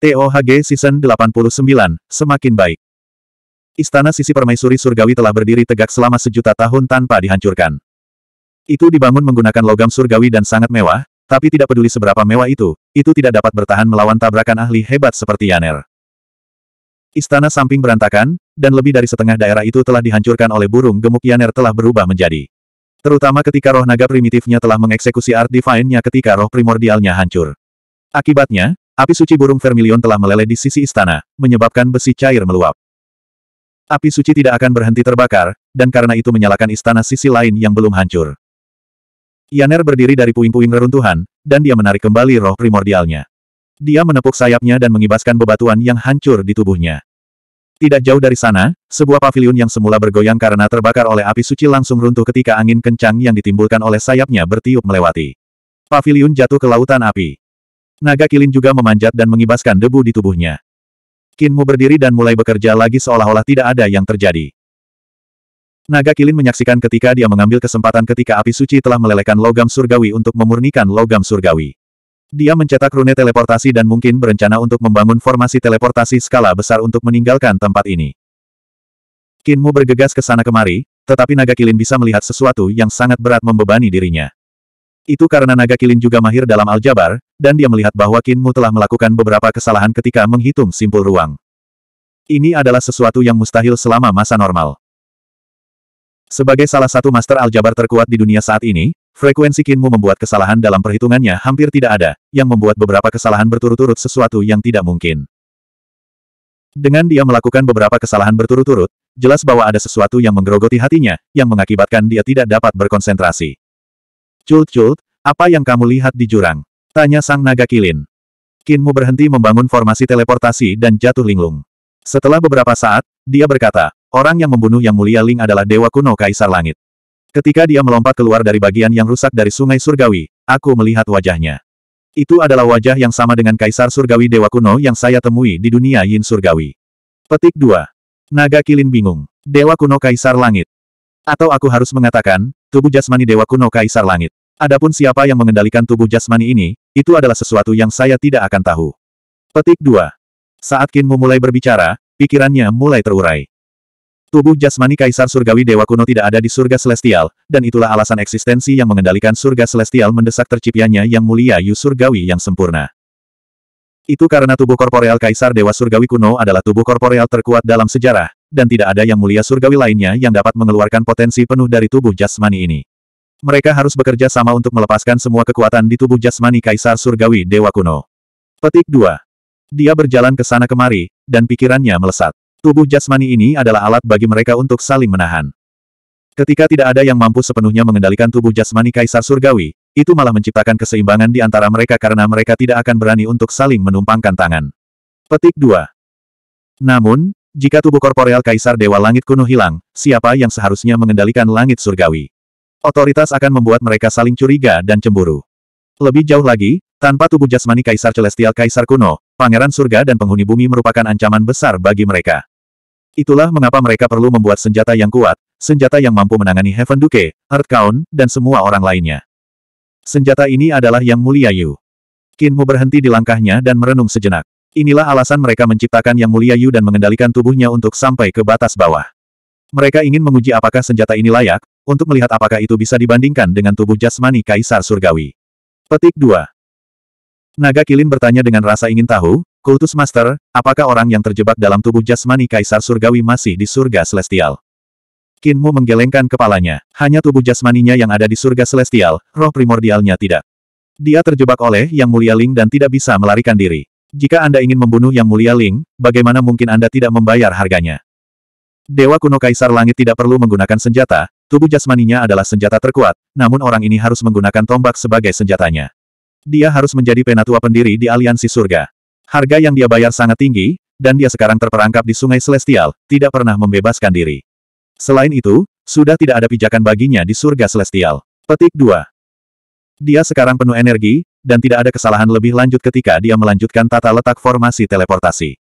TOHG Season 89, semakin baik. Istana sisi permaisuri surgawi telah berdiri tegak selama sejuta tahun tanpa dihancurkan. Itu dibangun menggunakan logam surgawi dan sangat mewah, tapi tidak peduli seberapa mewah itu, itu tidak dapat bertahan melawan tabrakan ahli hebat seperti Yaner. Istana samping berantakan, dan lebih dari setengah daerah itu telah dihancurkan oleh burung gemuk Yaner telah berubah menjadi. Terutama ketika roh naga primitifnya telah mengeksekusi art divine-nya ketika roh primordialnya hancur. Akibatnya, Api suci burung vermilion telah meleleh di sisi istana, menyebabkan besi cair meluap. Api suci tidak akan berhenti terbakar, dan karena itu menyalakan istana sisi lain yang belum hancur. Yaner berdiri dari puing-puing reruntuhan, dan dia menarik kembali roh primordialnya. Dia menepuk sayapnya dan mengibaskan bebatuan yang hancur di tubuhnya. Tidak jauh dari sana, sebuah pavilion yang semula bergoyang karena terbakar oleh api suci langsung runtuh ketika angin kencang yang ditimbulkan oleh sayapnya bertiup melewati. Pavilion jatuh ke lautan api. Naga Kilin juga memanjat dan mengibaskan debu di tubuhnya. Kinmu berdiri dan mulai bekerja lagi seolah-olah tidak ada yang terjadi. Naga Kilin menyaksikan ketika dia mengambil kesempatan ketika api suci telah melelehkan logam surgawi untuk memurnikan logam surgawi. Dia mencetak rune teleportasi dan mungkin berencana untuk membangun formasi teleportasi skala besar untuk meninggalkan tempat ini. Kinmu bergegas ke sana kemari, tetapi naga kilin bisa melihat sesuatu yang sangat berat membebani dirinya. Itu karena naga kilin juga mahir dalam aljabar, dan dia melihat bahwa Kinmu telah melakukan beberapa kesalahan ketika menghitung simpul ruang. Ini adalah sesuatu yang mustahil selama masa normal. Sebagai salah satu master aljabar terkuat di dunia saat ini, frekuensi Kinmu membuat kesalahan dalam perhitungannya hampir tidak ada, yang membuat beberapa kesalahan berturut-turut sesuatu yang tidak mungkin. Dengan dia melakukan beberapa kesalahan berturut-turut, jelas bahwa ada sesuatu yang menggerogoti hatinya, yang mengakibatkan dia tidak dapat berkonsentrasi. Cult-cult, apa yang kamu lihat di jurang? Tanya sang naga kilin. Kinmu berhenti membangun formasi teleportasi dan jatuh linglung. Setelah beberapa saat, dia berkata, orang yang membunuh yang mulia Ling adalah dewa kuno Kaisar Langit. Ketika dia melompat keluar dari bagian yang rusak dari sungai surgawi, aku melihat wajahnya. Itu adalah wajah yang sama dengan Kaisar Surgawi Dewa Kuno yang saya temui di dunia Yin Surgawi. Petik 2. Naga Kilin bingung. Dewa Kuno Kaisar Langit. Atau aku harus mengatakan, tubuh jasmani Dewa Kuno Kaisar Langit. Adapun siapa yang mengendalikan tubuh jasmani ini, itu adalah sesuatu yang saya tidak akan tahu. Petik 2. Saat Kinmu mulai berbicara, pikirannya mulai terurai. Tubuh jasmani Kaisar Surgawi Dewa Kuno tidak ada di surga celestial, dan itulah alasan eksistensi yang mengendalikan surga celestial mendesak terciptanya yang mulia Yu Surgawi yang sempurna. Itu karena tubuh korporeal Kaisar Dewa Surgawi kuno adalah tubuh korporeal terkuat dalam sejarah, dan tidak ada yang mulia surgawi lainnya yang dapat mengeluarkan potensi penuh dari tubuh jasmani ini. Mereka harus bekerja sama untuk melepaskan semua kekuatan di tubuh jasmani Kaisar Surgawi Dewa Kuno. Petik 2. Dia berjalan ke sana kemari, dan pikirannya melesat. Tubuh jasmani ini adalah alat bagi mereka untuk saling menahan. Ketika tidak ada yang mampu sepenuhnya mengendalikan tubuh jasmani Kaisar Surgawi, itu malah menciptakan keseimbangan di antara mereka karena mereka tidak akan berani untuk saling menumpangkan tangan. Petik 2. Namun, jika tubuh korporeal Kaisar Dewa Langit kuno hilang, siapa yang seharusnya mengendalikan langit surgawi? Otoritas akan membuat mereka saling curiga dan cemburu. Lebih jauh lagi, tanpa tubuh jasmani Kaisar Celestial Kaisar kuno, Pangeran Surga dan penghuni bumi merupakan ancaman besar bagi mereka. Itulah mengapa mereka perlu membuat senjata yang kuat, senjata yang mampu menangani Heaven Duke, Earth Count, dan semua orang lainnya. Senjata ini adalah yang mulia Yu. Kinmu berhenti di langkahnya dan merenung sejenak. Inilah alasan mereka menciptakan yang mulia Yu dan mengendalikan tubuhnya untuk sampai ke batas bawah. Mereka ingin menguji apakah senjata ini layak, untuk melihat apakah itu bisa dibandingkan dengan tubuh jasmani Kaisar Surgawi. Petik 2. Naga Kilin bertanya dengan rasa ingin tahu, Kultus Master, apakah orang yang terjebak dalam tubuh jasmani Kaisar Surgawi masih di surga Celestial? Kinmu menggelengkan kepalanya. Hanya tubuh jasmaninya yang ada di surga celestial, roh primordialnya tidak. Dia terjebak oleh Yang Mulia Ling dan tidak bisa melarikan diri. Jika Anda ingin membunuh Yang Mulia Ling, bagaimana mungkin Anda tidak membayar harganya? Dewa kuno Kaisar Langit tidak perlu menggunakan senjata, tubuh jasmaninya adalah senjata terkuat, namun orang ini harus menggunakan tombak sebagai senjatanya. Dia harus menjadi penatua pendiri di aliansi surga. Harga yang dia bayar sangat tinggi, dan dia sekarang terperangkap di sungai celestial, tidak pernah membebaskan diri. Selain itu, sudah tidak ada pijakan baginya di surga celestial. Petik 2. Dia sekarang penuh energi, dan tidak ada kesalahan lebih lanjut ketika dia melanjutkan tata letak formasi teleportasi.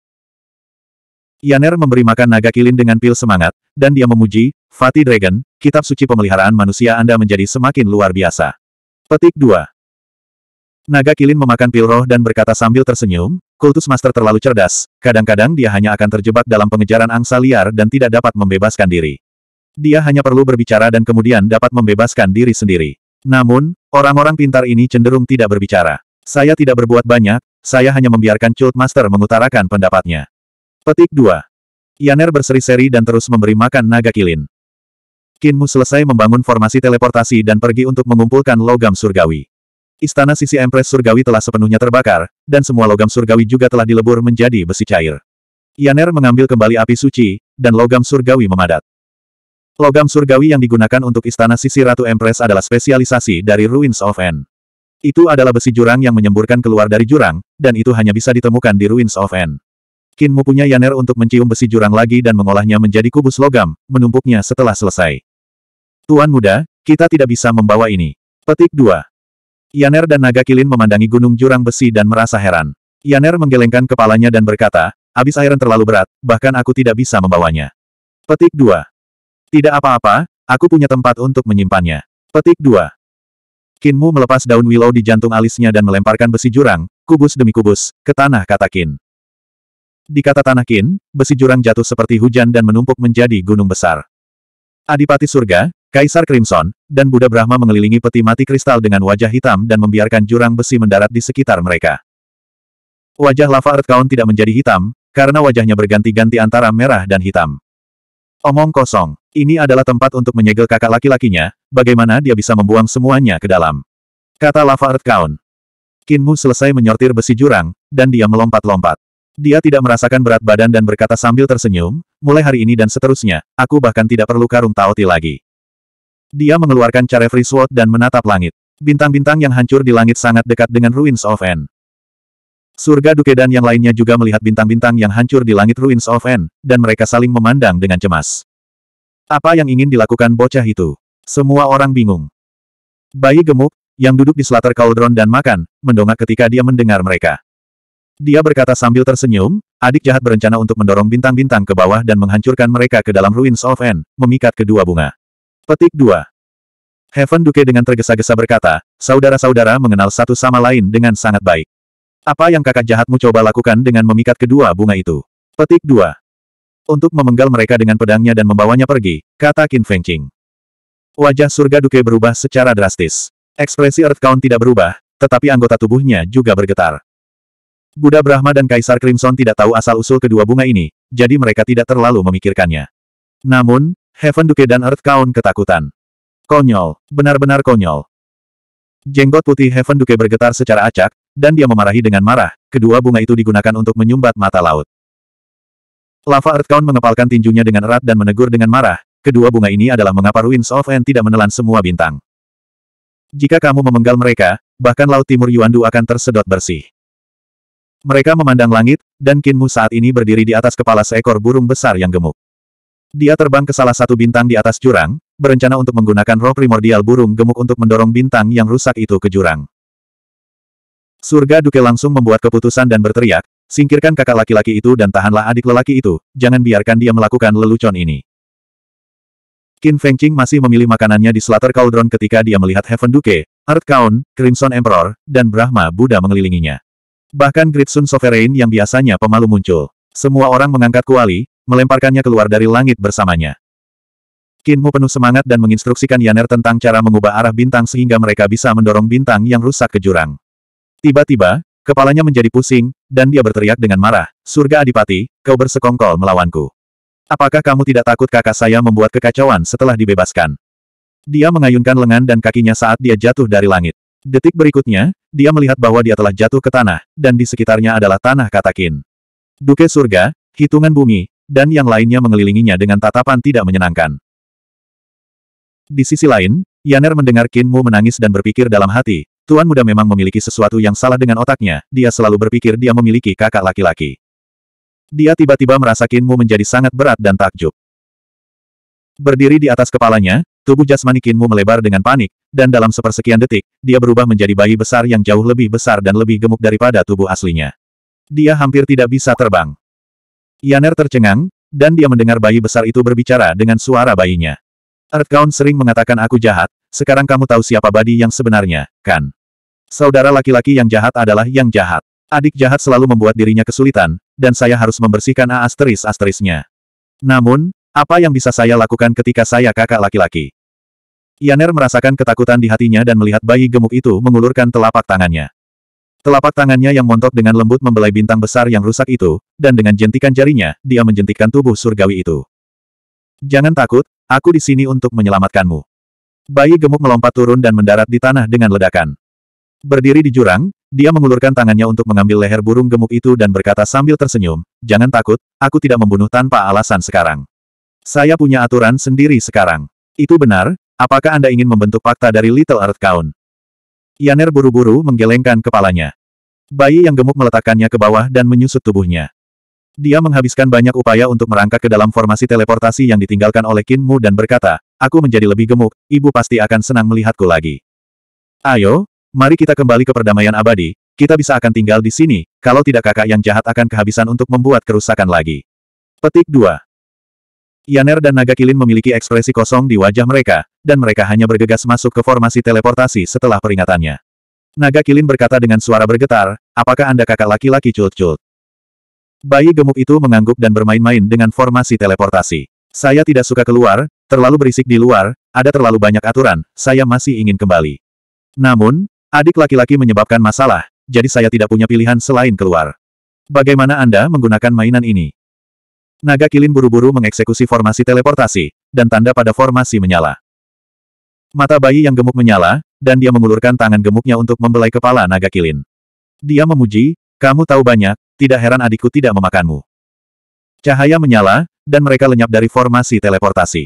Yaner memberi makan naga kilin dengan pil semangat, dan dia memuji, Fatih Dragon, kitab suci pemeliharaan manusia Anda menjadi semakin luar biasa. Petik 2. Naga kilin memakan pil roh dan berkata sambil tersenyum, kultus master terlalu cerdas, kadang-kadang dia hanya akan terjebak dalam pengejaran angsa liar dan tidak dapat membebaskan diri. Dia hanya perlu berbicara dan kemudian dapat membebaskan diri sendiri. Namun, orang-orang pintar ini cenderung tidak berbicara. Saya tidak berbuat banyak, saya hanya membiarkan Cult Master mengutarakan pendapatnya. Petik 2. Yaner berseri-seri dan terus memberi makan naga kilin. Kinmu selesai membangun formasi teleportasi dan pergi untuk mengumpulkan logam surgawi. Istana sisi Empress Surgawi telah sepenuhnya terbakar, dan semua logam surgawi juga telah dilebur menjadi besi cair. Yaner mengambil kembali api suci, dan logam surgawi memadat. Logam surgawi yang digunakan untuk istana sisi Ratu Empress adalah spesialisasi dari Ruins of N. Itu adalah besi jurang yang menyemburkan keluar dari jurang, dan itu hanya bisa ditemukan di Ruins of N. Kinmu punya Yaner untuk mencium besi jurang lagi dan mengolahnya menjadi kubus logam, menumpuknya setelah selesai. Tuan muda, kita tidak bisa membawa ini. Petik 2. Yaner dan Naga Kilin memandangi gunung jurang besi dan merasa heran. Yaner menggelengkan kepalanya dan berkata, Abis airan terlalu berat, bahkan aku tidak bisa membawanya. Petik 2. Tidak apa-apa, aku punya tempat untuk menyimpannya. Petik 2. Kinmu melepas daun willow di jantung alisnya dan melemparkan besi jurang, kubus demi kubus, ke tanah kata Kin. Di kata tanah Kin, besi jurang jatuh seperti hujan dan menumpuk menjadi gunung besar. Adipati surga, Kaisar Crimson, dan Buddha Brahma mengelilingi peti mati kristal dengan wajah hitam dan membiarkan jurang besi mendarat di sekitar mereka. Wajah lava Earthkaun tidak menjadi hitam, karena wajahnya berganti-ganti antara merah dan hitam. Omong kosong. Ini adalah tempat untuk menyegel kakak laki-lakinya, bagaimana dia bisa membuang semuanya ke dalam. Kata lava Earth Kaun. Kinmu selesai menyortir besi jurang, dan dia melompat-lompat. Dia tidak merasakan berat badan dan berkata sambil tersenyum, mulai hari ini dan seterusnya, aku bahkan tidak perlu karung taoti lagi. Dia mengeluarkan cara free sword dan menatap langit. Bintang-bintang yang hancur di langit sangat dekat dengan Ruins of End. Surga Duke dan yang lainnya juga melihat bintang-bintang yang hancur di langit Ruins of N, dan mereka saling memandang dengan cemas. Apa yang ingin dilakukan bocah itu? Semua orang bingung. Bayi gemuk, yang duduk di selater cauldron dan makan, mendongak ketika dia mendengar mereka. Dia berkata sambil tersenyum, adik jahat berencana untuk mendorong bintang-bintang ke bawah dan menghancurkan mereka ke dalam Ruins of N, memikat kedua bunga. Petik 2. Heaven Duke dengan tergesa-gesa berkata, saudara-saudara mengenal satu sama lain dengan sangat baik. Apa yang kakak jahatmu coba lakukan dengan memikat kedua bunga itu? Petik 2. Untuk memenggal mereka dengan pedangnya dan membawanya pergi, kata Qin Fengqing. Wajah surga Duke berubah secara drastis. Ekspresi Earth Count tidak berubah, tetapi anggota tubuhnya juga bergetar. Buddha Brahma dan Kaisar Crimson tidak tahu asal-usul kedua bunga ini, jadi mereka tidak terlalu memikirkannya. Namun, Heaven Duke dan Earth Count ketakutan. Konyol, benar-benar konyol. Jenggot putih Heaven Duke bergetar secara acak, dan dia memarahi dengan marah, kedua bunga itu digunakan untuk menyumbat mata laut. Lava Earthcount mengepalkan tinjunya dengan erat dan menegur dengan marah, kedua bunga ini adalah mengapa Ruins of End tidak menelan semua bintang. Jika kamu memenggal mereka, bahkan Laut Timur Yuandu akan tersedot bersih. Mereka memandang langit, dan Kinmu saat ini berdiri di atas kepala seekor burung besar yang gemuk. Dia terbang ke salah satu bintang di atas jurang, berencana untuk menggunakan roh primordial burung gemuk untuk mendorong bintang yang rusak itu ke jurang. Surga Duke langsung membuat keputusan dan berteriak, singkirkan kakak laki-laki itu dan tahanlah adik lelaki itu, jangan biarkan dia melakukan lelucon ini. Qin Fengqing masih memilih makanannya di Slater Cauldron ketika dia melihat Heaven Duke, Earth Kaun, Crimson Emperor, dan Brahma Buddha mengelilinginya. Bahkan Gritsun Sovereign yang biasanya pemalu muncul. Semua orang mengangkat kuali, melemparkannya keluar dari langit bersamanya. Kinmu penuh semangat dan menginstruksikan Yaner tentang cara mengubah arah bintang sehingga mereka bisa mendorong bintang yang rusak ke jurang. Tiba-tiba, kepalanya menjadi pusing, dan dia berteriak dengan marah, Surga Adipati, kau bersekongkol melawanku. Apakah kamu tidak takut kakak saya membuat kekacauan setelah dibebaskan? Dia mengayunkan lengan dan kakinya saat dia jatuh dari langit. Detik berikutnya, dia melihat bahwa dia telah jatuh ke tanah, dan di sekitarnya adalah tanah katakin. Duke surga, hitungan bumi, dan yang lainnya mengelilinginya dengan tatapan tidak menyenangkan. Di sisi lain, Yaner mendengar Kinmu menangis dan berpikir dalam hati, Tuan muda memang memiliki sesuatu yang salah dengan otaknya, dia selalu berpikir dia memiliki kakak laki-laki. Dia tiba-tiba merasa Kinmu menjadi sangat berat dan takjub. Berdiri di atas kepalanya, tubuh jasmani Kinmu melebar dengan panik, dan dalam sepersekian detik, dia berubah menjadi bayi besar yang jauh lebih besar dan lebih gemuk daripada tubuh aslinya. Dia hampir tidak bisa terbang. Yaner tercengang, dan dia mendengar bayi besar itu berbicara dengan suara bayinya. Earthcount sering mengatakan aku jahat, sekarang kamu tahu siapa Badi yang sebenarnya, kan? Saudara laki-laki yang jahat adalah yang jahat. Adik jahat selalu membuat dirinya kesulitan, dan saya harus membersihkan A asteris-asterisnya. Namun, apa yang bisa saya lakukan ketika saya kakak laki-laki? Yaner merasakan ketakutan di hatinya dan melihat bayi gemuk itu mengulurkan telapak tangannya. Telapak tangannya yang montok dengan lembut membelai bintang besar yang rusak itu, dan dengan jentikan jarinya, dia menjentikkan tubuh surgawi itu. Jangan takut, aku di sini untuk menyelamatkanmu. Bayi gemuk melompat turun dan mendarat di tanah dengan ledakan. Berdiri di jurang, dia mengulurkan tangannya untuk mengambil leher burung gemuk itu dan berkata sambil tersenyum, jangan takut, aku tidak membunuh tanpa alasan sekarang. Saya punya aturan sendiri sekarang. Itu benar, apakah Anda ingin membentuk fakta dari Little Earth Count? Yaner buru-buru menggelengkan kepalanya. Bayi yang gemuk meletakkannya ke bawah dan menyusut tubuhnya. Dia menghabiskan banyak upaya untuk merangkak ke dalam formasi teleportasi yang ditinggalkan oleh Kinmu dan berkata, aku menjadi lebih gemuk, ibu pasti akan senang melihatku lagi. Ayo, Mari kita kembali ke perdamaian abadi, kita bisa akan tinggal di sini, kalau tidak kakak yang jahat akan kehabisan untuk membuat kerusakan lagi. Petik 2 Yaner dan Naga Kilin memiliki ekspresi kosong di wajah mereka, dan mereka hanya bergegas masuk ke formasi teleportasi setelah peringatannya. Naga Kilin berkata dengan suara bergetar, apakah Anda kakak laki-laki cult-cult? Bayi gemuk itu mengangguk dan bermain-main dengan formasi teleportasi. Saya tidak suka keluar, terlalu berisik di luar, ada terlalu banyak aturan, saya masih ingin kembali. Namun, Adik laki-laki menyebabkan masalah, jadi saya tidak punya pilihan selain keluar. Bagaimana Anda menggunakan mainan ini? Naga Kilin buru-buru mengeksekusi formasi teleportasi, dan tanda pada formasi menyala. Mata bayi yang gemuk menyala, dan dia mengulurkan tangan gemuknya untuk membelai kepala Naga Kilin. Dia memuji, kamu tahu banyak, tidak heran adikku tidak memakanmu. Cahaya menyala, dan mereka lenyap dari formasi teleportasi.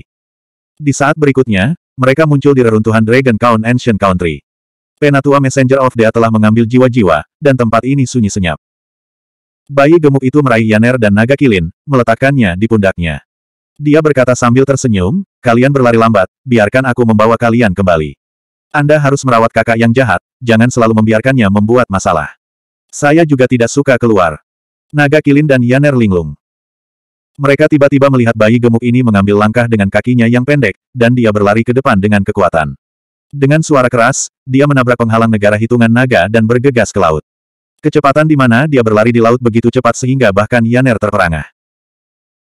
Di saat berikutnya, mereka muncul di reruntuhan Dragon Count Ancient Country. Penatua Messenger of Dea telah mengambil jiwa-jiwa, dan tempat ini sunyi senyap. Bayi gemuk itu meraih Yaner dan naga kilin, meletakkannya di pundaknya. Dia berkata sambil tersenyum, kalian berlari lambat, biarkan aku membawa kalian kembali. Anda harus merawat kakak yang jahat, jangan selalu membiarkannya membuat masalah. Saya juga tidak suka keluar. Naga Kilin dan Yaner linglung. Mereka tiba-tiba melihat bayi gemuk ini mengambil langkah dengan kakinya yang pendek, dan dia berlari ke depan dengan kekuatan. Dengan suara keras, dia menabrak penghalang negara hitungan naga dan bergegas ke laut. Kecepatan di mana dia berlari di laut begitu cepat sehingga bahkan Yaner terperangah.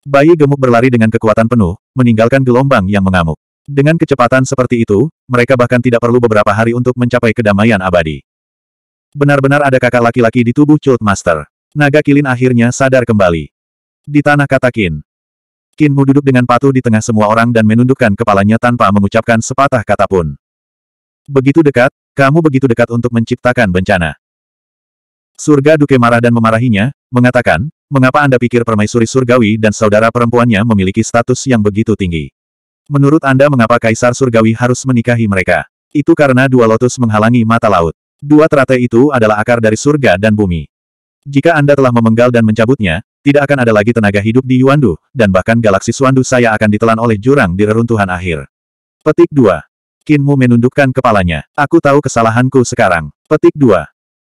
Bayi gemuk berlari dengan kekuatan penuh, meninggalkan gelombang yang mengamuk. Dengan kecepatan seperti itu, mereka bahkan tidak perlu beberapa hari untuk mencapai kedamaian abadi. Benar-benar ada kakak laki-laki di tubuh Chult Master. Naga Kilin akhirnya sadar kembali. Di tanah kata Kin. Kinmu duduk dengan patuh di tengah semua orang dan menundukkan kepalanya tanpa mengucapkan sepatah kata pun. Begitu dekat, kamu begitu dekat untuk menciptakan bencana. Surga Duke marah dan memarahinya, mengatakan, mengapa Anda pikir permaisuri surgawi dan saudara perempuannya memiliki status yang begitu tinggi? Menurut Anda mengapa Kaisar Surgawi harus menikahi mereka? Itu karena dua lotus menghalangi mata laut. Dua teratai itu adalah akar dari surga dan bumi. Jika Anda telah memenggal dan mencabutnya, tidak akan ada lagi tenaga hidup di Yuandu, dan bahkan galaksi Suandu saya akan ditelan oleh jurang di reruntuhan akhir. Petik 2. Kinmu menundukkan kepalanya. Aku tahu kesalahanku sekarang. Petik 2.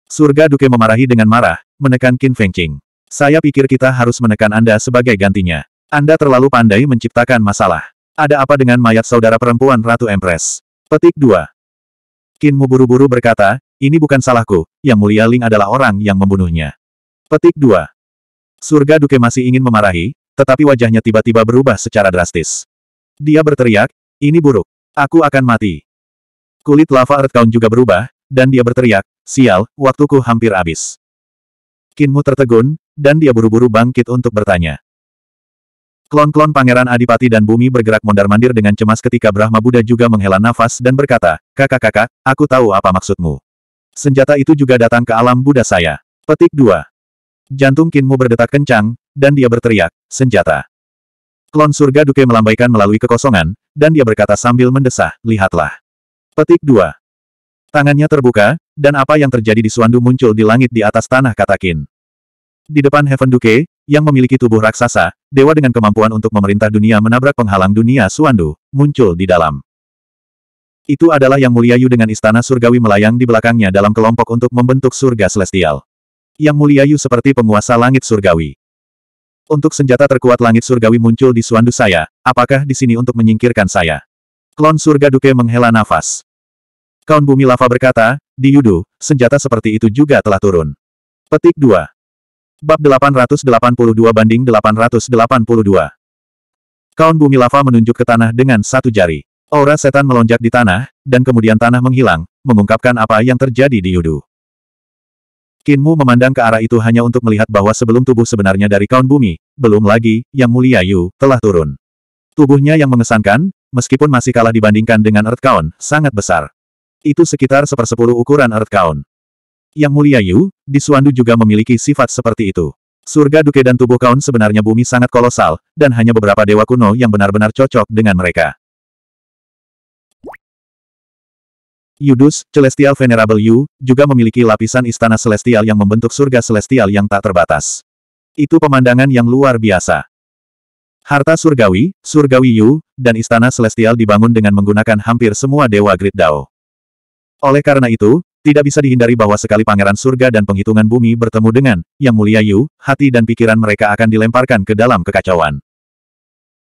Surga Duke memarahi dengan marah, menekan Qin Fengqing. Saya pikir kita harus menekan Anda sebagai gantinya. Anda terlalu pandai menciptakan masalah. Ada apa dengan mayat saudara perempuan Ratu Empress? Petik 2. Kinmu buru-buru berkata, ini bukan salahku, yang mulia Ling adalah orang yang membunuhnya. Petik 2. Surga Duke masih ingin memarahi, tetapi wajahnya tiba-tiba berubah secara drastis. Dia berteriak, ini buruk. Aku akan mati. Kulit lava Earthcount juga berubah, dan dia berteriak, sial, waktuku hampir habis. Kinmu tertegun, dan dia buru-buru bangkit untuk bertanya. Klon-klon Pangeran Adipati dan Bumi bergerak mondar-mandir dengan cemas ketika Brahma Buddha juga menghela nafas dan berkata, kakak-kakak, aku tahu apa maksudmu. Senjata itu juga datang ke alam Buddha saya. Petik 2. Jantung Kinmu berdetak kencang, dan dia berteriak, senjata. Klon surga Duke melambaikan melalui kekosongan, dan dia berkata sambil mendesah, lihatlah. Petik 2. Tangannya terbuka, dan apa yang terjadi di Suandu muncul di langit di atas tanah Katakin. Di depan Heaven Duke, yang memiliki tubuh raksasa, dewa dengan kemampuan untuk memerintah dunia menabrak penghalang dunia Suandu, muncul di dalam. Itu adalah yang mulia Yu dengan istana surgawi melayang di belakangnya dalam kelompok untuk membentuk surga celestial. Yang mulia Yu seperti penguasa langit surgawi. Untuk senjata terkuat langit surgawi muncul di Suandu saya, apakah di sini untuk menyingkirkan saya? Klon surga Duke menghela nafas. Kaun bumi lava berkata, di Yudu, senjata seperti itu juga telah turun. Petik 2. Bab 882 banding 882. Kaun bumi lava menunjuk ke tanah dengan satu jari. Aura setan melonjak di tanah, dan kemudian tanah menghilang, mengungkapkan apa yang terjadi di Yudu. Kinmu memandang ke arah itu hanya untuk melihat bahwa sebelum tubuh sebenarnya dari kaun bumi, belum lagi, Yang Mulia Yu, telah turun. Tubuhnya yang mengesankan, meskipun masih kalah dibandingkan dengan Earth Count, sangat besar. Itu sekitar sepersepuluh ukuran Earth Count. Yang mulia Yu, di Suandu juga memiliki sifat seperti itu. Surga Duke dan tubuh Kaun sebenarnya bumi sangat kolosal, dan hanya beberapa dewa kuno yang benar-benar cocok dengan mereka. Yudus, Celestial Venerable Yu, juga memiliki lapisan istana celestial yang membentuk surga celestial yang tak terbatas. Itu pemandangan yang luar biasa. Harta surgawi, surgawi Yu, dan istana celestial dibangun dengan menggunakan hampir semua dewa Grid Dao. Oleh karena itu, tidak bisa dihindari bahwa sekali pangeran surga dan penghitungan bumi bertemu dengan, yang mulia Yu, hati dan pikiran mereka akan dilemparkan ke dalam kekacauan.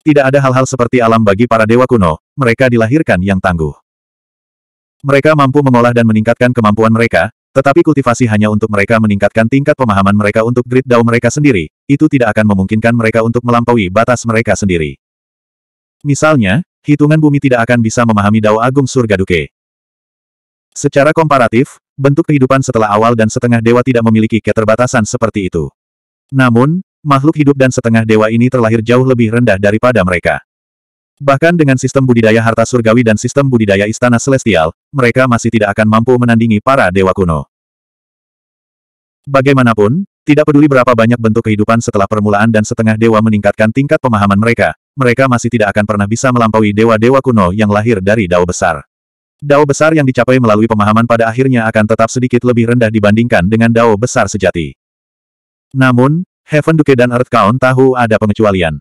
Tidak ada hal-hal seperti alam bagi para dewa kuno, mereka dilahirkan yang tangguh. Mereka mampu mengolah dan meningkatkan kemampuan mereka, tetapi kultivasi hanya untuk mereka meningkatkan tingkat pemahaman mereka untuk grid dao mereka sendiri, itu tidak akan memungkinkan mereka untuk melampaui batas mereka sendiri. Misalnya, hitungan bumi tidak akan bisa memahami dao agung surga duke. Secara komparatif, bentuk kehidupan setelah awal dan setengah dewa tidak memiliki keterbatasan seperti itu. Namun, makhluk hidup dan setengah dewa ini terlahir jauh lebih rendah daripada mereka. Bahkan dengan sistem budidaya harta surgawi dan sistem budidaya istana celestial, mereka masih tidak akan mampu menandingi para dewa kuno. Bagaimanapun, tidak peduli berapa banyak bentuk kehidupan setelah permulaan dan setengah dewa meningkatkan tingkat pemahaman mereka, mereka masih tidak akan pernah bisa melampaui dewa-dewa kuno yang lahir dari dao besar. Dao besar yang dicapai melalui pemahaman pada akhirnya akan tetap sedikit lebih rendah dibandingkan dengan dao besar sejati. Namun, Heaven Duke dan Earth Count tahu ada pengecualian.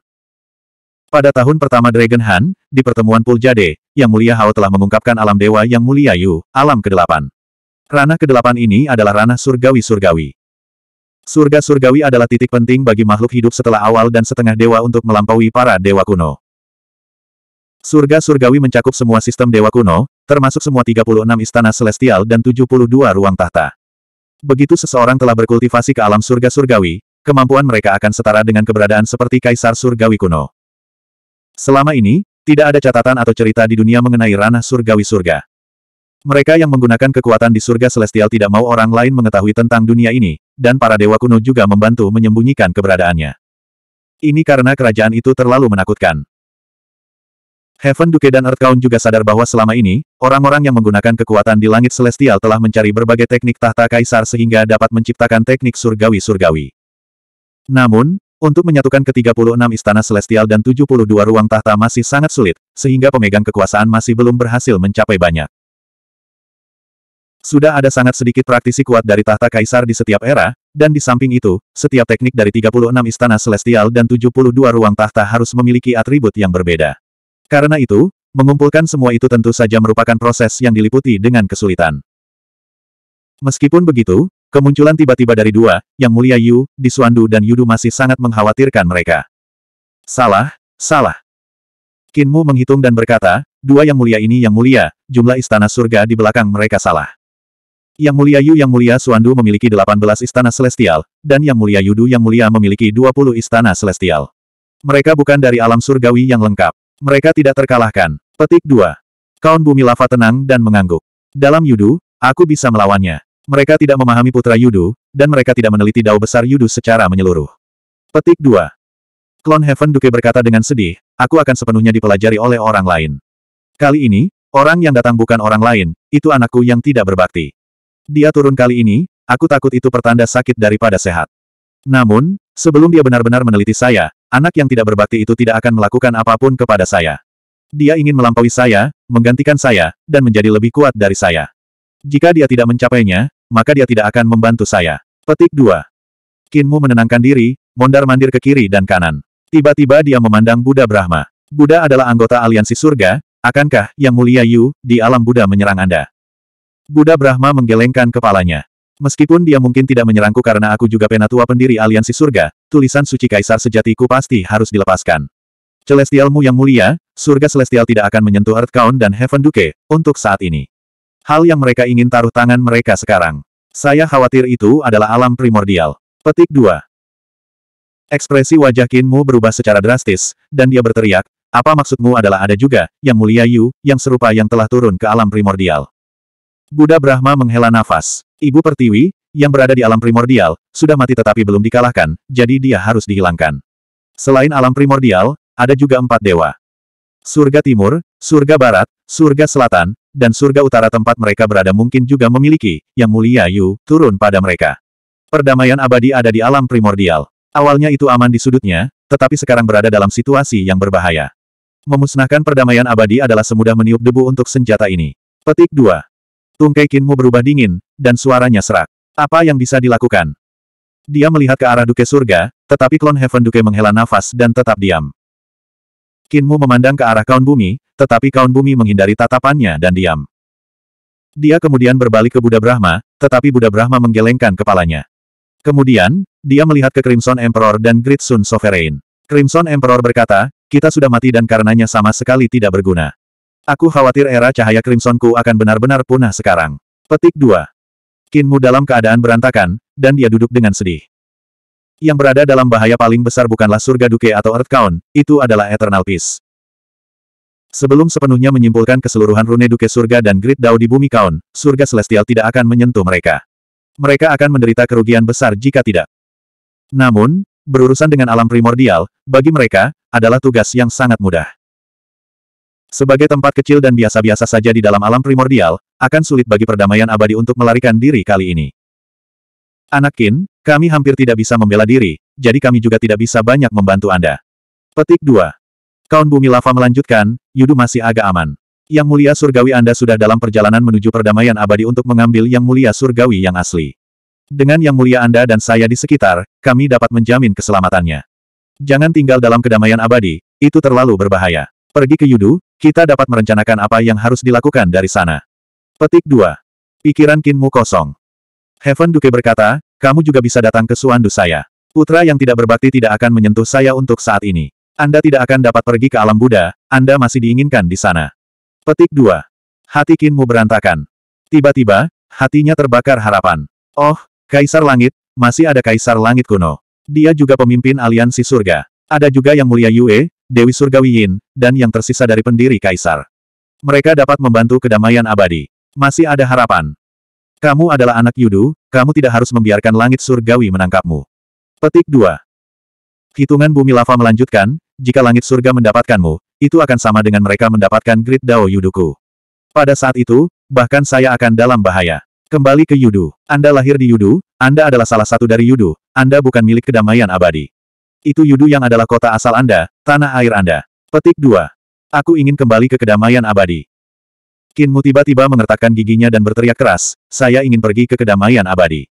Pada tahun pertama Dragon Han, di pertemuan Puljade, Yang Mulia Hao telah mengungkapkan alam dewa Yang Mulia Yu, alam ke-8. Ranah ke-8 ini adalah ranah surgawi-surgawi. Surga surgawi adalah titik penting bagi makhluk hidup setelah awal dan setengah dewa untuk melampaui para dewa kuno. Surga surgawi mencakup semua sistem dewa kuno, termasuk semua 36 istana celestial dan 72 ruang tahta. Begitu seseorang telah berkultivasi ke alam surga surgawi, kemampuan mereka akan setara dengan keberadaan seperti kaisar surgawi kuno. Selama ini, tidak ada catatan atau cerita di dunia mengenai ranah surgawi surga. Mereka yang menggunakan kekuatan di surga celestial tidak mau orang lain mengetahui tentang dunia ini, dan para dewa kuno juga membantu menyembunyikan keberadaannya. Ini karena kerajaan itu terlalu menakutkan. Heaven Duke dan Earth Earthcount juga sadar bahwa selama ini, orang-orang yang menggunakan kekuatan di langit celestial telah mencari berbagai teknik tahta kaisar sehingga dapat menciptakan teknik surgawi-surgawi. Namun, untuk menyatukan ke-36 istana celestial dan 72 ruang tahta masih sangat sulit, sehingga pemegang kekuasaan masih belum berhasil mencapai banyak. Sudah ada sangat sedikit praktisi kuat dari tahta kaisar di setiap era, dan di samping itu, setiap teknik dari 36 istana celestial dan 72 ruang tahta harus memiliki atribut yang berbeda. Karena itu, mengumpulkan semua itu tentu saja merupakan proses yang diliputi dengan kesulitan. Meskipun begitu, Kemunculan tiba-tiba dari dua, yang mulia Yu, Disuandu dan Yudu masih sangat mengkhawatirkan mereka. Salah, salah. Kinmu menghitung dan berkata, dua yang mulia ini yang mulia, jumlah istana surga di belakang mereka salah. Yang mulia Yu yang mulia Suandu memiliki 18 istana celestial, dan yang mulia Yudu yang mulia memiliki 20 istana celestial. Mereka bukan dari alam surgawi yang lengkap. Mereka tidak terkalahkan. Petik 2. Kaun bumi lava tenang dan mengangguk. Dalam Yudu, aku bisa melawannya. Mereka tidak memahami putra Yudu, dan mereka tidak meneliti dao besar Yudu secara menyeluruh. Petik 2. Klon Heaven Duke berkata dengan sedih, aku akan sepenuhnya dipelajari oleh orang lain. Kali ini, orang yang datang bukan orang lain, itu anakku yang tidak berbakti. Dia turun kali ini, aku takut itu pertanda sakit daripada sehat. Namun, sebelum dia benar-benar meneliti saya, anak yang tidak berbakti itu tidak akan melakukan apapun kepada saya. Dia ingin melampaui saya, menggantikan saya, dan menjadi lebih kuat dari saya. Jika dia tidak mencapainya, maka dia tidak akan membantu saya. Petik 2. Kinmu menenangkan diri, mondar-mandir ke kiri dan kanan. Tiba-tiba dia memandang Buddha Brahma. Buddha adalah anggota aliansi surga, akankah Yang Mulia Yu, di alam Buddha menyerang Anda? Buddha Brahma menggelengkan kepalanya. Meskipun dia mungkin tidak menyerangku karena aku juga penatua pendiri aliansi surga, tulisan suci kaisar sejatiku pasti harus dilepaskan. Celestialmu yang mulia, surga celestial tidak akan menyentuh Earth Earthcount dan Heaven Duke, untuk saat ini. Hal yang mereka ingin taruh tangan mereka sekarang. Saya khawatir itu adalah alam primordial. Petik 2. Ekspresi wajah Kinmu berubah secara drastis, dan dia berteriak, apa maksudmu adalah ada juga, yang mulia Yu, yang serupa yang telah turun ke alam primordial. Buddha Brahma menghela nafas. Ibu Pertiwi, yang berada di alam primordial, sudah mati tetapi belum dikalahkan, jadi dia harus dihilangkan. Selain alam primordial, ada juga empat dewa. Surga Timur, Surga Barat, Surga Selatan, dan surga utara tempat mereka berada mungkin juga memiliki, Yang Mulia Yu, turun pada mereka. Perdamaian abadi ada di alam primordial. Awalnya itu aman di sudutnya, tetapi sekarang berada dalam situasi yang berbahaya. Memusnahkan perdamaian abadi adalah semudah meniup debu untuk senjata ini. Petik 2. Tungkai Kinmu berubah dingin, dan suaranya serak. Apa yang bisa dilakukan? Dia melihat ke arah Duke Surga, tetapi klon Heaven Duke menghela nafas dan tetap diam. Kinmu memandang ke arah kaun bumi, tetapi kaun bumi menghindari tatapannya dan diam. Dia kemudian berbalik ke Buddha Brahma, tetapi Buddha Brahma menggelengkan kepalanya. Kemudian, dia melihat ke Crimson Emperor dan Great Sun Sovereign. Crimson Emperor berkata, kita sudah mati dan karenanya sama sekali tidak berguna. Aku khawatir era cahaya Crimsonku akan benar-benar punah sekarang. Petik 2. Kinmu dalam keadaan berantakan, dan dia duduk dengan sedih. Yang berada dalam bahaya paling besar bukanlah surga Duke atau Earth Kaun, itu adalah Eternal Peace. Sebelum sepenuhnya menyimpulkan keseluruhan rune Duke Surga dan Grid Dao di bumi Kaon, Surga Celestial tidak akan menyentuh mereka. Mereka akan menderita kerugian besar jika tidak. Namun, berurusan dengan alam primordial, bagi mereka, adalah tugas yang sangat mudah. Sebagai tempat kecil dan biasa-biasa saja di dalam alam primordial, akan sulit bagi perdamaian abadi untuk melarikan diri kali ini. Anakin, kami hampir tidak bisa membela diri, jadi kami juga tidak bisa banyak membantu Anda. Petik 2. Kaun Bumi Lava melanjutkan, Yudu masih agak aman. Yang mulia surgawi Anda sudah dalam perjalanan menuju perdamaian abadi untuk mengambil yang mulia surgawi yang asli. Dengan yang mulia Anda dan saya di sekitar, kami dapat menjamin keselamatannya. Jangan tinggal dalam kedamaian abadi, itu terlalu berbahaya. Pergi ke Yudu, kita dapat merencanakan apa yang harus dilakukan dari sana. Petik 2. Pikiran Kinmu kosong. Heaven Duke berkata, kamu juga bisa datang ke Suandu saya. Putra yang tidak berbakti tidak akan menyentuh saya untuk saat ini. Anda tidak akan dapat pergi ke alam Buddha, Anda masih diinginkan di sana. Petik 2. Hati Kinmu berantakan. Tiba-tiba, hatinya terbakar harapan. Oh, Kaisar Langit, masih ada Kaisar Langit kuno. Dia juga pemimpin aliansi surga. Ada juga Yang Mulia Yue, Dewi Surgawi Yin, dan yang tersisa dari pendiri Kaisar. Mereka dapat membantu kedamaian abadi. Masih ada harapan. Kamu adalah anak Yudu, kamu tidak harus membiarkan langit surgawi menangkapmu. Petik 2. Hitungan bumi lava melanjutkan, jika langit surga mendapatkanmu, itu akan sama dengan mereka mendapatkan grid Dao Yuduku. Pada saat itu, bahkan saya akan dalam bahaya. Kembali ke Yudu. Anda lahir di Yudu, Anda adalah salah satu dari Yudu, Anda bukan milik kedamaian abadi. Itu Yudu yang adalah kota asal Anda, tanah air Anda. Petik 2. Aku ingin kembali ke kedamaian abadi. Kinmu tiba-tiba mengertakkan giginya dan berteriak keras, saya ingin pergi ke kedamaian abadi.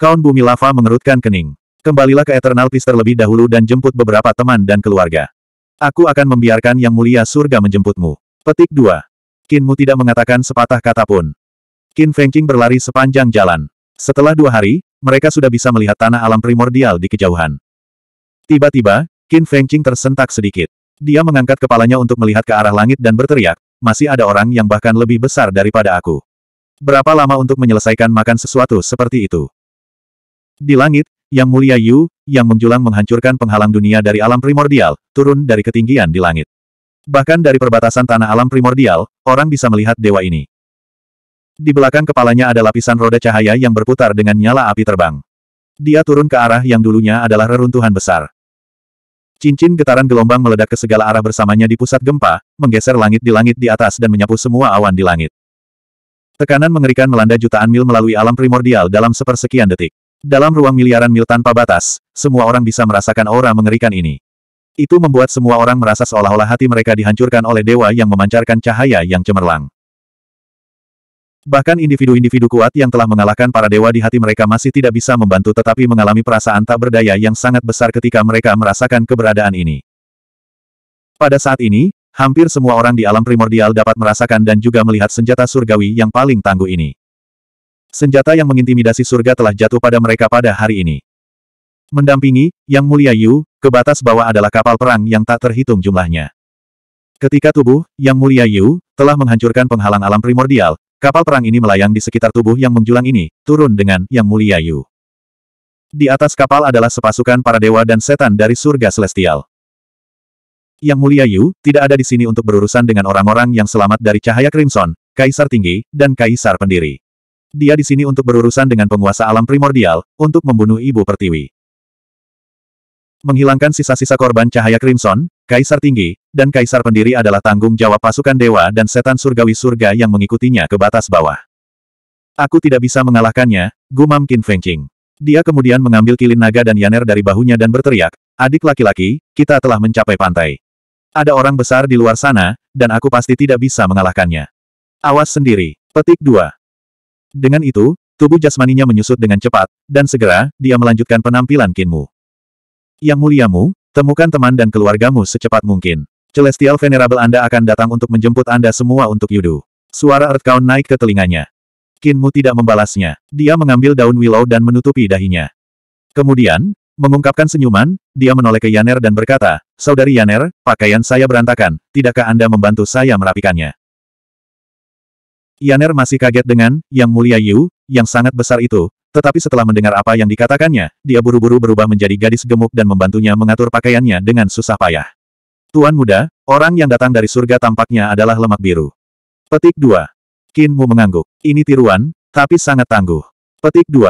Kaun bumi lava mengerutkan kening. Kembalilah ke Eternal Peace terlebih dahulu dan jemput beberapa teman dan keluarga. Aku akan membiarkan Yang Mulia Surga menjemputmu. Petik 2. Kinmu tidak mengatakan sepatah kata pun. Qin Fengqing berlari sepanjang jalan. Setelah dua hari, mereka sudah bisa melihat tanah alam primordial di kejauhan. Tiba-tiba, Qin Fengqing tersentak sedikit. Dia mengangkat kepalanya untuk melihat ke arah langit dan berteriak, masih ada orang yang bahkan lebih besar daripada aku. Berapa lama untuk menyelesaikan makan sesuatu seperti itu? Di langit, yang Mulia Yu, yang menjulang menghancurkan penghalang dunia dari alam primordial, turun dari ketinggian di langit. Bahkan dari perbatasan tanah alam primordial, orang bisa melihat dewa ini. Di belakang kepalanya ada lapisan roda cahaya yang berputar dengan nyala api terbang. Dia turun ke arah yang dulunya adalah reruntuhan besar. Cincin getaran gelombang meledak ke segala arah bersamanya di pusat gempa, menggeser langit di langit di atas dan menyapu semua awan di langit. Tekanan mengerikan melanda jutaan mil melalui alam primordial dalam sepersekian detik. Dalam ruang miliaran mil tanpa batas, semua orang bisa merasakan aura mengerikan ini. Itu membuat semua orang merasa seolah-olah hati mereka dihancurkan oleh dewa yang memancarkan cahaya yang cemerlang. Bahkan individu-individu kuat yang telah mengalahkan para dewa di hati mereka masih tidak bisa membantu tetapi mengalami perasaan tak berdaya yang sangat besar ketika mereka merasakan keberadaan ini. Pada saat ini, hampir semua orang di alam primordial dapat merasakan dan juga melihat senjata surgawi yang paling tangguh ini. Senjata yang mengintimidasi surga telah jatuh pada mereka pada hari ini. Mendampingi, Yang Mulia Yu, ke batas bawah adalah kapal perang yang tak terhitung jumlahnya. Ketika tubuh, Yang Mulia Yu, telah menghancurkan penghalang alam primordial, kapal perang ini melayang di sekitar tubuh yang menjulang ini, turun dengan Yang Mulia Yu. Di atas kapal adalah sepasukan para dewa dan setan dari surga celestial. Yang Mulia Yu, tidak ada di sini untuk berurusan dengan orang-orang yang selamat dari cahaya Crimson, Kaisar Tinggi, dan Kaisar Pendiri. Dia di sini untuk berurusan dengan penguasa alam primordial, untuk membunuh ibu pertiwi. Menghilangkan sisa-sisa korban cahaya Crimson, Kaisar Tinggi, dan Kaisar Pendiri adalah tanggung jawab pasukan dewa dan setan surgawi surga yang mengikutinya ke batas bawah. Aku tidak bisa mengalahkannya, gumam Qin Fengqing. Dia kemudian mengambil kilin naga dan Yaner dari bahunya dan berteriak, adik laki-laki, kita telah mencapai pantai. Ada orang besar di luar sana, dan aku pasti tidak bisa mengalahkannya. Awas sendiri. Petik 2. Dengan itu, tubuh jasmaninya menyusut dengan cepat, dan segera, dia melanjutkan penampilan Kinmu. Yang muliamu, temukan teman dan keluargamu secepat mungkin. Celestial Venerable Anda akan datang untuk menjemput Anda semua untuk Yudu. Suara Earthcount naik ke telinganya. Kinmu tidak membalasnya. Dia mengambil daun willow dan menutupi dahinya. Kemudian, mengungkapkan senyuman, dia menoleh ke Yaner dan berkata, Saudari Yaner, pakaian saya berantakan, tidakkah Anda membantu saya merapikannya? Yaner masih kaget dengan, Yang Mulia Yu, yang sangat besar itu, tetapi setelah mendengar apa yang dikatakannya, dia buru-buru berubah menjadi gadis gemuk dan membantunya mengatur pakaiannya dengan susah payah. Tuan muda, orang yang datang dari surga tampaknya adalah lemak biru. Petik 2. Kin Mu mengangguk. Ini tiruan, tapi sangat tangguh. Petik 2.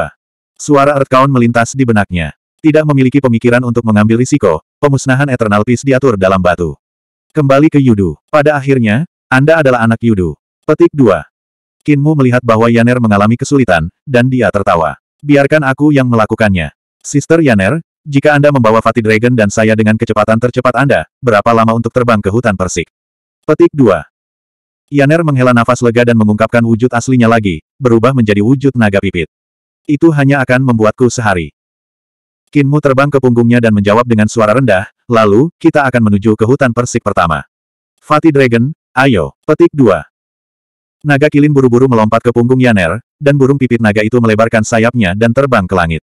Suara Earthkaun melintas di benaknya. Tidak memiliki pemikiran untuk mengambil risiko, pemusnahan Eternal Peace diatur dalam batu. Kembali ke Yudu. Pada akhirnya, Anda adalah anak Yudu. Petik 2. Kinmu melihat bahwa Yaner mengalami kesulitan, dan dia tertawa. Biarkan aku yang melakukannya. Sister Yaner, jika Anda membawa Fatih Dragon dan saya dengan kecepatan tercepat Anda, berapa lama untuk terbang ke hutan persik? Petik 2. Yaner menghela nafas lega dan mengungkapkan wujud aslinya lagi, berubah menjadi wujud naga pipit. Itu hanya akan membuatku sehari. Kinmu terbang ke punggungnya dan menjawab dengan suara rendah, lalu, kita akan menuju ke hutan persik pertama. Fatih Dragon, ayo, petik 2. Naga kilin buru-buru melompat ke punggung Yaner, dan burung pipit naga itu melebarkan sayapnya dan terbang ke langit.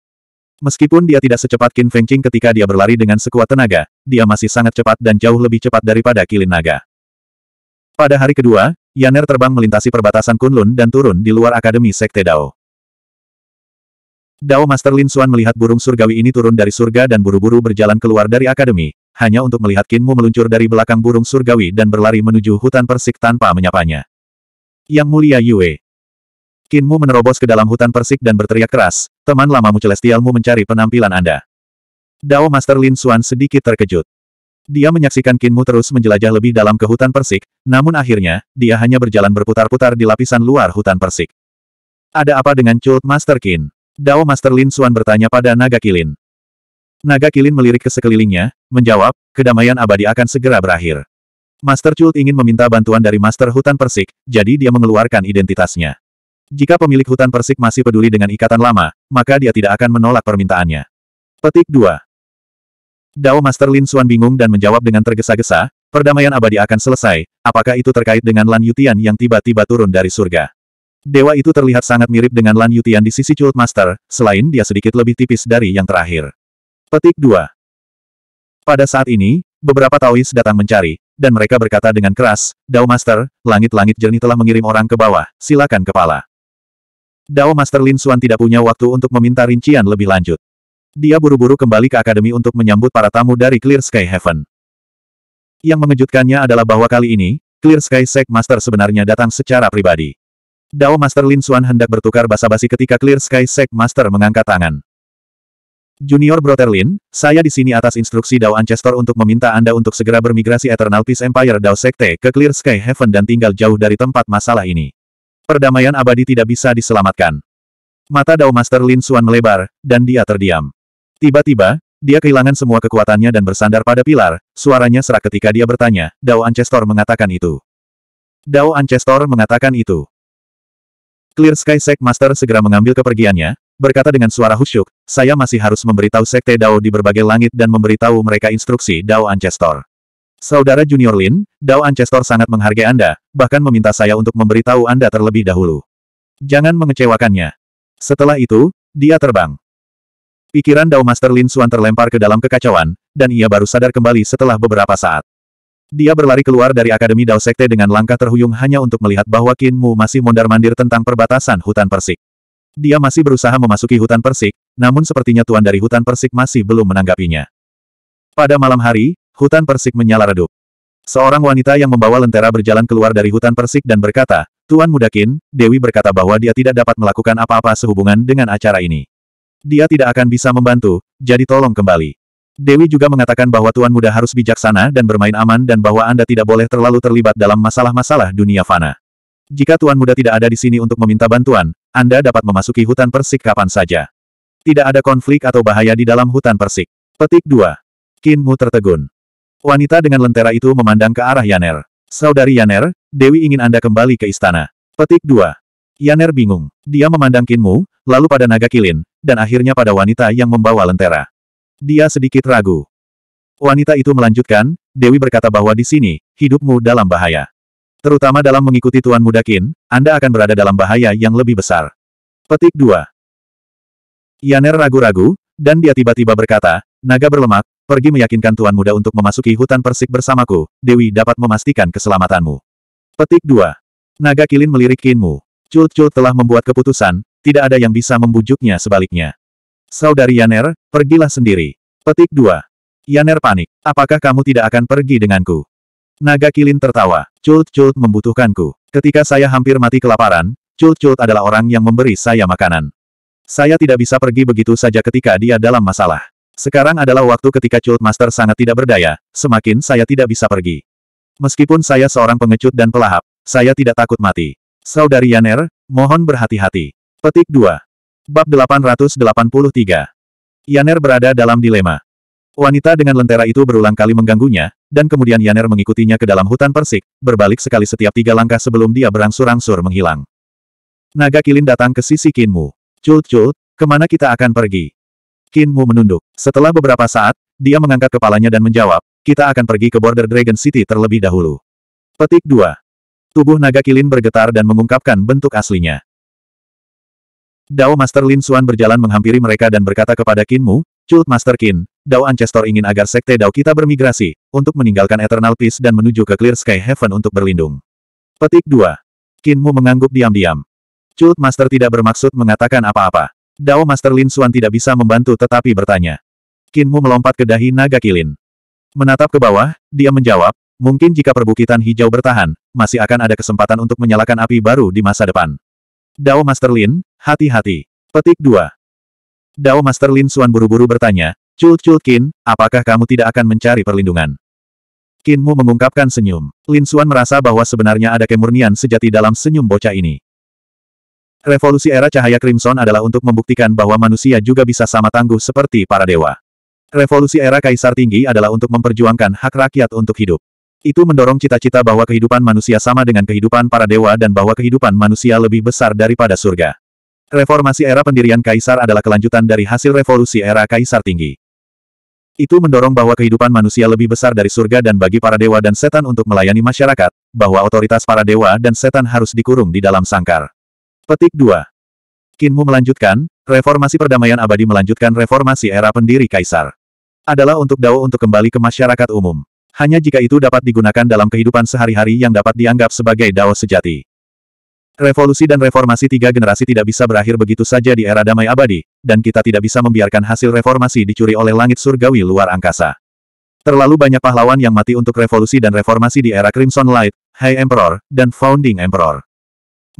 Meskipun dia tidak secepat Qin Fengqing ketika dia berlari dengan sekuat tenaga, dia masih sangat cepat dan jauh lebih cepat daripada kilin naga. Pada hari kedua, Yaner terbang melintasi perbatasan Kunlun dan turun di luar Akademi Sekte Dao. Dao Master Lin Xuan melihat burung surgawi ini turun dari surga dan buru-buru berjalan keluar dari Akademi, hanya untuk melihat Qin Mu meluncur dari belakang burung surgawi dan berlari menuju hutan persik tanpa menyapanya. Yang Mulia Yue. Kinmu menerobos ke dalam hutan persik dan berteriak keras, teman lamamu celestialmu mencari penampilan Anda. Dao Master Lin Xuan sedikit terkejut. Dia menyaksikan Kinmu terus menjelajah lebih dalam ke hutan persik, namun akhirnya, dia hanya berjalan berputar-putar di lapisan luar hutan persik. Ada apa dengan Cult Master Kin? Dao Master Lin Xuan bertanya pada Naga Kilin. Naga Kilin melirik ke sekelilingnya, menjawab, kedamaian abadi akan segera berakhir. Master Chult ingin meminta bantuan dari Master Hutan Persik, jadi dia mengeluarkan identitasnya. Jika pemilik hutan Persik masih peduli dengan ikatan lama, maka dia tidak akan menolak permintaannya. Petik 2. Dao Master Lin Suan bingung dan menjawab dengan tergesa-gesa, perdamaian abadi akan selesai, apakah itu terkait dengan Lan Yutian yang tiba-tiba turun dari surga? Dewa itu terlihat sangat mirip dengan Lan Yutian di sisi Chult Master, selain dia sedikit lebih tipis dari yang terakhir. Petik 2. Pada saat ini, beberapa Taois datang mencari, dan mereka berkata dengan keras, Dao Master, langit-langit jernih telah mengirim orang ke bawah, silakan kepala. Dao Master Lin Xuan tidak punya waktu untuk meminta rincian lebih lanjut. Dia buru-buru kembali ke akademi untuk menyambut para tamu dari Clear Sky Heaven. Yang mengejutkannya adalah bahwa kali ini, Clear Sky Sek Master sebenarnya datang secara pribadi. Dao Master Lin Xuan hendak bertukar basa-basi ketika Clear Sky Sek Master mengangkat tangan. Junior Brother Lin, saya di sini atas instruksi Dao Ancestor untuk meminta Anda untuk segera bermigrasi Eternal Peace Empire Dao Sekte ke Clear Sky Heaven dan tinggal jauh dari tempat masalah ini. Perdamaian abadi tidak bisa diselamatkan. Mata Dao Master Lin Suan melebar, dan dia terdiam. Tiba-tiba, dia kehilangan semua kekuatannya dan bersandar pada pilar, suaranya serak ketika dia bertanya, Dao Ancestor mengatakan itu. Dao Ancestor mengatakan itu. Clear Sky Sek Master segera mengambil kepergiannya, berkata dengan suara husyuk, saya masih harus memberitahu Sekte Dao di berbagai langit dan memberitahu mereka instruksi Dao Ancestor. Saudara Junior Lin, Dao Ancestor sangat menghargai Anda, bahkan meminta saya untuk memberitahu Anda terlebih dahulu. Jangan mengecewakannya. Setelah itu, dia terbang. Pikiran Dao Master Lin Suan terlempar ke dalam kekacauan, dan ia baru sadar kembali setelah beberapa saat. Dia berlari keluar dari Akademi Dao Sekte dengan langkah terhuyung hanya untuk melihat bahwa Qin Mu masih mondar-mandir tentang perbatasan hutan persik. Dia masih berusaha memasuki hutan persik, namun sepertinya tuan dari hutan persik masih belum menanggapinya. Pada malam hari, hutan persik menyala redup. Seorang wanita yang membawa lentera berjalan keluar dari hutan persik dan berkata, Tuan Mudakin, Dewi berkata bahwa dia tidak dapat melakukan apa-apa sehubungan dengan acara ini. Dia tidak akan bisa membantu, jadi tolong kembali. Dewi juga mengatakan bahwa Tuan Muda harus bijaksana dan bermain aman dan bahwa Anda tidak boleh terlalu terlibat dalam masalah-masalah dunia fana. Jika Tuan Muda tidak ada di sini untuk meminta bantuan, Anda dapat memasuki hutan persik kapan saja. Tidak ada konflik atau bahaya di dalam hutan persik. Petik 2. Mu tertegun. Wanita dengan lentera itu memandang ke arah Yaner. Saudari Yaner, Dewi ingin Anda kembali ke istana. Petik 2. Yaner bingung. Dia memandang mu, lalu pada naga kilin, dan akhirnya pada wanita yang membawa lentera. Dia sedikit ragu. Wanita itu melanjutkan, Dewi berkata bahwa di sini, hidupmu dalam bahaya. Terutama dalam mengikuti Tuan Muda Qin, Anda akan berada dalam bahaya yang lebih besar. Petik 2. Yaner ragu-ragu, dan dia tiba-tiba berkata, Naga berlemak, pergi meyakinkan Tuan Muda untuk memasuki hutan persik bersamaku, Dewi dapat memastikan keselamatanmu. Petik 2. Naga Kilin melirik Kinmu. Cult-cult telah membuat keputusan, tidak ada yang bisa membujuknya sebaliknya. Saudari Yaner, pergilah sendiri. Petik 2. Yaner panik. Apakah kamu tidak akan pergi denganku? Naga Kilin tertawa. Cult-cult membutuhkanku. Ketika saya hampir mati kelaparan, cult-cult adalah orang yang memberi saya makanan. Saya tidak bisa pergi begitu saja ketika dia dalam masalah. Sekarang adalah waktu ketika cult master sangat tidak berdaya, semakin saya tidak bisa pergi. Meskipun saya seorang pengecut dan pelahap, saya tidak takut mati. Saudari Yaner, mohon berhati-hati. Petik 2. Bab 883. Yaner berada dalam dilema. Wanita dengan lentera itu berulang kali mengganggunya, dan kemudian Yaner mengikutinya ke dalam hutan persik, berbalik sekali setiap tiga langkah sebelum dia berangsur-angsur menghilang. Naga Kilin datang ke sisi Kinmu. Cult-cult, kemana kita akan pergi? Kinmu menunduk. Setelah beberapa saat, dia mengangkat kepalanya dan menjawab, kita akan pergi ke Border Dragon City terlebih dahulu. Petik 2. Tubuh Naga Kilin bergetar dan mengungkapkan bentuk aslinya. Dao Master Lin Xuan berjalan menghampiri mereka dan berkata kepada Kinmu, Cult Master Kin, Dao Ancestor ingin agar Sekte Dao kita bermigrasi, untuk meninggalkan Eternal Peace dan menuju ke Clear Sky Heaven untuk berlindung. Petik 2. Kinmu mengangguk diam-diam. Cult Master tidak bermaksud mengatakan apa-apa. Dao Master Lin Xuan tidak bisa membantu tetapi bertanya. Kinmu melompat ke dahi naga kilin. Menatap ke bawah, dia menjawab, mungkin jika perbukitan hijau bertahan, masih akan ada kesempatan untuk menyalakan api baru di masa depan. Dao Master Lin, hati-hati. Petik 2. Dao Master Lin Xuan buru-buru bertanya, Cul Cul Kin, apakah kamu tidak akan mencari perlindungan? Kinmu mengungkapkan senyum. Lin Suan merasa bahwa sebenarnya ada kemurnian sejati dalam senyum bocah ini. Revolusi era cahaya Crimson adalah untuk membuktikan bahwa manusia juga bisa sama tangguh seperti para dewa. Revolusi era kaisar tinggi adalah untuk memperjuangkan hak rakyat untuk hidup. Itu mendorong cita-cita bahwa kehidupan manusia sama dengan kehidupan para dewa dan bahwa kehidupan manusia lebih besar daripada surga. Reformasi era pendirian kaisar adalah kelanjutan dari hasil revolusi era kaisar tinggi. Itu mendorong bahwa kehidupan manusia lebih besar dari surga dan bagi para dewa dan setan untuk melayani masyarakat, bahwa otoritas para dewa dan setan harus dikurung di dalam sangkar. Petik 2. Kinmu melanjutkan, reformasi perdamaian abadi melanjutkan reformasi era pendiri kaisar. Adalah untuk Dao untuk kembali ke masyarakat umum. Hanya jika itu dapat digunakan dalam kehidupan sehari-hari yang dapat dianggap sebagai Dao sejati. Revolusi dan reformasi tiga generasi tidak bisa berakhir begitu saja di era damai abadi, dan kita tidak bisa membiarkan hasil reformasi dicuri oleh langit surgawi luar angkasa. Terlalu banyak pahlawan yang mati untuk revolusi dan reformasi di era Crimson Light, High Emperor, dan Founding Emperor.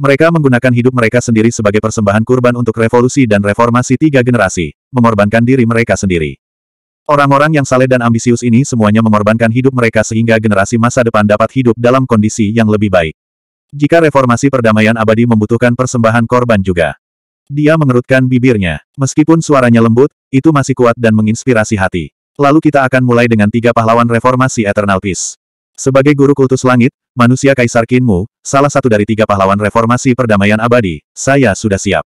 Mereka menggunakan hidup mereka sendiri sebagai persembahan kurban untuk revolusi dan reformasi tiga generasi, mengorbankan diri mereka sendiri. Orang-orang yang saleh dan ambisius ini semuanya mengorbankan hidup mereka sehingga generasi masa depan dapat hidup dalam kondisi yang lebih baik. Jika reformasi perdamaian abadi membutuhkan persembahan korban juga. Dia mengerutkan bibirnya. Meskipun suaranya lembut, itu masih kuat dan menginspirasi hati. Lalu kita akan mulai dengan tiga pahlawan reformasi Eternal Peace. Sebagai guru kultus langit, manusia kaisar Kinmu, salah satu dari tiga pahlawan reformasi perdamaian abadi, saya sudah siap.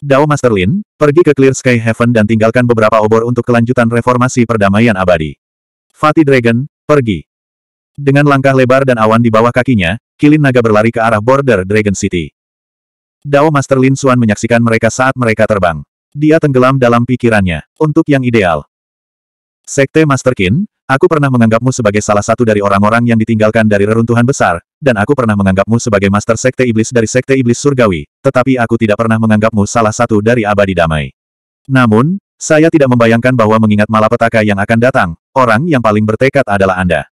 Dao Master Lin, pergi ke Clear Sky Heaven dan tinggalkan beberapa obor untuk kelanjutan reformasi perdamaian abadi. Fatih Dragon, pergi. Dengan langkah lebar dan awan di bawah kakinya, kilin naga berlari ke arah border Dragon City. Dao Master Lin Xuan menyaksikan mereka saat mereka terbang. Dia tenggelam dalam pikirannya. Untuk yang ideal. Sekte Master Qin, aku pernah menganggapmu sebagai salah satu dari orang-orang yang ditinggalkan dari reruntuhan besar, dan aku pernah menganggapmu sebagai Master Sekte Iblis dari Sekte Iblis Surgawi, tetapi aku tidak pernah menganggapmu salah satu dari abadi damai. Namun, saya tidak membayangkan bahwa mengingat malapetaka yang akan datang, orang yang paling bertekad adalah Anda.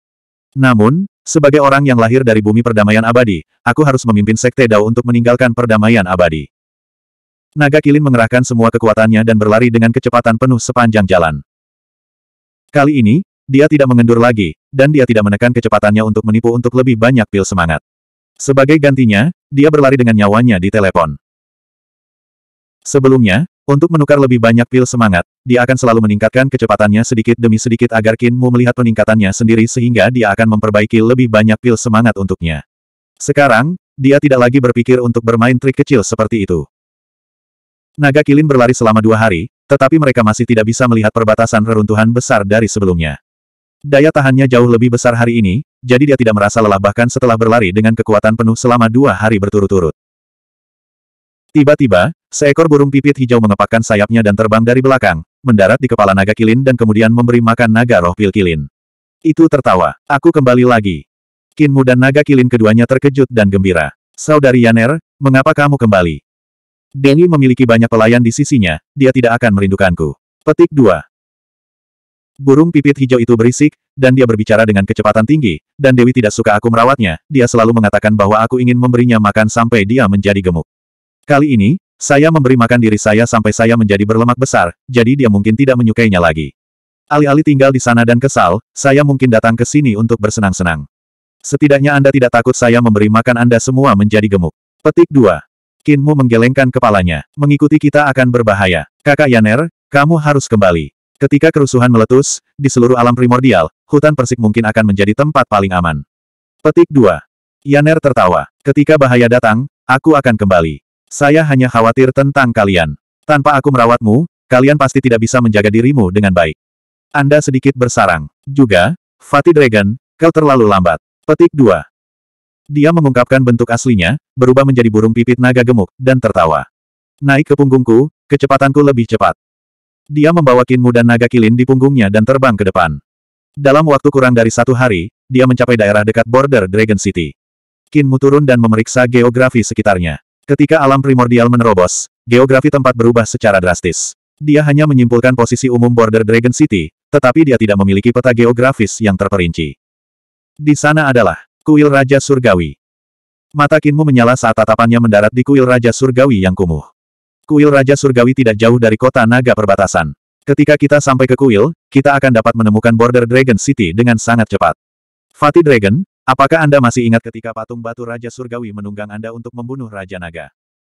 Namun, sebagai orang yang lahir dari bumi perdamaian abadi, aku harus memimpin Sekte Dao untuk meninggalkan perdamaian abadi. Naga Kilin mengerahkan semua kekuatannya dan berlari dengan kecepatan penuh sepanjang jalan. Kali ini, dia tidak mengendur lagi, dan dia tidak menekan kecepatannya untuk menipu untuk lebih banyak pil semangat. Sebagai gantinya, dia berlari dengan nyawanya di telepon. Sebelumnya, untuk menukar lebih banyak pil semangat, dia akan selalu meningkatkan kecepatannya sedikit demi sedikit agar Qin Mu melihat peningkatannya sendiri sehingga dia akan memperbaiki lebih banyak pil semangat untuknya. Sekarang, dia tidak lagi berpikir untuk bermain trik kecil seperti itu. Naga Kilin berlari selama dua hari, tetapi mereka masih tidak bisa melihat perbatasan reruntuhan besar dari sebelumnya. Daya tahannya jauh lebih besar hari ini, jadi dia tidak merasa lelah bahkan setelah berlari dengan kekuatan penuh selama dua hari berturut-turut. Tiba-tiba, seekor burung pipit hijau mengepakkan sayapnya dan terbang dari belakang, mendarat di kepala naga kilin dan kemudian memberi makan naga roh pil kilin. Itu tertawa. Aku kembali lagi. Kinmu dan naga kilin keduanya terkejut dan gembira. Saudari Yaner, mengapa kamu kembali? Dengi memiliki banyak pelayan di sisinya, dia tidak akan merindukanku. Petik 2. Burung pipit hijau itu berisik, dan dia berbicara dengan kecepatan tinggi, dan Dewi tidak suka aku merawatnya, dia selalu mengatakan bahwa aku ingin memberinya makan sampai dia menjadi gemuk. Kali ini, saya memberi makan diri saya sampai saya menjadi berlemak besar, jadi dia mungkin tidak menyukainya lagi. Alih-alih tinggal di sana dan kesal, saya mungkin datang ke sini untuk bersenang-senang. Setidaknya Anda tidak takut saya memberi makan Anda semua menjadi gemuk. Petik 2. Kinmu menggelengkan kepalanya. Mengikuti kita akan berbahaya. Kakak Yaner, kamu harus kembali. Ketika kerusuhan meletus, di seluruh alam primordial, hutan persik mungkin akan menjadi tempat paling aman. Petik 2. Yaner tertawa. Ketika bahaya datang, aku akan kembali. Saya hanya khawatir tentang kalian. Tanpa aku merawatmu, kalian pasti tidak bisa menjaga dirimu dengan baik. Anda sedikit bersarang. Juga, Fatih Dragon, kau terlalu lambat. Petik 2. Dia mengungkapkan bentuk aslinya, berubah menjadi burung pipit naga gemuk, dan tertawa. Naik ke punggungku, kecepatanku lebih cepat. Dia membawa kinmu dan naga kilin di punggungnya dan terbang ke depan. Dalam waktu kurang dari satu hari, dia mencapai daerah dekat border Dragon City. Kinmu turun dan memeriksa geografi sekitarnya. Ketika alam primordial menerobos, geografi tempat berubah secara drastis. Dia hanya menyimpulkan posisi umum border Dragon City, tetapi dia tidak memiliki peta geografis yang terperinci. Di sana adalah kuil Raja Surgawi. Mata Kinmu menyala saat tatapannya mendarat di kuil Raja Surgawi yang kumuh. Kuil Raja Surgawi tidak jauh dari kota naga perbatasan. Ketika kita sampai ke kuil, kita akan dapat menemukan border Dragon City dengan sangat cepat. Fatih Dragon, Apakah Anda masih ingat ketika patung batu Raja Surgawi menunggang Anda untuk membunuh Raja Naga?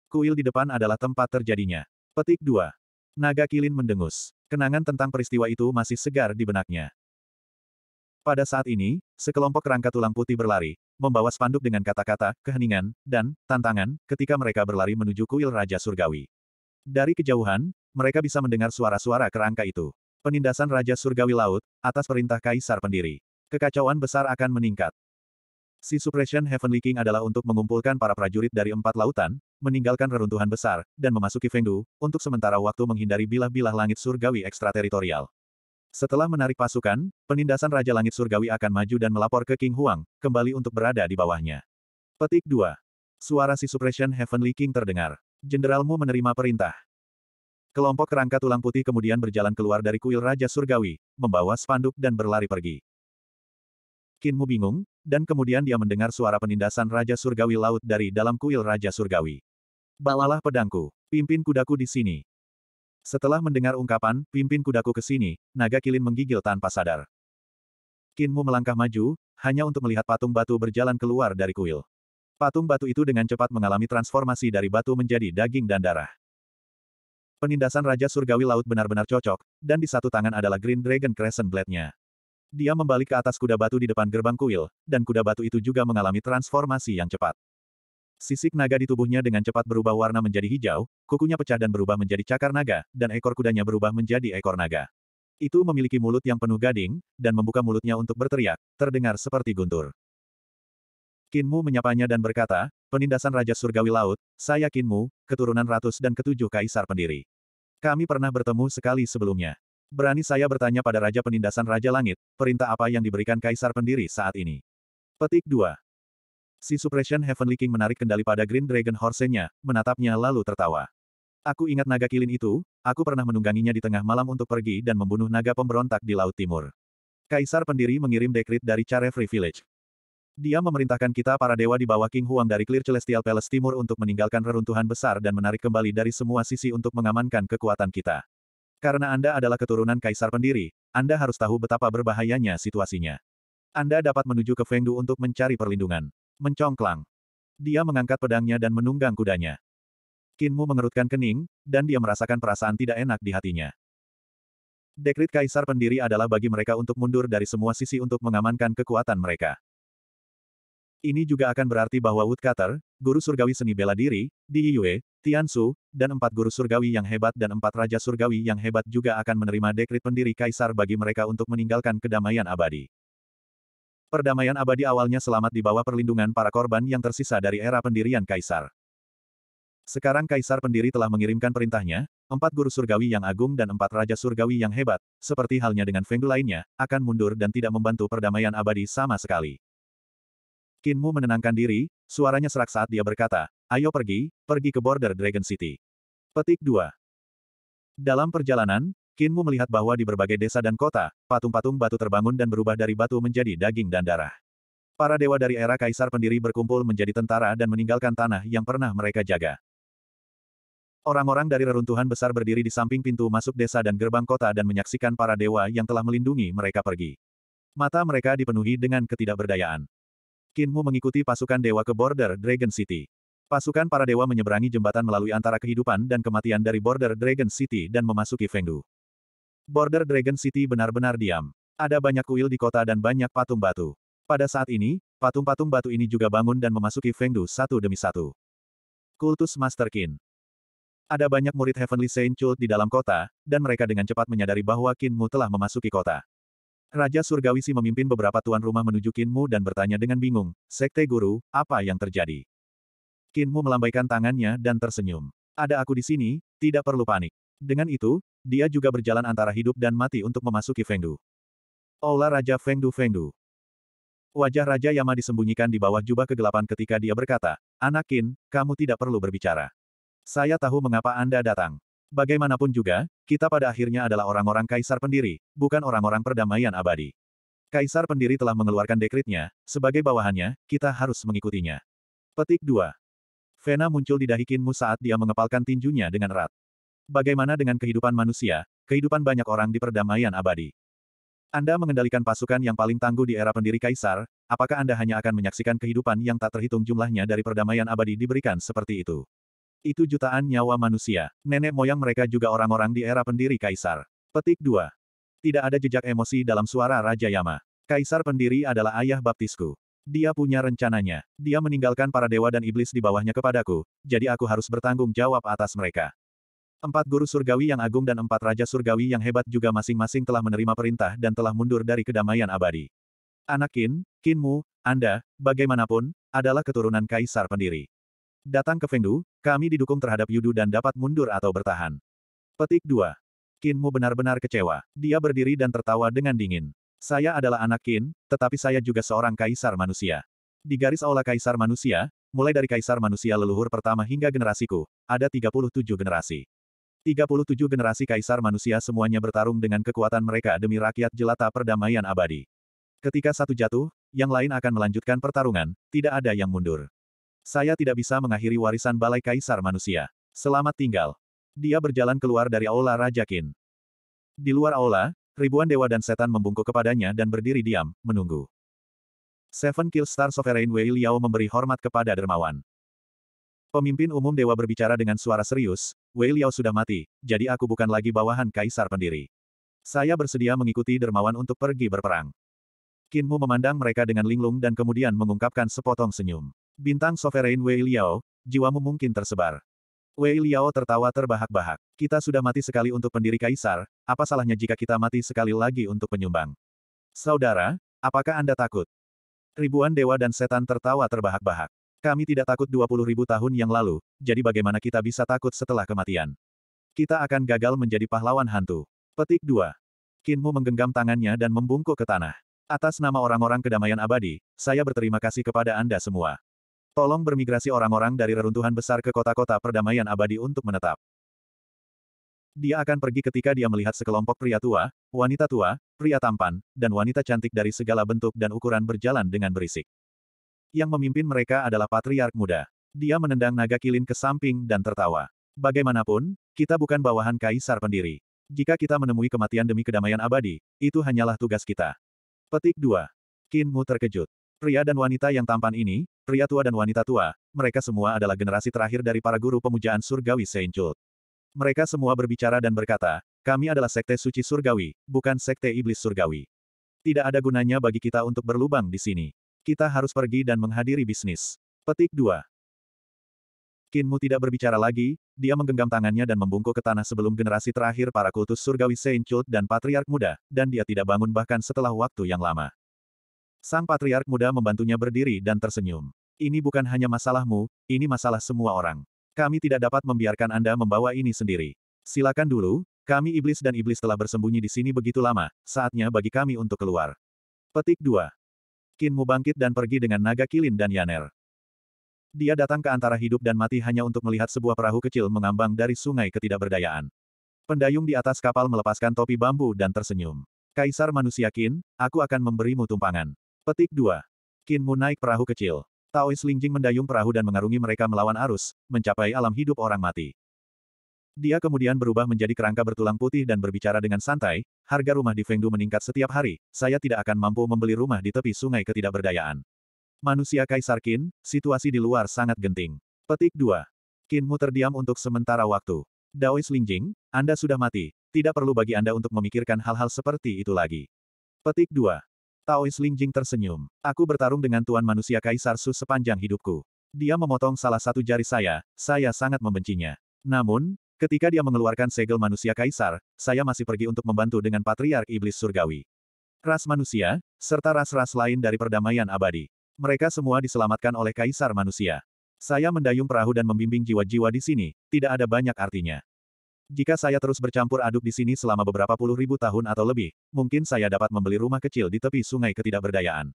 Kuil di depan adalah tempat terjadinya. Petik 2. Naga Kilin mendengus. Kenangan tentang peristiwa itu masih segar di benaknya. Pada saat ini, sekelompok rangka tulang putih berlari, membawa spanduk dengan kata-kata, keheningan, dan tantangan, ketika mereka berlari menuju kuil Raja Surgawi. Dari kejauhan, mereka bisa mendengar suara-suara kerangka itu. Penindasan Raja Surgawi Laut, atas perintah Kaisar Pendiri. Kekacauan besar akan meningkat. Si Suppression Heavenly King adalah untuk mengumpulkan para prajurit dari empat lautan, meninggalkan reruntuhan besar, dan memasuki Fengdu, untuk sementara waktu menghindari bilah-bilah langit surgawi ekstrateritorial. Setelah menarik pasukan, penindasan Raja Langit Surgawi akan maju dan melapor ke King Huang, kembali untuk berada di bawahnya. Petik 2. Suara si Suppression Heavenly King terdengar. Jenderalmu menerima perintah. Kelompok kerangka tulang putih kemudian berjalan keluar dari kuil Raja Surgawi, membawa spanduk dan berlari pergi. Kinmu bingung, dan kemudian dia mendengar suara penindasan Raja Surgawi Laut dari dalam kuil Raja Surgawi. Balalah pedangku, pimpin kudaku di sini. Setelah mendengar ungkapan, pimpin kudaku ke sini, naga kilin menggigil tanpa sadar. Kinmu melangkah maju, hanya untuk melihat patung batu berjalan keluar dari kuil. Patung batu itu dengan cepat mengalami transformasi dari batu menjadi daging dan darah. Penindasan Raja Surgawi Laut benar-benar cocok, dan di satu tangan adalah Green Dragon Crescent Blade-nya. Dia membalik ke atas kuda batu di depan gerbang kuil, dan kuda batu itu juga mengalami transformasi yang cepat. Sisik naga di tubuhnya dengan cepat berubah warna menjadi hijau, kukunya pecah dan berubah menjadi cakar naga, dan ekor kudanya berubah menjadi ekor naga. Itu memiliki mulut yang penuh gading, dan membuka mulutnya untuk berteriak, terdengar seperti guntur. Kinmu menyapanya dan berkata, penindasan Raja Surgawi Laut, saya Kinmu, keturunan ratus dan ketujuh kaisar pendiri. Kami pernah bertemu sekali sebelumnya. Berani saya bertanya pada Raja Penindasan Raja Langit, perintah apa yang diberikan Kaisar Pendiri saat ini? Petik 2. Si Suppression Heavenly King menarik kendali pada Green Dragon Horse-nya, menatapnya lalu tertawa. Aku ingat naga kilin itu, aku pernah menungganginya di tengah malam untuk pergi dan membunuh naga pemberontak di Laut Timur. Kaisar Pendiri mengirim dekrit dari Free Village. Dia memerintahkan kita para dewa di bawah King Huang dari Clear Celestial Palace Timur untuk meninggalkan reruntuhan besar dan menarik kembali dari semua sisi untuk mengamankan kekuatan kita. Karena Anda adalah keturunan kaisar pendiri, Anda harus tahu betapa berbahayanya situasinya. Anda dapat menuju ke Fengdu untuk mencari perlindungan. Mencongklang. Dia mengangkat pedangnya dan menunggang kudanya. Kinmu mengerutkan kening, dan dia merasakan perasaan tidak enak di hatinya. Dekrit kaisar pendiri adalah bagi mereka untuk mundur dari semua sisi untuk mengamankan kekuatan mereka. Ini juga akan berarti bahwa Woodcutter, guru surgawi seni bela diri, di Yue, Tiansu, dan empat guru surgawi yang hebat dan empat raja surgawi yang hebat juga akan menerima dekrit pendiri kaisar bagi mereka untuk meninggalkan kedamaian abadi. Perdamaian abadi awalnya selamat di bawah perlindungan para korban yang tersisa dari era pendirian kaisar. Sekarang kaisar pendiri telah mengirimkan perintahnya, empat guru surgawi yang agung dan empat raja surgawi yang hebat, seperti halnya dengan Feng lainnya, akan mundur dan tidak membantu perdamaian abadi sama sekali. Kinmu menenangkan diri, suaranya serak saat dia berkata, ayo pergi, pergi ke border Dragon City. Petik 2. Dalam perjalanan, Kinmu melihat bahwa di berbagai desa dan kota, patung-patung batu terbangun dan berubah dari batu menjadi daging dan darah. Para dewa dari era kaisar pendiri berkumpul menjadi tentara dan meninggalkan tanah yang pernah mereka jaga. Orang-orang dari reruntuhan besar berdiri di samping pintu masuk desa dan gerbang kota dan menyaksikan para dewa yang telah melindungi mereka pergi. Mata mereka dipenuhi dengan ketidakberdayaan. Kinmu mengikuti pasukan dewa ke border Dragon City. Pasukan para dewa menyeberangi jembatan melalui antara kehidupan dan kematian dari border Dragon City dan memasuki Fengdu. Border Dragon City benar-benar diam. Ada banyak kuil di kota dan banyak patung batu. Pada saat ini, patung-patung batu ini juga bangun dan memasuki Fengdu satu demi satu. Kultus Master Kin. ada banyak murid Heavenly Saint Chult di dalam kota, dan mereka dengan cepat menyadari bahwa Kinmu telah memasuki kota. Raja Surgawi Si memimpin beberapa tuan rumah menuju Kinmu dan bertanya dengan bingung, Sekte Guru, apa yang terjadi? Kinmu melambaikan tangannya dan tersenyum. Ada aku di sini, tidak perlu panik. Dengan itu, dia juga berjalan antara hidup dan mati untuk memasuki Fengdu. Olah Raja Fengdu Fengdu. Wajah Raja Yama disembunyikan di bawah jubah kegelapan ketika dia berkata, "Anak Kin, kamu tidak perlu berbicara. Saya tahu mengapa Anda datang. Bagaimanapun juga, kita pada akhirnya adalah orang-orang kaisar pendiri, bukan orang-orang perdamaian abadi. Kaisar pendiri telah mengeluarkan dekritnya, sebagai bawahannya, kita harus mengikutinya. Petik 2. Vena muncul di dahi Kinmu saat dia mengepalkan tinjunya dengan erat. Bagaimana dengan kehidupan manusia, kehidupan banyak orang di perdamaian abadi? Anda mengendalikan pasukan yang paling tangguh di era pendiri kaisar, apakah Anda hanya akan menyaksikan kehidupan yang tak terhitung jumlahnya dari perdamaian abadi diberikan seperti itu? Itu jutaan nyawa manusia. Nenek moyang mereka juga orang-orang di era pendiri kaisar. Petik 2. Tidak ada jejak emosi dalam suara Raja Yama. Kaisar pendiri adalah ayah baptisku. Dia punya rencananya. Dia meninggalkan para dewa dan iblis di bawahnya kepadaku, jadi aku harus bertanggung jawab atas mereka. Empat guru surgawi yang agung dan empat raja surgawi yang hebat juga masing-masing telah menerima perintah dan telah mundur dari kedamaian abadi. Anak Kin, Kinmu, Anda, bagaimanapun, adalah keturunan kaisar pendiri. Datang ke Fengdu, kami didukung terhadap Yudu dan dapat mundur atau bertahan. Petik 2. Kinmu benar-benar kecewa. Dia berdiri dan tertawa dengan dingin. Saya adalah anak Kin, tetapi saya juga seorang kaisar manusia. Di garis aula kaisar manusia, mulai dari kaisar manusia leluhur pertama hingga generasiku, ada 37 generasi. 37 generasi kaisar manusia semuanya bertarung dengan kekuatan mereka demi rakyat jelata perdamaian abadi. Ketika satu jatuh, yang lain akan melanjutkan pertarungan, tidak ada yang mundur. Saya tidak bisa mengakhiri warisan Balai Kaisar Manusia. Selamat tinggal. Dia berjalan keluar dari Aula Raja Qin. Di luar Aula, ribuan dewa dan setan membungkuk kepadanya dan berdiri diam, menunggu. Seven Kill Star Sovereign Wei Liao memberi hormat kepada dermawan. Pemimpin umum dewa berbicara dengan suara serius, Wei Liao sudah mati, jadi aku bukan lagi bawahan kaisar pendiri. Saya bersedia mengikuti dermawan untuk pergi berperang. Kinmu memandang mereka dengan linglung dan kemudian mengungkapkan sepotong senyum. Bintang Sovereign Wei Liao, jiwamu mungkin tersebar. Wei Liao tertawa terbahak-bahak. Kita sudah mati sekali untuk pendiri kaisar, apa salahnya jika kita mati sekali lagi untuk penyumbang? Saudara, apakah Anda takut? Ribuan dewa dan setan tertawa terbahak-bahak. Kami tidak takut 20 ribu tahun yang lalu, jadi bagaimana kita bisa takut setelah kematian? Kita akan gagal menjadi pahlawan hantu. Petik 2. Kinmu menggenggam tangannya dan membungkuk ke tanah. Atas nama orang-orang kedamaian abadi, saya berterima kasih kepada Anda semua. Tolong bermigrasi orang-orang dari reruntuhan besar ke kota-kota perdamaian abadi untuk menetap. Dia akan pergi ketika dia melihat sekelompok pria tua, wanita tua, pria tampan, dan wanita cantik dari segala bentuk dan ukuran berjalan dengan berisik. Yang memimpin mereka adalah patriark muda. Dia menendang naga kilin ke samping dan tertawa. Bagaimanapun, kita bukan bawahan kaisar pendiri. Jika kita menemui kematian demi kedamaian abadi, itu hanyalah tugas kita. Petik 2. Kinmu terkejut. Pria dan wanita yang tampan ini, pria tua dan wanita tua, mereka semua adalah generasi terakhir dari para guru pemujaan surgawi Jude. Mereka semua berbicara dan berkata, kami adalah sekte suci surgawi, bukan sekte iblis surgawi. Tidak ada gunanya bagi kita untuk berlubang di sini. Kita harus pergi dan menghadiri bisnis. Petik 2. Kinmu tidak berbicara lagi, dia menggenggam tangannya dan membungkuk ke tanah sebelum generasi terakhir para kultus surgawi Jude dan Patriark Muda, dan dia tidak bangun bahkan setelah waktu yang lama. Sang patriark muda membantunya berdiri dan tersenyum. Ini bukan hanya masalahmu, ini masalah semua orang. Kami tidak dapat membiarkan Anda membawa ini sendiri. Silakan dulu, kami iblis dan iblis telah bersembunyi di sini begitu lama, saatnya bagi kami untuk keluar. Petik 2. Kinmu bangkit dan pergi dengan naga kilin dan Yaner. Dia datang ke antara hidup dan mati hanya untuk melihat sebuah perahu kecil mengambang dari sungai ketidakberdayaan. Pendayung di atas kapal melepaskan topi bambu dan tersenyum. Kaisar manusia Kin, aku akan memberimu tumpangan. Petik 2. Qin Mu naik perahu kecil. Taois Lingjing mendayung perahu dan mengarungi mereka melawan arus, mencapai alam hidup orang mati. Dia kemudian berubah menjadi kerangka bertulang putih dan berbicara dengan santai, harga rumah di Fengdu meningkat setiap hari, saya tidak akan mampu membeli rumah di tepi sungai ketidakberdayaan. Manusia Kaisar Qin, situasi di luar sangat genting. Petik 2. Qin Mu terdiam untuk sementara waktu. Daois Lingjing, Anda sudah mati, tidak perlu bagi Anda untuk memikirkan hal-hal seperti itu lagi. Petik 2. Taois Lingjing tersenyum. Aku bertarung dengan Tuan Manusia Kaisar Su sepanjang hidupku. Dia memotong salah satu jari saya, saya sangat membencinya. Namun, ketika dia mengeluarkan segel manusia kaisar, saya masih pergi untuk membantu dengan Patriark Iblis Surgawi. Ras manusia, serta ras-ras lain dari perdamaian abadi. Mereka semua diselamatkan oleh kaisar manusia. Saya mendayung perahu dan membimbing jiwa-jiwa di sini, tidak ada banyak artinya. Jika saya terus bercampur aduk di sini selama beberapa puluh ribu tahun atau lebih, mungkin saya dapat membeli rumah kecil di tepi sungai ketidakberdayaan.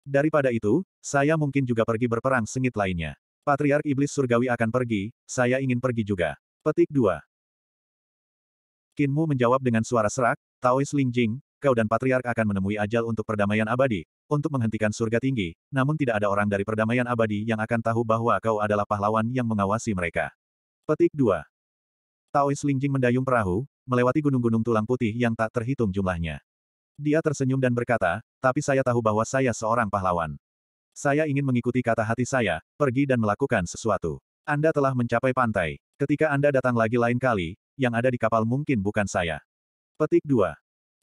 Daripada itu, saya mungkin juga pergi berperang sengit lainnya. Patriark Iblis Surgawi akan pergi, saya ingin pergi juga. Petik 2. Kinmu menjawab dengan suara serak, Taois Lingjing, kau dan Patriark akan menemui ajal untuk perdamaian abadi, untuk menghentikan surga tinggi, namun tidak ada orang dari perdamaian abadi yang akan tahu bahwa kau adalah pahlawan yang mengawasi mereka. Petik 2. Taois Lingjing mendayung perahu, melewati gunung-gunung tulang putih yang tak terhitung jumlahnya. Dia tersenyum dan berkata, tapi saya tahu bahwa saya seorang pahlawan. Saya ingin mengikuti kata hati saya, pergi dan melakukan sesuatu. Anda telah mencapai pantai. Ketika Anda datang lagi lain kali, yang ada di kapal mungkin bukan saya. Petik 2.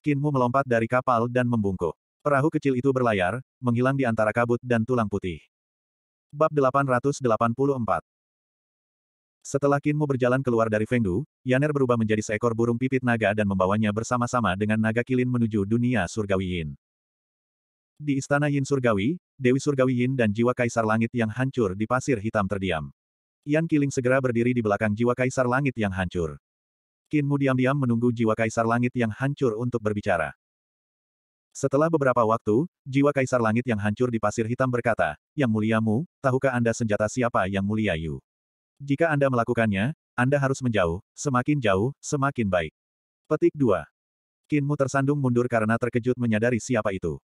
Kinmu melompat dari kapal dan membungkuk. Perahu kecil itu berlayar, menghilang di antara kabut dan tulang putih. Bab 884 setelah Kinmu berjalan keluar dari Fengdu, Yaner berubah menjadi seekor burung pipit naga dan membawanya bersama-sama dengan naga kilin menuju dunia surgawi Yin. Di istana Yin surgawi, Dewi surgawi Yin dan jiwa kaisar langit yang hancur di pasir hitam terdiam. Yan Kiling segera berdiri di belakang jiwa kaisar langit yang hancur. Kinmu diam-diam menunggu jiwa kaisar langit yang hancur untuk berbicara. Setelah beberapa waktu, jiwa kaisar langit yang hancur di pasir hitam berkata, Yang muliamu, tahukah Anda senjata siapa yang mulia Yu? Jika Anda melakukannya, Anda harus menjauh, semakin jauh, semakin baik. Petik 2. Kinmu tersandung mundur karena terkejut menyadari siapa itu.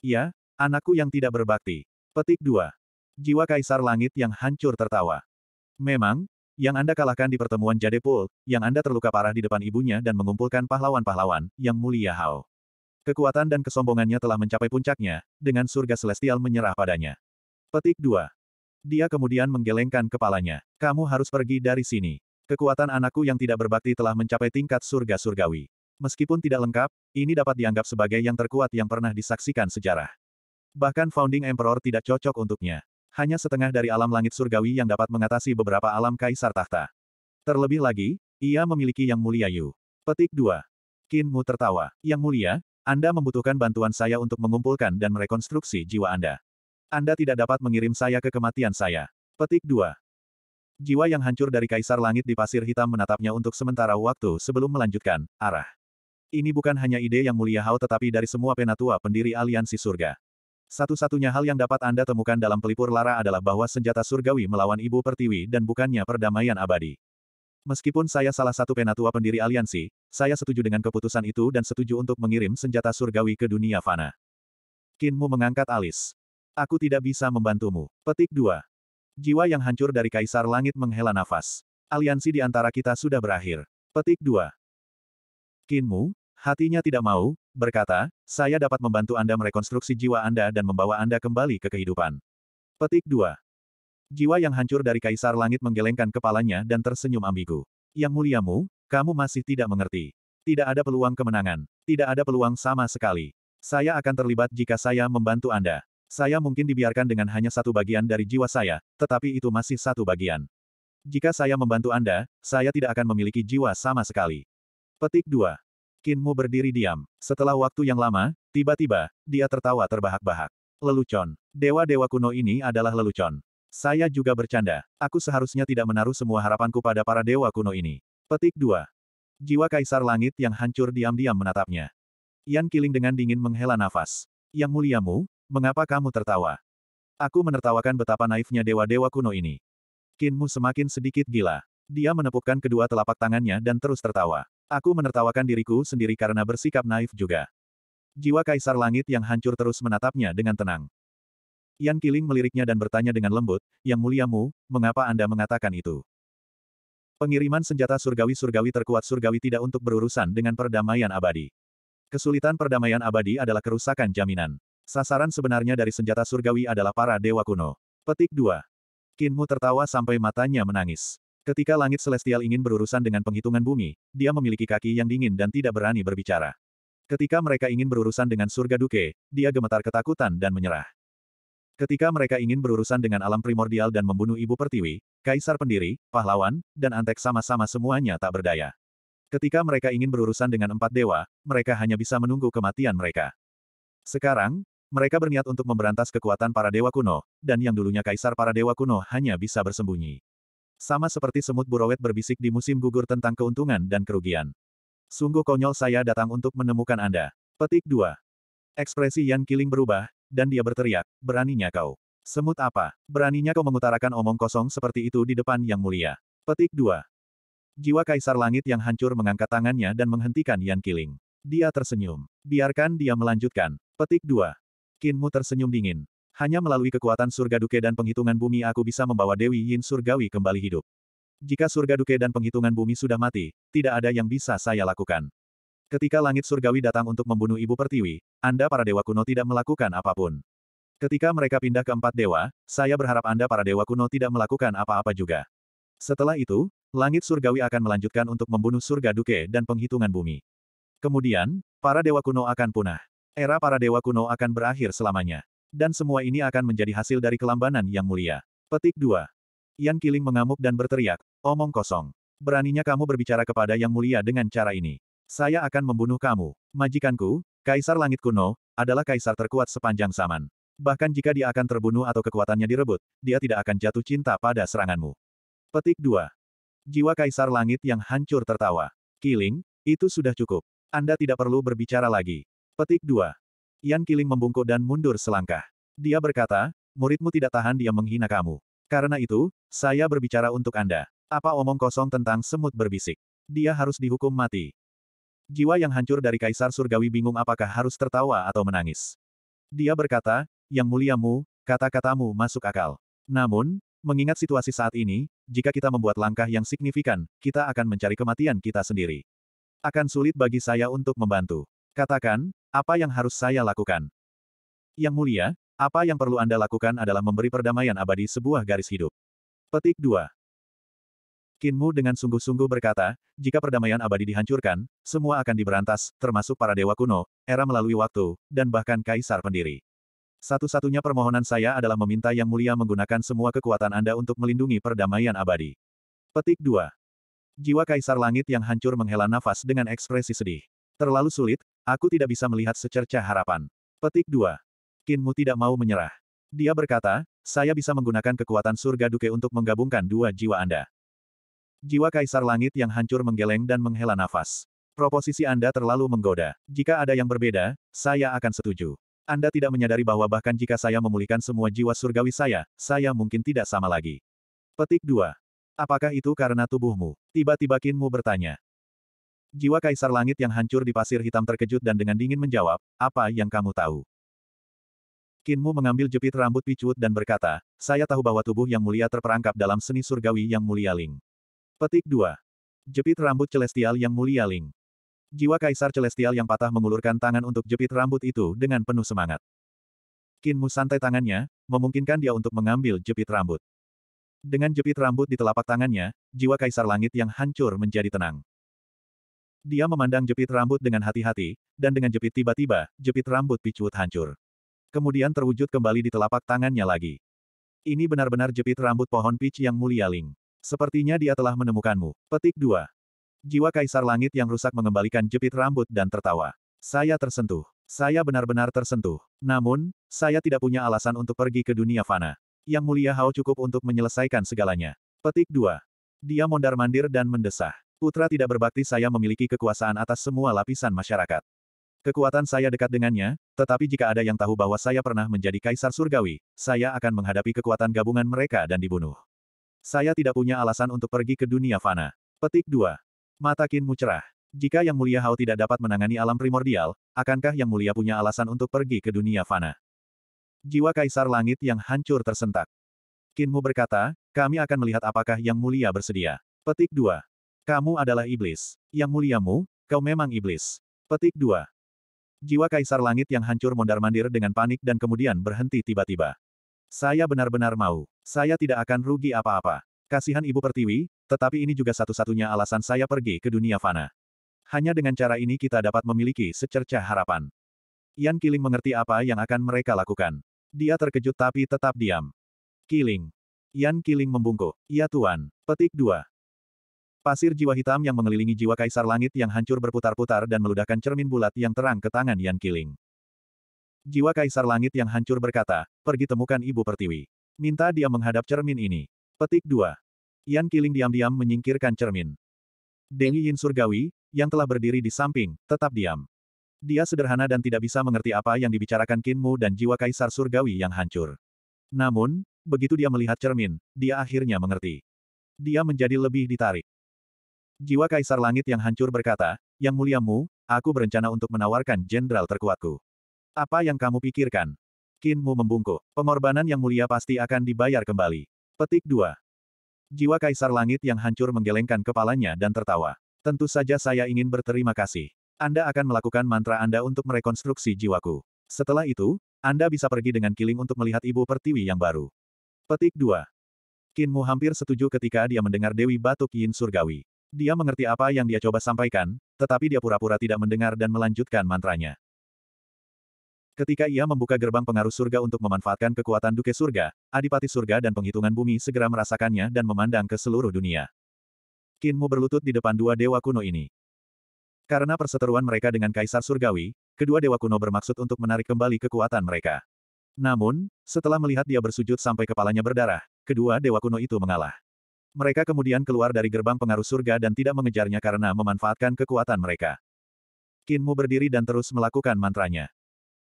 Ya, anakku yang tidak berbakti. Petik 2. Jiwa Kaisar Langit yang hancur tertawa. Memang, yang Anda kalahkan di pertemuan Jadepul, yang Anda terluka parah di depan ibunya dan mengumpulkan pahlawan-pahlawan, yang mulia Hao. Kekuatan dan kesombongannya telah mencapai puncaknya, dengan surga celestial menyerah padanya. Petik 2. Dia kemudian menggelengkan kepalanya. Kamu harus pergi dari sini. Kekuatan anakku yang tidak berbakti telah mencapai tingkat surga surgawi. Meskipun tidak lengkap, ini dapat dianggap sebagai yang terkuat yang pernah disaksikan sejarah. Bahkan Founding Emperor tidak cocok untuknya. Hanya setengah dari alam langit surgawi yang dapat mengatasi beberapa alam kaisar tahta. Terlebih lagi, ia memiliki Yang Mulia Yu. Petik 2. Qin Mu tertawa. Yang Mulia, Anda membutuhkan bantuan saya untuk mengumpulkan dan merekonstruksi jiwa Anda. Anda tidak dapat mengirim saya ke kematian saya. Petik 2. Jiwa yang hancur dari Kaisar Langit di pasir hitam menatapnya untuk sementara waktu sebelum melanjutkan, arah. Ini bukan hanya ide yang mulia Hao tetapi dari semua penatua pendiri aliansi surga. Satu-satunya hal yang dapat Anda temukan dalam pelipur lara adalah bahwa senjata surgawi melawan ibu pertiwi dan bukannya perdamaian abadi. Meskipun saya salah satu penatua pendiri aliansi, saya setuju dengan keputusan itu dan setuju untuk mengirim senjata surgawi ke dunia fana. Kinmu mengangkat alis. Aku tidak bisa membantumu. Petik 2. Jiwa yang hancur dari Kaisar Langit menghela nafas. Aliansi di antara kita sudah berakhir. Petik 2. Kinmu, hatinya tidak mau, berkata, saya dapat membantu Anda merekonstruksi jiwa Anda dan membawa Anda kembali ke kehidupan. Petik 2. Jiwa yang hancur dari Kaisar Langit menggelengkan kepalanya dan tersenyum ambigu. Yang muliamu, kamu masih tidak mengerti. Tidak ada peluang kemenangan. Tidak ada peluang sama sekali. Saya akan terlibat jika saya membantu Anda. Saya mungkin dibiarkan dengan hanya satu bagian dari jiwa saya, tetapi itu masih satu bagian. Jika saya membantu Anda, saya tidak akan memiliki jiwa sama sekali. Petik 2. Kinmu berdiri diam. Setelah waktu yang lama, tiba-tiba, dia tertawa terbahak-bahak. Lelucon. Dewa-dewa kuno ini adalah lelucon. Saya juga bercanda. Aku seharusnya tidak menaruh semua harapanku pada para dewa kuno ini. Petik 2. Jiwa Kaisar Langit yang hancur diam-diam menatapnya. Yan Kiling dengan dingin menghela nafas. Yang muliamu, Mengapa kamu tertawa? Aku menertawakan betapa naifnya dewa-dewa kuno ini. Kinmu semakin sedikit gila. Dia menepukkan kedua telapak tangannya dan terus tertawa. Aku menertawakan diriku sendiri karena bersikap naif juga. Jiwa kaisar langit yang hancur terus menatapnya dengan tenang. Yan Kiling meliriknya dan bertanya dengan lembut, Yang muliamu, mengapa Anda mengatakan itu? Pengiriman senjata surgawi-surgawi terkuat surgawi tidak untuk berurusan dengan perdamaian abadi. Kesulitan perdamaian abadi adalah kerusakan jaminan. Sasaran sebenarnya dari senjata surgawi adalah para dewa kuno. Petik 2. Kinmu tertawa sampai matanya menangis. Ketika langit celestial ingin berurusan dengan penghitungan bumi, dia memiliki kaki yang dingin dan tidak berani berbicara. Ketika mereka ingin berurusan dengan surga duke, dia gemetar ketakutan dan menyerah. Ketika mereka ingin berurusan dengan alam primordial dan membunuh ibu pertiwi, kaisar pendiri, pahlawan, dan antek sama-sama semuanya tak berdaya. Ketika mereka ingin berurusan dengan empat dewa, mereka hanya bisa menunggu kematian mereka. Sekarang, mereka berniat untuk memberantas kekuatan para dewa kuno, dan yang dulunya kaisar para dewa kuno hanya bisa bersembunyi. Sama seperti semut burowet berbisik di musim gugur tentang keuntungan dan kerugian. Sungguh konyol saya datang untuk menemukan Anda. Petik 2. Ekspresi Yan Kiling berubah, dan dia berteriak, beraninya kau. Semut apa? Beraninya kau mengutarakan omong kosong seperti itu di depan yang mulia. Petik 2. Jiwa Kaisar Langit yang hancur mengangkat tangannya dan menghentikan Yan Kiling. Dia tersenyum. Biarkan dia melanjutkan. Petik 2. Kinmu tersenyum dingin. Hanya melalui kekuatan surga duke dan penghitungan bumi aku bisa membawa Dewi Yin surgawi kembali hidup. Jika surga duke dan penghitungan bumi sudah mati, tidak ada yang bisa saya lakukan. Ketika langit surgawi datang untuk membunuh ibu pertiwi, Anda para dewa kuno tidak melakukan apapun. Ketika mereka pindah ke empat dewa, saya berharap Anda para dewa kuno tidak melakukan apa-apa juga. Setelah itu, langit surgawi akan melanjutkan untuk membunuh surga duke dan penghitungan bumi. Kemudian, para dewa kuno akan punah. Era para dewa kuno akan berakhir selamanya. Dan semua ini akan menjadi hasil dari kelambanan yang mulia. Petik 2. Yan Kiling mengamuk dan berteriak, omong kosong. Beraninya kamu berbicara kepada yang mulia dengan cara ini. Saya akan membunuh kamu. Majikanku, Kaisar Langit Kuno, adalah kaisar terkuat sepanjang zaman. Bahkan jika dia akan terbunuh atau kekuatannya direbut, dia tidak akan jatuh cinta pada seranganmu. Petik 2. Jiwa Kaisar Langit yang hancur tertawa. Killing, itu sudah cukup. Anda tidak perlu berbicara lagi. Petik 2. Yan Kiling membungkuk dan mundur selangkah. Dia berkata, muridmu tidak tahan dia menghina kamu. Karena itu, saya berbicara untuk Anda. Apa omong kosong tentang semut berbisik? Dia harus dihukum mati. Jiwa yang hancur dari Kaisar Surgawi bingung apakah harus tertawa atau menangis. Dia berkata, Yang muliamu, kata-katamu masuk akal. Namun, mengingat situasi saat ini, jika kita membuat langkah yang signifikan, kita akan mencari kematian kita sendiri. Akan sulit bagi saya untuk membantu. Katakan, apa yang harus saya lakukan? Yang mulia, apa yang perlu Anda lakukan adalah memberi perdamaian abadi sebuah garis hidup. Petik 2. Kinmu dengan sungguh-sungguh berkata, jika perdamaian abadi dihancurkan, semua akan diberantas, termasuk para dewa kuno, era melalui waktu, dan bahkan kaisar pendiri. Satu-satunya permohonan saya adalah meminta Yang Mulia menggunakan semua kekuatan Anda untuk melindungi perdamaian abadi. Petik 2. Jiwa kaisar langit yang hancur menghela nafas dengan ekspresi sedih. Terlalu sulit, Aku tidak bisa melihat secerca harapan. Petik 2. Kinmu tidak mau menyerah. Dia berkata, saya bisa menggunakan kekuatan surga duke untuk menggabungkan dua jiwa Anda. Jiwa kaisar langit yang hancur menggeleng dan menghela nafas. Proposisi Anda terlalu menggoda. Jika ada yang berbeda, saya akan setuju. Anda tidak menyadari bahwa bahkan jika saya memulihkan semua jiwa surgawi saya, saya mungkin tidak sama lagi. Petik 2. Apakah itu karena tubuhmu? Tiba-tiba Kinmu bertanya. Jiwa Kaisar Langit yang hancur di pasir hitam terkejut dan dengan dingin menjawab, apa yang kamu tahu? Kinmu mengambil jepit rambut picut dan berkata, saya tahu bahwa tubuh yang mulia terperangkap dalam seni surgawi yang mulia Ling. Petik 2. Jepit rambut celestial yang mulia Ling. Jiwa Kaisar Celestial yang patah mengulurkan tangan untuk jepit rambut itu dengan penuh semangat. Kinmu santai tangannya, memungkinkan dia untuk mengambil jepit rambut. Dengan jepit rambut di telapak tangannya, jiwa Kaisar Langit yang hancur menjadi tenang. Dia memandang jepit rambut dengan hati-hati, dan dengan jepit tiba-tiba, jepit rambut picut hancur. Kemudian terwujud kembali di telapak tangannya lagi. Ini benar-benar jepit rambut pohon peach yang mulia Ling. Sepertinya dia telah menemukanmu. Petik 2. Jiwa Kaisar Langit yang rusak mengembalikan jepit rambut dan tertawa. Saya tersentuh. Saya benar-benar tersentuh. Namun, saya tidak punya alasan untuk pergi ke dunia fana. Yang mulia Hao cukup untuk menyelesaikan segalanya. Petik 2. Dia mondar-mandir dan mendesah. Putra tidak berbakti saya memiliki kekuasaan atas semua lapisan masyarakat. Kekuatan saya dekat dengannya, tetapi jika ada yang tahu bahwa saya pernah menjadi kaisar surgawi, saya akan menghadapi kekuatan gabungan mereka dan dibunuh. Saya tidak punya alasan untuk pergi ke dunia fana. Petik 2. Mata Kinmu cerah. Jika Yang Mulia Hao tidak dapat menangani alam primordial, akankah Yang Mulia punya alasan untuk pergi ke dunia fana? Jiwa kaisar langit yang hancur tersentak. Kinmu berkata, kami akan melihat apakah Yang Mulia bersedia. Petik 2. Kamu adalah iblis. Yang muliamu, kau memang iblis. Petik 2. Jiwa Kaisar Langit yang hancur mondar-mandir dengan panik dan kemudian berhenti tiba-tiba. Saya benar-benar mau. Saya tidak akan rugi apa-apa. Kasihan Ibu Pertiwi, tetapi ini juga satu-satunya alasan saya pergi ke dunia fana. Hanya dengan cara ini kita dapat memiliki secercah harapan. Yan Kiling mengerti apa yang akan mereka lakukan. Dia terkejut tapi tetap diam. Kiling. Yan Kiling membungkuk. Ya Tuan. Petik 2. Pasir jiwa hitam yang mengelilingi jiwa kaisar langit yang hancur berputar-putar dan meludahkan cermin bulat yang terang ke tangan Yan Killing. Jiwa kaisar langit yang hancur berkata, pergi temukan ibu pertiwi. Minta dia menghadap cermin ini. Petik 2. Yan Killing diam-diam menyingkirkan cermin. Deng Yin Surgawi, yang telah berdiri di samping, tetap diam. Dia sederhana dan tidak bisa mengerti apa yang dibicarakan Mu dan jiwa kaisar surgawi yang hancur. Namun, begitu dia melihat cermin, dia akhirnya mengerti. Dia menjadi lebih ditarik. Jiwa Kaisar Langit yang hancur berkata, Yang muliamu, aku berencana untuk menawarkan jenderal terkuatku. Apa yang kamu pikirkan? Kinmu membungkuk. Pengorbanan yang mulia pasti akan dibayar kembali. Petik 2. Jiwa Kaisar Langit yang hancur menggelengkan kepalanya dan tertawa. Tentu saja saya ingin berterima kasih. Anda akan melakukan mantra Anda untuk merekonstruksi jiwaku. Setelah itu, Anda bisa pergi dengan kiling untuk melihat Ibu Pertiwi yang baru. Petik 2. Kinmu hampir setuju ketika dia mendengar Dewi Batuk Yin Surgawi. Dia mengerti apa yang dia coba sampaikan, tetapi dia pura-pura tidak mendengar dan melanjutkan mantranya. Ketika ia membuka gerbang pengaruh surga untuk memanfaatkan kekuatan Duke Surga, Adipati Surga dan penghitungan bumi segera merasakannya dan memandang ke seluruh dunia. Kinmu berlutut di depan dua dewa kuno ini. Karena perseteruan mereka dengan Kaisar Surgawi, kedua dewa kuno bermaksud untuk menarik kembali kekuatan mereka. Namun, setelah melihat dia bersujud sampai kepalanya berdarah, kedua dewa kuno itu mengalah. Mereka kemudian keluar dari gerbang pengaruh surga dan tidak mengejarnya karena memanfaatkan kekuatan mereka. Kinmu berdiri dan terus melakukan mantranya.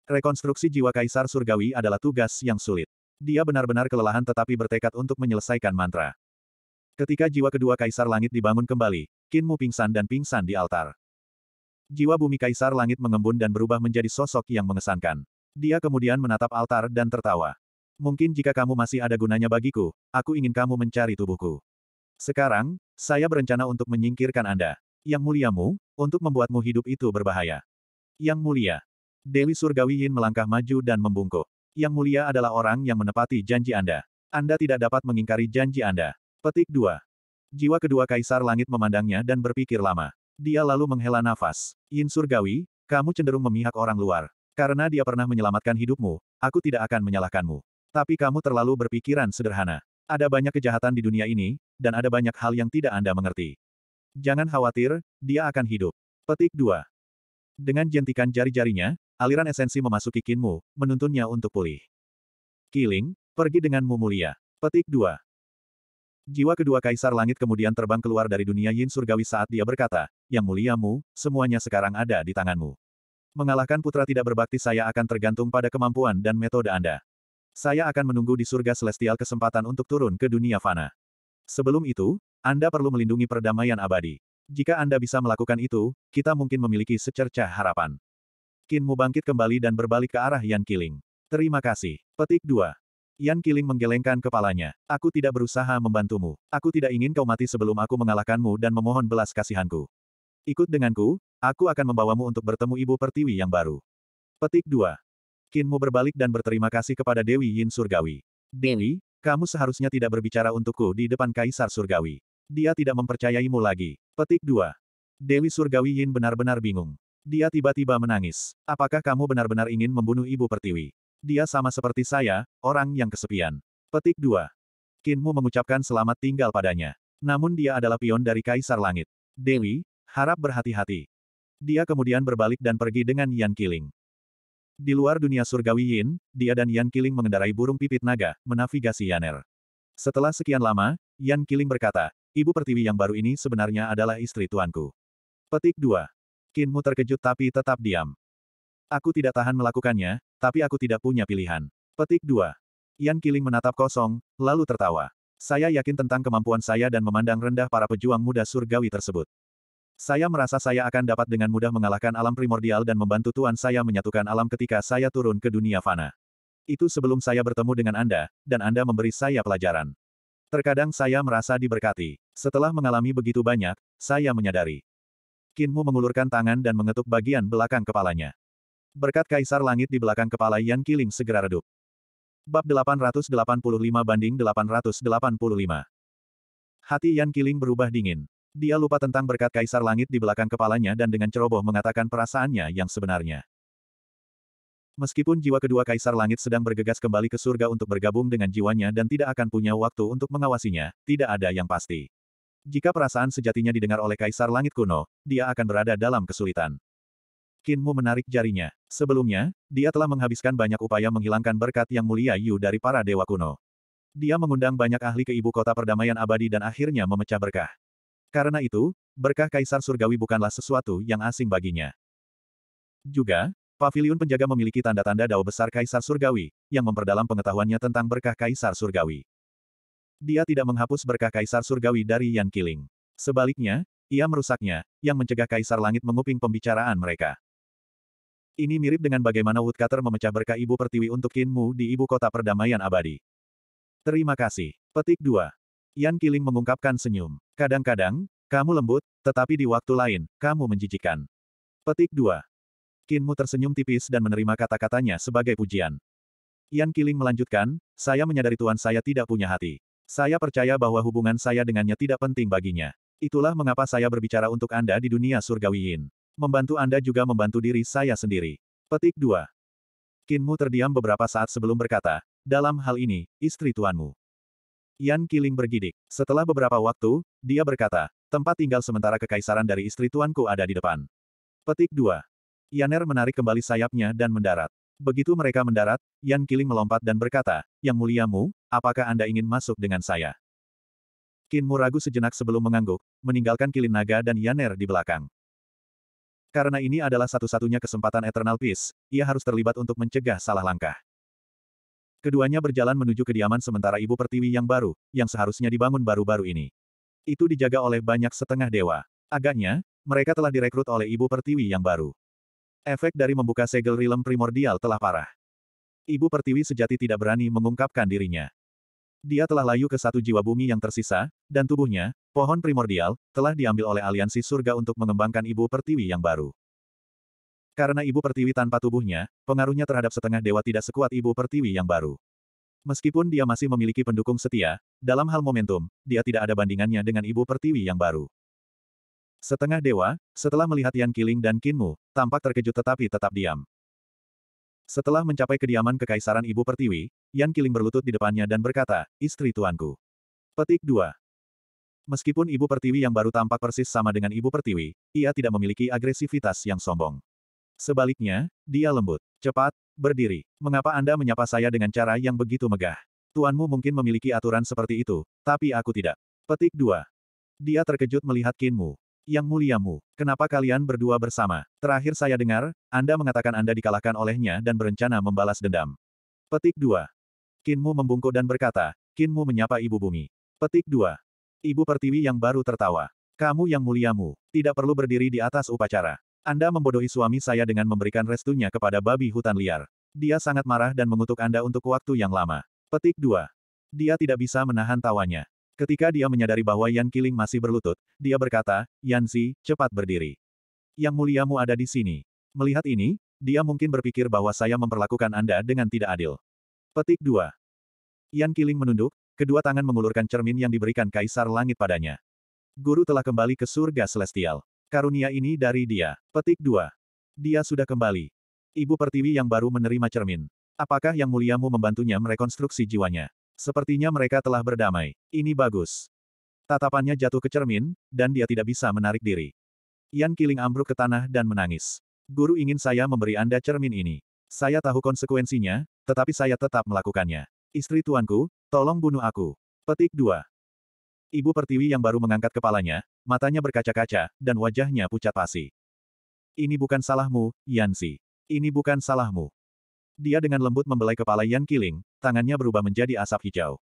Rekonstruksi jiwa kaisar surgawi adalah tugas yang sulit. Dia benar-benar kelelahan tetapi bertekad untuk menyelesaikan mantra. Ketika jiwa kedua kaisar langit dibangun kembali, Kinmu pingsan dan pingsan di altar. Jiwa bumi kaisar langit mengembun dan berubah menjadi sosok yang mengesankan. Dia kemudian menatap altar dan tertawa. Mungkin jika kamu masih ada gunanya bagiku, aku ingin kamu mencari tubuhku. Sekarang, saya berencana untuk menyingkirkan Anda. Yang muliamu, untuk membuatmu hidup itu berbahaya. Yang mulia. Dewi Surgawi Yin melangkah maju dan membungkuk. Yang mulia adalah orang yang menepati janji Anda. Anda tidak dapat mengingkari janji Anda. Petik 2. Jiwa kedua Kaisar Langit memandangnya dan berpikir lama. Dia lalu menghela nafas. Yin Surgawi, kamu cenderung memihak orang luar. Karena dia pernah menyelamatkan hidupmu, aku tidak akan menyalahkanmu. Tapi kamu terlalu berpikiran sederhana. Ada banyak kejahatan di dunia ini, dan ada banyak hal yang tidak Anda mengerti. Jangan khawatir, dia akan hidup. Petik 2. Dengan jentikan jari-jarinya, aliran esensi memasuki kinmu, menuntunnya untuk pulih. Killing, pergi denganmu mulia. Petik 2. Jiwa kedua kaisar langit kemudian terbang keluar dari dunia yin surgawi saat dia berkata, Yang muliamu, semuanya sekarang ada di tanganmu. Mengalahkan putra tidak berbakti saya akan tergantung pada kemampuan dan metode Anda. Saya akan menunggu di surga celestial kesempatan untuk turun ke dunia fana. Sebelum itu, Anda perlu melindungi perdamaian abadi. Jika Anda bisa melakukan itu, kita mungkin memiliki secercah harapan. Kinmu bangkit kembali dan berbalik ke arah Yan Kiling. Terima kasih. Petik 2. Yan Kiling menggelengkan kepalanya. Aku tidak berusaha membantumu. Aku tidak ingin kau mati sebelum aku mengalahkanmu dan memohon belas kasihanku. Ikut denganku, aku akan membawamu untuk bertemu ibu pertiwi yang baru. Petik 2. Kinmu berbalik dan berterima kasih kepada Dewi Yin Surgawi. Dewi, kamu seharusnya tidak berbicara untukku di depan Kaisar Surgawi. Dia tidak mempercayaimu lagi. Petik 2. Dewi Surgawi Yin benar-benar bingung. Dia tiba-tiba menangis. Apakah kamu benar-benar ingin membunuh Ibu Pertiwi? Dia sama seperti saya, orang yang kesepian. Petik 2. Kinmu mengucapkan selamat tinggal padanya. Namun dia adalah pion dari Kaisar Langit. Dewi, harap berhati-hati. Dia kemudian berbalik dan pergi dengan Yan Kiling. Di luar dunia surgawi Yin, dia dan Yan Killing mengendarai burung pipit naga, menavigasi Yaner. Setelah sekian lama, Yan Killing berkata, Ibu Pertiwi yang baru ini sebenarnya adalah istri tuanku. Petik 2. Kinmu terkejut tapi tetap diam. Aku tidak tahan melakukannya, tapi aku tidak punya pilihan. Petik 2. Yan Killing menatap kosong, lalu tertawa. Saya yakin tentang kemampuan saya dan memandang rendah para pejuang muda surgawi tersebut. Saya merasa saya akan dapat dengan mudah mengalahkan alam primordial dan membantu Tuan saya menyatukan alam ketika saya turun ke dunia fana. Itu sebelum saya bertemu dengan Anda, dan Anda memberi saya pelajaran. Terkadang saya merasa diberkati. Setelah mengalami begitu banyak, saya menyadari. Kinmu mengulurkan tangan dan mengetuk bagian belakang kepalanya. Berkat kaisar langit di belakang kepala Yan Kiling segera redup. Bab 885 banding 885. Hati Yan Kiling berubah dingin. Dia lupa tentang berkat Kaisar Langit di belakang kepalanya dan dengan ceroboh mengatakan perasaannya yang sebenarnya. Meskipun jiwa kedua Kaisar Langit sedang bergegas kembali ke surga untuk bergabung dengan jiwanya dan tidak akan punya waktu untuk mengawasinya, tidak ada yang pasti. Jika perasaan sejatinya didengar oleh Kaisar Langit kuno, dia akan berada dalam kesulitan. Kinmu menarik jarinya. Sebelumnya, dia telah menghabiskan banyak upaya menghilangkan berkat yang mulia Yu dari para dewa kuno. Dia mengundang banyak ahli ke ibu kota perdamaian abadi dan akhirnya memecah berkah. Karena itu, berkah Kaisar Surgawi bukanlah sesuatu yang asing baginya. Juga, paviliun penjaga memiliki tanda-tanda dao besar Kaisar Surgawi, yang memperdalam pengetahuannya tentang berkah Kaisar Surgawi. Dia tidak menghapus berkah Kaisar Surgawi dari Yan Kiling. Sebaliknya, ia merusaknya, yang mencegah Kaisar Langit menguping pembicaraan mereka. Ini mirip dengan bagaimana Woodcutter memecah berkah Ibu Pertiwi untuk Kinmu di Ibu Kota Perdamaian Abadi. Terima kasih. Petik 2. Yan Kiling mengungkapkan senyum. Kadang-kadang, kamu lembut, tetapi di waktu lain, kamu menjijikan. Petik 2. Kinmu tersenyum tipis dan menerima kata-katanya sebagai pujian. Yan Kiling melanjutkan, saya menyadari tuan saya tidak punya hati. Saya percaya bahwa hubungan saya dengannya tidak penting baginya. Itulah mengapa saya berbicara untuk Anda di dunia surgawi Yin. Membantu Anda juga membantu diri saya sendiri. Petik 2. Kinmu terdiam beberapa saat sebelum berkata, dalam hal ini, istri tuanmu. Yan Kiling bergidik. Setelah beberapa waktu, dia berkata, tempat tinggal sementara kekaisaran dari istri tuanku ada di depan. Petik 2. Yaner menarik kembali sayapnya dan mendarat. Begitu mereka mendarat, Yan Kiling melompat dan berkata, Yang muliamu, apakah Anda ingin masuk dengan saya? Kin Muragu sejenak sebelum mengangguk, meninggalkan Kilin Naga dan Yaner di belakang. Karena ini adalah satu-satunya kesempatan Eternal Peace, ia harus terlibat untuk mencegah salah langkah. Keduanya berjalan menuju kediaman sementara Ibu Pertiwi yang baru, yang seharusnya dibangun baru-baru ini. Itu dijaga oleh banyak setengah dewa. Agaknya, mereka telah direkrut oleh Ibu Pertiwi yang baru. Efek dari membuka segel rilem primordial telah parah. Ibu Pertiwi sejati tidak berani mengungkapkan dirinya. Dia telah layu ke satu jiwa bumi yang tersisa, dan tubuhnya, pohon primordial, telah diambil oleh aliansi surga untuk mengembangkan Ibu Pertiwi yang baru. Karena ibu pertiwi tanpa tubuhnya, pengaruhnya terhadap setengah dewa tidak sekuat ibu pertiwi yang baru. Meskipun dia masih memiliki pendukung setia, dalam hal momentum, dia tidak ada bandingannya dengan ibu pertiwi yang baru. Setengah dewa, setelah melihat Yan Kiling dan Kinmu, tampak terkejut tetapi tetap diam. Setelah mencapai kediaman kekaisaran ibu pertiwi, Yan Kiling berlutut di depannya dan berkata, Istri tuanku. Petik 2. Meskipun ibu pertiwi yang baru tampak persis sama dengan ibu pertiwi, ia tidak memiliki agresivitas yang sombong. Sebaliknya, dia lembut, cepat, berdiri. Mengapa Anda menyapa saya dengan cara yang begitu megah? Tuanmu mungkin memiliki aturan seperti itu, tapi aku tidak. Petik 2. Dia terkejut melihat Kinmu. Yang muliamu, kenapa kalian berdua bersama? Terakhir saya dengar, Anda mengatakan Anda dikalahkan olehnya dan berencana membalas dendam. Petik 2. Kinmu membungkuk dan berkata, Kinmu menyapa Ibu Bumi. Petik 2. Ibu Pertiwi yang baru tertawa. Kamu yang muliamu, tidak perlu berdiri di atas upacara. Anda membodohi suami saya dengan memberikan restunya kepada babi hutan liar. Dia sangat marah dan mengutuk Anda untuk waktu yang lama. Petik 2. Dia tidak bisa menahan tawanya. Ketika dia menyadari bahwa Yan Kiling masih berlutut, dia berkata, Yan cepat berdiri. Yang muliamu ada di sini. Melihat ini, dia mungkin berpikir bahwa saya memperlakukan Anda dengan tidak adil. Petik 2. Yan Kiling menunduk, kedua tangan mengulurkan cermin yang diberikan Kaisar Langit padanya. Guru telah kembali ke surga celestial. Karunia ini dari dia. Petik 2. Dia sudah kembali. Ibu Pertiwi yang baru menerima cermin. Apakah yang muliamu membantunya merekonstruksi jiwanya? Sepertinya mereka telah berdamai. Ini bagus. Tatapannya jatuh ke cermin, dan dia tidak bisa menarik diri. Yan Kiling ambruk ke tanah dan menangis. Guru ingin saya memberi Anda cermin ini. Saya tahu konsekuensinya, tetapi saya tetap melakukannya. Istri tuanku, tolong bunuh aku. Petik 2. Ibu Pertiwi yang baru mengangkat kepalanya, matanya berkaca-kaca, dan wajahnya pucat pasi. Ini bukan salahmu, Yansi. Ini bukan salahmu. Dia dengan lembut membelai kepala Yan Kiling, tangannya berubah menjadi asap hijau.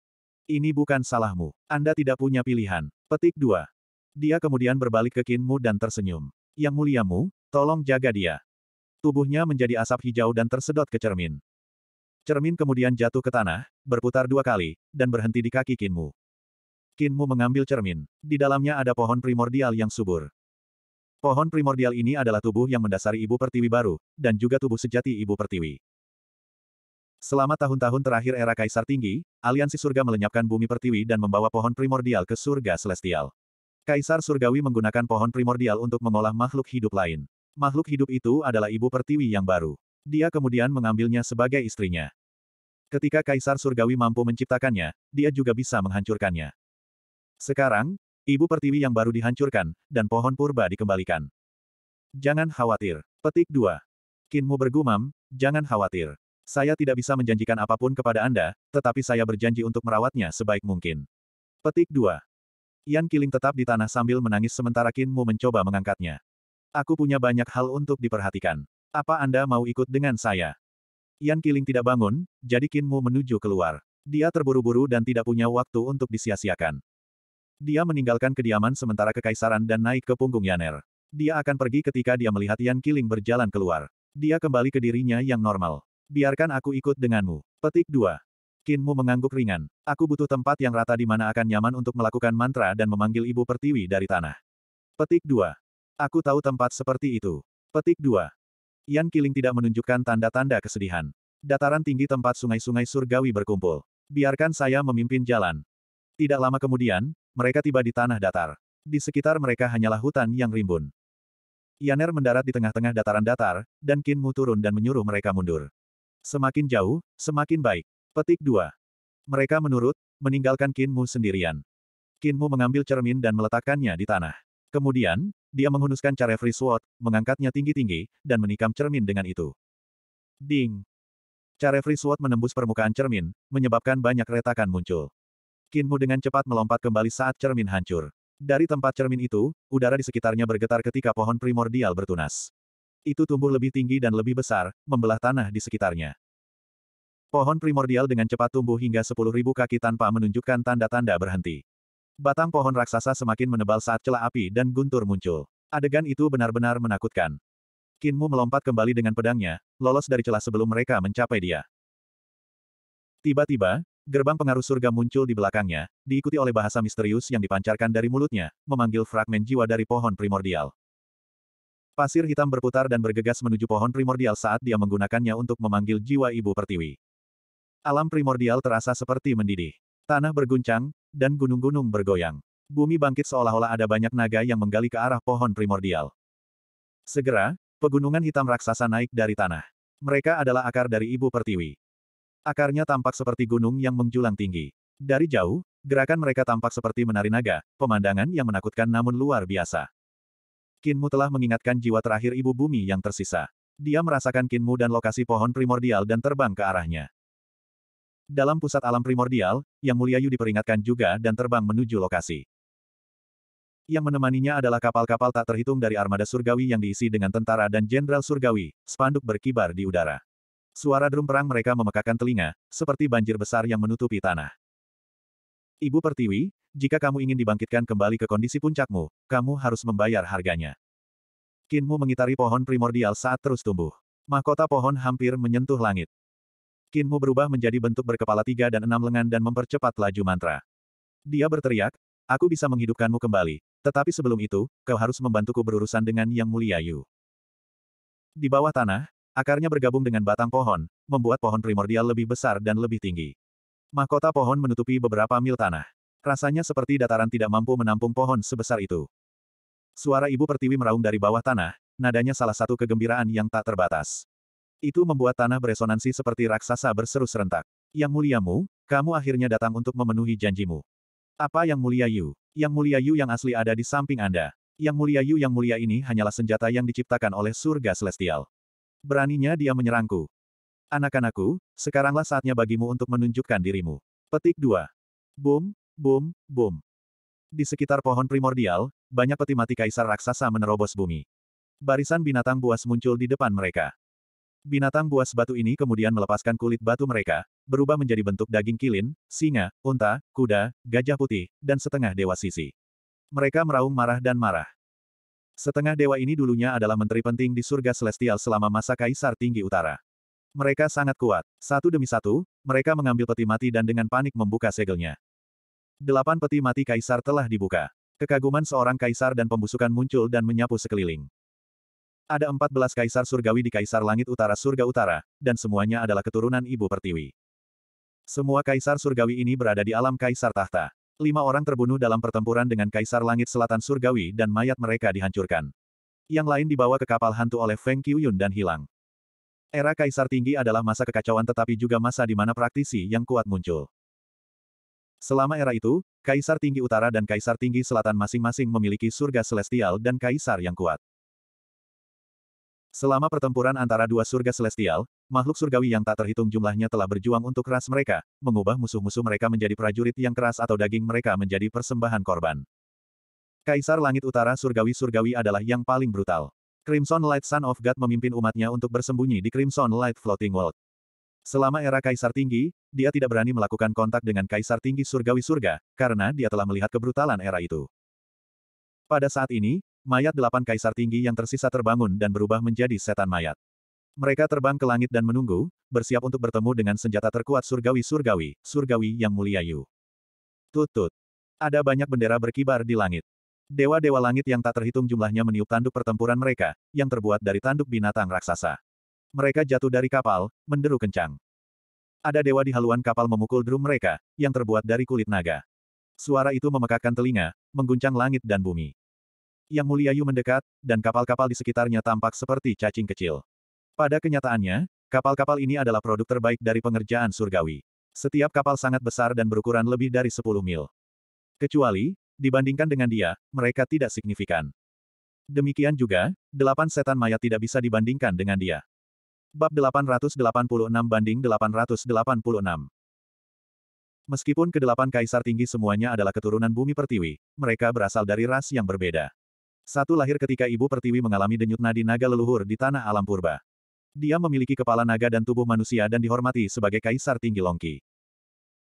Ini bukan salahmu. Anda tidak punya pilihan. Petik 2. Dia kemudian berbalik ke Kinmu dan tersenyum. Yang muliamu, tolong jaga dia. Tubuhnya menjadi asap hijau dan tersedot ke cermin. Cermin kemudian jatuh ke tanah, berputar dua kali, dan berhenti di kaki Kinmu. Kinmu mengambil cermin. Di dalamnya ada pohon primordial yang subur. Pohon primordial ini adalah tubuh yang mendasari Ibu Pertiwi baru, dan juga tubuh sejati Ibu Pertiwi. Selama tahun-tahun terakhir era Kaisar Tinggi, aliansi surga melenyapkan bumi Pertiwi dan membawa pohon primordial ke surga celestial. Kaisar Surgawi menggunakan pohon primordial untuk mengolah makhluk hidup lain. Makhluk hidup itu adalah Ibu Pertiwi yang baru. Dia kemudian mengambilnya sebagai istrinya. Ketika Kaisar Surgawi mampu menciptakannya, dia juga bisa menghancurkannya. Sekarang, ibu pertiwi yang baru dihancurkan, dan pohon purba dikembalikan. Jangan khawatir. Petik 2. Kinmu bergumam, jangan khawatir. Saya tidak bisa menjanjikan apapun kepada Anda, tetapi saya berjanji untuk merawatnya sebaik mungkin. Petik 2. Yan Kiling tetap di tanah sambil menangis sementara Kinmu mencoba mengangkatnya. Aku punya banyak hal untuk diperhatikan. Apa Anda mau ikut dengan saya? Yan Kiling tidak bangun, jadi Kinmu menuju keluar. Dia terburu-buru dan tidak punya waktu untuk disia-siakan. Dia meninggalkan kediaman sementara kekaisaran dan naik ke punggung Yaner. Dia akan pergi ketika dia melihat Yan Killing berjalan keluar. Dia kembali ke dirinya yang normal. Biarkan aku ikut denganmu. Petik 2. Kinmu mengangguk ringan. Aku butuh tempat yang rata di mana akan nyaman untuk melakukan mantra dan memanggil ibu pertiwi dari tanah. Petik 2. Aku tahu tempat seperti itu. Petik 2. Yan Killing tidak menunjukkan tanda-tanda kesedihan. Dataran tinggi tempat sungai-sungai surgawi berkumpul. Biarkan saya memimpin jalan. Tidak lama kemudian, mereka tiba di tanah datar. Di sekitar mereka hanyalah hutan yang rimbun. Yaner mendarat di tengah-tengah dataran datar, dan Kinmu turun dan menyuruh mereka mundur. Semakin jauh, semakin baik. Petik 2. Mereka menurut, meninggalkan Kinmu sendirian. Kinmu mengambil cermin dan meletakkannya di tanah. Kemudian, dia menghunuskan cara free sword, mengangkatnya tinggi-tinggi, dan menikam cermin dengan itu. Ding! Cara free sword menembus permukaan cermin, menyebabkan banyak retakan muncul. Kinmu dengan cepat melompat kembali saat cermin hancur. Dari tempat cermin itu, udara di sekitarnya bergetar ketika pohon primordial bertunas. Itu tumbuh lebih tinggi dan lebih besar, membelah tanah di sekitarnya. Pohon primordial dengan cepat tumbuh hingga 10.000 kaki tanpa menunjukkan tanda-tanda berhenti. Batang pohon raksasa semakin menebal saat celah api dan guntur muncul. Adegan itu benar-benar menakutkan. Kinmu melompat kembali dengan pedangnya, lolos dari celah sebelum mereka mencapai dia. Tiba-tiba, Gerbang pengaruh surga muncul di belakangnya, diikuti oleh bahasa misterius yang dipancarkan dari mulutnya, memanggil fragmen jiwa dari pohon primordial. Pasir hitam berputar dan bergegas menuju pohon primordial saat dia menggunakannya untuk memanggil jiwa ibu pertiwi. Alam primordial terasa seperti mendidih. Tanah berguncang, dan gunung-gunung bergoyang. Bumi bangkit seolah-olah ada banyak naga yang menggali ke arah pohon primordial. Segera, pegunungan hitam raksasa naik dari tanah. Mereka adalah akar dari ibu pertiwi. Akarnya tampak seperti gunung yang menjulang tinggi. Dari jauh, gerakan mereka tampak seperti menari naga, pemandangan yang menakutkan namun luar biasa. Kinmu telah mengingatkan jiwa terakhir ibu bumi yang tersisa. Dia merasakan Kinmu dan lokasi pohon primordial dan terbang ke arahnya. Dalam pusat alam primordial, Yang Mulia Yu diperingatkan juga dan terbang menuju lokasi. Yang menemaninya adalah kapal-kapal tak terhitung dari armada surgawi yang diisi dengan tentara dan jenderal surgawi, spanduk berkibar di udara. Suara drum perang mereka memekakan telinga, seperti banjir besar yang menutupi tanah. Ibu Pertiwi, jika kamu ingin dibangkitkan kembali ke kondisi puncakmu, kamu harus membayar harganya. Kinmu mengitari pohon primordial saat terus tumbuh. Mahkota pohon hampir menyentuh langit. Kinmu berubah menjadi bentuk berkepala tiga dan enam lengan dan mempercepat laju mantra. Dia berteriak, aku bisa menghidupkanmu kembali, tetapi sebelum itu, kau harus membantuku berurusan dengan Yang Mulia Yu. Di bawah tanah, Akarnya bergabung dengan batang pohon, membuat pohon primordial lebih besar dan lebih tinggi. Mahkota pohon menutupi beberapa mil tanah. Rasanya seperti dataran tidak mampu menampung pohon sebesar itu. Suara ibu pertiwi meraung dari bawah tanah, nadanya salah satu kegembiraan yang tak terbatas. Itu membuat tanah beresonansi seperti raksasa berseru serentak. Yang muliamu, kamu akhirnya datang untuk memenuhi janjimu. Apa yang mulia Yu? Yang mulia Yu yang asli ada di samping Anda. Yang mulia Yu yang mulia ini hanyalah senjata yang diciptakan oleh surga celestial. Beraninya dia menyerangku. Anak-anakku, sekaranglah saatnya bagimu untuk menunjukkan dirimu. Petik 2. Boom, boom, boom. Di sekitar pohon primordial, banyak peti mati kaisar raksasa menerobos bumi. Barisan binatang buas muncul di depan mereka. Binatang buas batu ini kemudian melepaskan kulit batu mereka, berubah menjadi bentuk daging kilin, singa, unta, kuda, gajah putih, dan setengah dewa sisi. Mereka meraung marah dan marah. Setengah dewa ini dulunya adalah menteri penting di surga celestial selama masa Kaisar Tinggi Utara. Mereka sangat kuat. Satu demi satu, mereka mengambil peti mati dan dengan panik membuka segelnya. Delapan peti mati Kaisar telah dibuka. Kekaguman seorang Kaisar dan pembusukan muncul dan menyapu sekeliling. Ada empat belas Kaisar Surgawi di Kaisar Langit Utara Surga Utara, dan semuanya adalah keturunan Ibu Pertiwi. Semua Kaisar Surgawi ini berada di alam Kaisar Tahta. Lima orang terbunuh dalam pertempuran dengan Kaisar Langit Selatan Surgawi dan mayat mereka dihancurkan. Yang lain dibawa ke kapal hantu oleh Feng Qiuyun dan hilang. Era Kaisar Tinggi adalah masa kekacauan tetapi juga masa di mana praktisi yang kuat muncul. Selama era itu, Kaisar Tinggi Utara dan Kaisar Tinggi Selatan masing-masing memiliki surga celestial dan kaisar yang kuat. Selama pertempuran antara dua surga celestial, makhluk surgawi yang tak terhitung jumlahnya telah berjuang untuk ras mereka, mengubah musuh-musuh mereka menjadi prajurit yang keras atau daging mereka menjadi persembahan korban. Kaisar Langit Utara Surgawi-Surgawi adalah yang paling brutal. Crimson Light Sun of God memimpin umatnya untuk bersembunyi di Crimson Light Floating World. Selama era Kaisar Tinggi, dia tidak berani melakukan kontak dengan Kaisar Tinggi Surgawi Surga, karena dia telah melihat kebrutalan era itu. Pada saat ini, mayat delapan Kaisar Tinggi yang tersisa terbangun dan berubah menjadi setan mayat. Mereka terbang ke langit dan menunggu, bersiap untuk bertemu dengan senjata terkuat surgawi-surgawi, surgawi yang mulia Yu. Tutut. Ada banyak bendera berkibar di langit. Dewa-dewa langit yang tak terhitung jumlahnya meniup tanduk pertempuran mereka, yang terbuat dari tanduk binatang raksasa. Mereka jatuh dari kapal, menderu kencang. Ada dewa di haluan kapal memukul drum mereka, yang terbuat dari kulit naga. Suara itu memekakkan telinga, mengguncang langit dan bumi. Yang mulia Yu mendekat, dan kapal-kapal di sekitarnya tampak seperti cacing kecil. Pada kenyataannya, kapal-kapal ini adalah produk terbaik dari pengerjaan surgawi. Setiap kapal sangat besar dan berukuran lebih dari 10 mil. Kecuali, dibandingkan dengan dia, mereka tidak signifikan. Demikian juga, delapan setan mayat tidak bisa dibandingkan dengan dia. Bab 886 banding 886 Meskipun kedelapan kaisar tinggi semuanya adalah keturunan bumi pertiwi, mereka berasal dari ras yang berbeda. Satu lahir ketika ibu pertiwi mengalami denyut nadi naga leluhur di tanah alam purba. Dia memiliki kepala naga dan tubuh manusia dan dihormati sebagai kaisar tinggi Longki.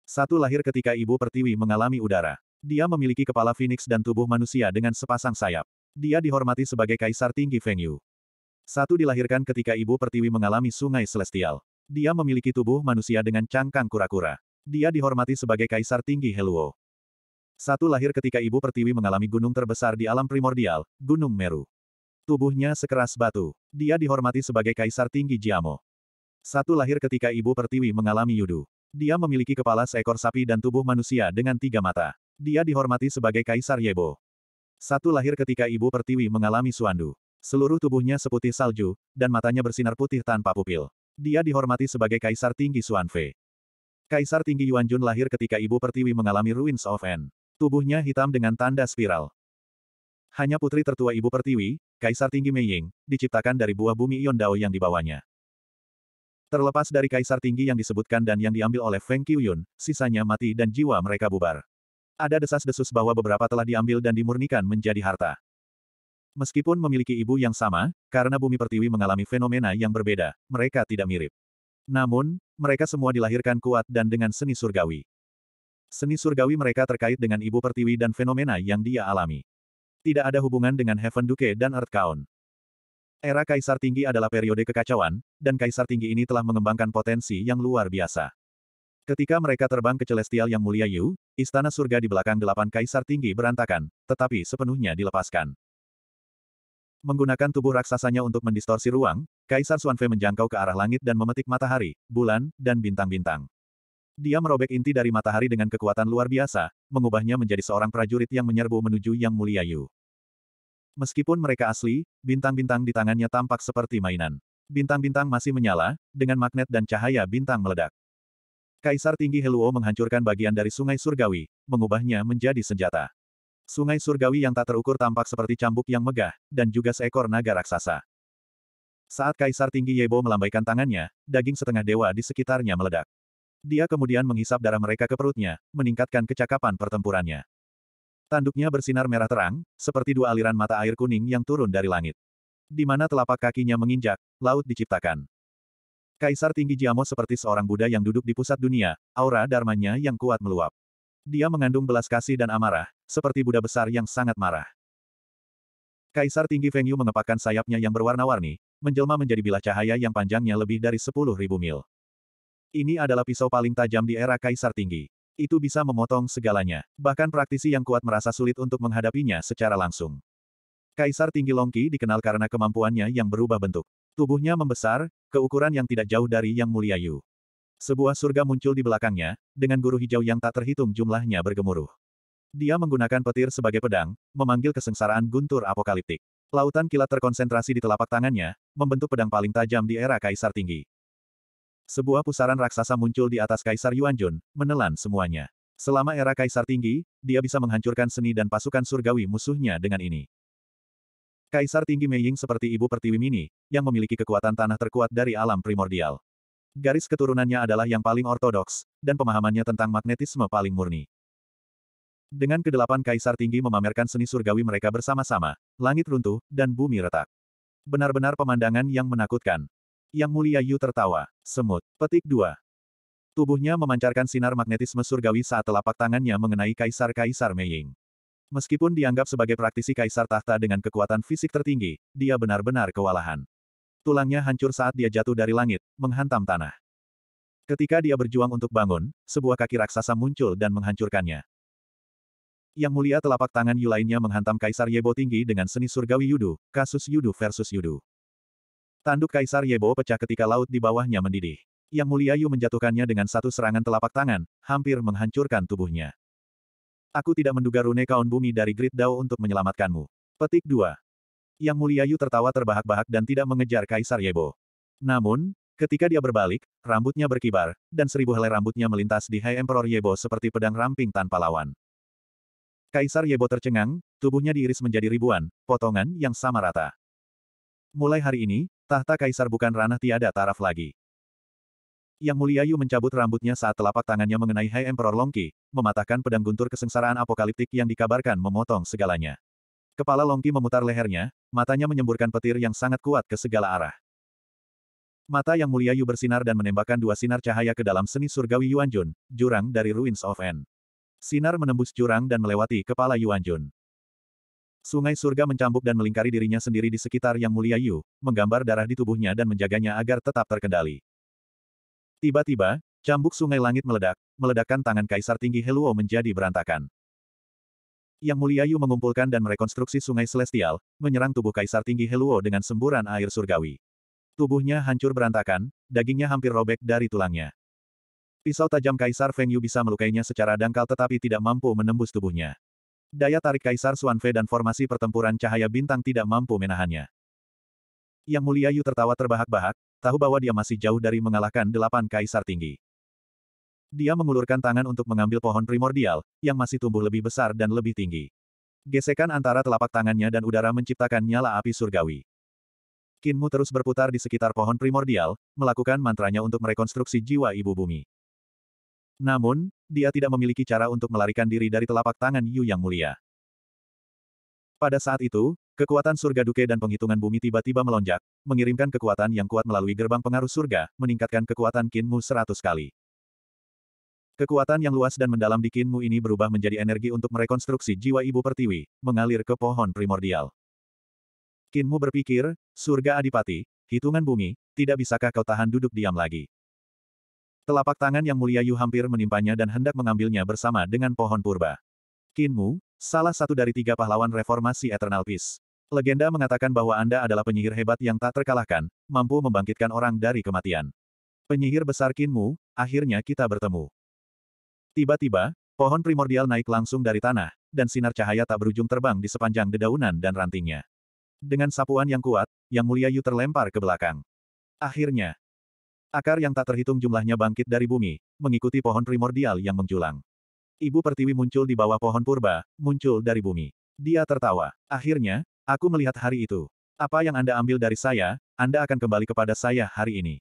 Satu lahir ketika ibu pertiwi mengalami udara. Dia memiliki kepala phoenix dan tubuh manusia dengan sepasang sayap. Dia dihormati sebagai kaisar tinggi Feng Yu. Satu dilahirkan ketika ibu pertiwi mengalami sungai celestial. Dia memiliki tubuh manusia dengan cangkang kura-kura. Dia dihormati sebagai kaisar tinggi Heluo. Satu lahir ketika ibu pertiwi mengalami gunung terbesar di alam primordial, Gunung Meru. Tubuhnya sekeras batu. Dia dihormati sebagai kaisar tinggi Jiamo. Satu lahir ketika ibu pertiwi mengalami yudu. Dia memiliki kepala seekor sapi dan tubuh manusia dengan tiga mata. Dia dihormati sebagai kaisar Yebo. Satu lahir ketika ibu pertiwi mengalami suandu. Seluruh tubuhnya seputih salju, dan matanya bersinar putih tanpa pupil. Dia dihormati sebagai kaisar tinggi Suanfe. Kaisar tinggi Yuanjun lahir ketika ibu pertiwi mengalami Ruins of N. Tubuhnya hitam dengan tanda spiral. Hanya putri tertua Ibu Pertiwi, Kaisar Tinggi Mei Ying, diciptakan dari buah bumi yondao yang dibawanya. Terlepas dari Kaisar Tinggi yang disebutkan dan yang diambil oleh Feng Qiyun, sisanya mati dan jiwa mereka bubar. Ada desas-desus bahwa beberapa telah diambil dan dimurnikan menjadi harta. Meskipun memiliki ibu yang sama, karena bumi pertiwi mengalami fenomena yang berbeda, mereka tidak mirip. Namun, mereka semua dilahirkan kuat dan dengan seni surgawi. Seni surgawi mereka terkait dengan ibu pertiwi dan fenomena yang dia alami. Tidak ada hubungan dengan Heaven Duke dan Earth Count. Era Kaisar Tinggi adalah periode kekacauan, dan Kaisar Tinggi ini telah mengembangkan potensi yang luar biasa. Ketika mereka terbang ke Celestial Yang Mulia Yu, istana surga di belakang delapan kaisar tinggi berantakan, tetapi sepenuhnya dilepaskan. Menggunakan tubuh raksasanya untuk mendistorsi ruang, Kaisar Xuanfei menjangkau ke arah langit dan memetik matahari, bulan, dan bintang-bintang. Dia merobek inti dari matahari dengan kekuatan luar biasa, mengubahnya menjadi seorang prajurit yang menyerbu menuju Yang Mulia Yu. Meskipun mereka asli, bintang-bintang di tangannya tampak seperti mainan. Bintang-bintang masih menyala, dengan magnet dan cahaya bintang meledak. Kaisar Tinggi Heluo menghancurkan bagian dari Sungai Surgawi, mengubahnya menjadi senjata. Sungai Surgawi yang tak terukur tampak seperti cambuk yang megah, dan juga seekor naga raksasa. Saat Kaisar Tinggi Yebo melambaikan tangannya, daging setengah dewa di sekitarnya meledak. Dia kemudian menghisap darah mereka ke perutnya, meningkatkan kecakapan pertempurannya. Tanduknya bersinar merah terang, seperti dua aliran mata air kuning yang turun dari langit. Di mana telapak kakinya menginjak, laut diciptakan. Kaisar tinggi Jiamo seperti seorang Buddha yang duduk di pusat dunia, aura dharmanya yang kuat meluap. Dia mengandung belas kasih dan amarah, seperti Buddha besar yang sangat marah. Kaisar tinggi Feng Yu mengepakkan sayapnya yang berwarna-warni, menjelma menjadi bilah cahaya yang panjangnya lebih dari sepuluh ribu mil. Ini adalah pisau paling tajam di era Kaisar Tinggi. Itu bisa memotong segalanya. Bahkan praktisi yang kuat merasa sulit untuk menghadapinya secara langsung. Kaisar Tinggi Longki dikenal karena kemampuannya yang berubah bentuk. Tubuhnya membesar, ke ukuran yang tidak jauh dari Yang Mulia Yu. Sebuah surga muncul di belakangnya, dengan guru hijau yang tak terhitung jumlahnya bergemuruh. Dia menggunakan petir sebagai pedang, memanggil kesengsaraan guntur apokaliptik. Lautan kilat terkonsentrasi di telapak tangannya, membentuk pedang paling tajam di era Kaisar Tinggi. Sebuah pusaran raksasa muncul di atas Kaisar Yuanjun, menelan semuanya. Selama era Kaisar Tinggi, dia bisa menghancurkan seni dan pasukan surgawi musuhnya dengan ini. Kaisar Tinggi Meiying seperti Ibu Pertiwi Mini, yang memiliki kekuatan tanah terkuat dari alam primordial. Garis keturunannya adalah yang paling ortodoks, dan pemahamannya tentang magnetisme paling murni. Dengan kedelapan kaisar tinggi memamerkan seni surgawi mereka bersama-sama, langit runtuh, dan bumi retak. Benar-benar pemandangan yang menakutkan. Yang mulia Yu tertawa. Semut. Petik 2. Tubuhnya memancarkan sinar magnetisme surgawi saat telapak tangannya mengenai Kaisar-Kaisar Meiying. Meskipun dianggap sebagai praktisi kaisar tahta dengan kekuatan fisik tertinggi, dia benar-benar kewalahan. Tulangnya hancur saat dia jatuh dari langit, menghantam tanah. Ketika dia berjuang untuk bangun, sebuah kaki raksasa muncul dan menghancurkannya. Yang mulia telapak tangan Yu lainnya menghantam Kaisar Yebo tinggi dengan seni surgawi Yudu, kasus Yudu versus Yudu. Tanduk Kaisar Yebo pecah ketika laut di bawahnya mendidih. Yang Mulia Yu menjatuhkannya dengan satu serangan telapak tangan, hampir menghancurkan tubuhnya. Aku tidak menduga rune kaun bumi dari Grid Dao untuk menyelamatkanmu. Petik 2. Yang Mulia Yu tertawa terbahak-bahak dan tidak mengejar Kaisar Yebo. Namun, ketika dia berbalik, rambutnya berkibar, dan seribu helai rambutnya melintas di High Emperor Yebo seperti pedang ramping tanpa lawan. Kaisar Yebo tercengang, tubuhnya diiris menjadi ribuan, potongan yang sama rata. Mulai hari ini, Tahta kaisar bukan ranah tiada taraf lagi. Yang Mulia Yu mencabut rambutnya saat telapak tangannya mengenai High Emperor Longki, mematahkan pedang guntur kesengsaraan apokaliptik yang dikabarkan memotong segalanya. Kepala Longki memutar lehernya, matanya menyemburkan petir yang sangat kuat ke segala arah. Mata Yang Mulia Yu bersinar dan menembakkan dua sinar cahaya ke dalam seni surgawi Yuanjun, jurang dari Ruins of N. Sinar menembus jurang dan melewati kepala Yuanjun. Sungai surga mencambuk dan melingkari dirinya sendiri di sekitar Yang Mulia Yu, menggambar darah di tubuhnya dan menjaganya agar tetap terkendali. Tiba-tiba, cambuk sungai langit meledak, meledakkan tangan Kaisar Tinggi Heluo menjadi berantakan. Yang Mulia Yu mengumpulkan dan merekonstruksi sungai celestial, menyerang tubuh Kaisar Tinggi Heluo dengan semburan air surgawi. Tubuhnya hancur berantakan, dagingnya hampir robek dari tulangnya. Pisau tajam Kaisar Feng Yu bisa melukainya secara dangkal tetapi tidak mampu menembus tubuhnya. Daya tarik Kaisar Suanfe dan formasi pertempuran cahaya bintang tidak mampu menahannya. Yang Mulia Yu tertawa terbahak-bahak, tahu bahwa dia masih jauh dari mengalahkan delapan kaisar tinggi. Dia mengulurkan tangan untuk mengambil pohon primordial, yang masih tumbuh lebih besar dan lebih tinggi. Gesekan antara telapak tangannya dan udara menciptakan nyala api surgawi. Kinmu terus berputar di sekitar pohon primordial, melakukan mantranya untuk merekonstruksi jiwa ibu bumi. Namun, dia tidak memiliki cara untuk melarikan diri dari telapak tangan Yu Yang Mulia. Pada saat itu, kekuatan surga Duke dan penghitungan bumi tiba-tiba melonjak, mengirimkan kekuatan yang kuat melalui gerbang pengaruh surga, meningkatkan kekuatan Kinmu seratus kali. Kekuatan yang luas dan mendalam di Kinmu ini berubah menjadi energi untuk merekonstruksi jiwa Ibu Pertiwi, mengalir ke pohon primordial. Kinmu berpikir, surga adipati, hitungan bumi, tidak bisakah kau tahan duduk diam lagi? Telapak tangan yang mulia Yu hampir menimpanya dan hendak mengambilnya bersama dengan pohon purba. Kinmu, salah satu dari tiga pahlawan reformasi Eternal Peace. Legenda mengatakan bahwa Anda adalah penyihir hebat yang tak terkalahkan, mampu membangkitkan orang dari kematian. Penyihir besar Kinmu, akhirnya kita bertemu. Tiba-tiba, pohon primordial naik langsung dari tanah, dan sinar cahaya tak berujung terbang di sepanjang dedaunan dan rantingnya. Dengan sapuan yang kuat, Yang Mulia Yu terlempar ke belakang. Akhirnya, Akar yang tak terhitung jumlahnya bangkit dari bumi, mengikuti pohon primordial yang menjulang. Ibu Pertiwi muncul di bawah pohon purba, muncul dari bumi. Dia tertawa. Akhirnya, aku melihat hari itu. Apa yang Anda ambil dari saya, Anda akan kembali kepada saya hari ini.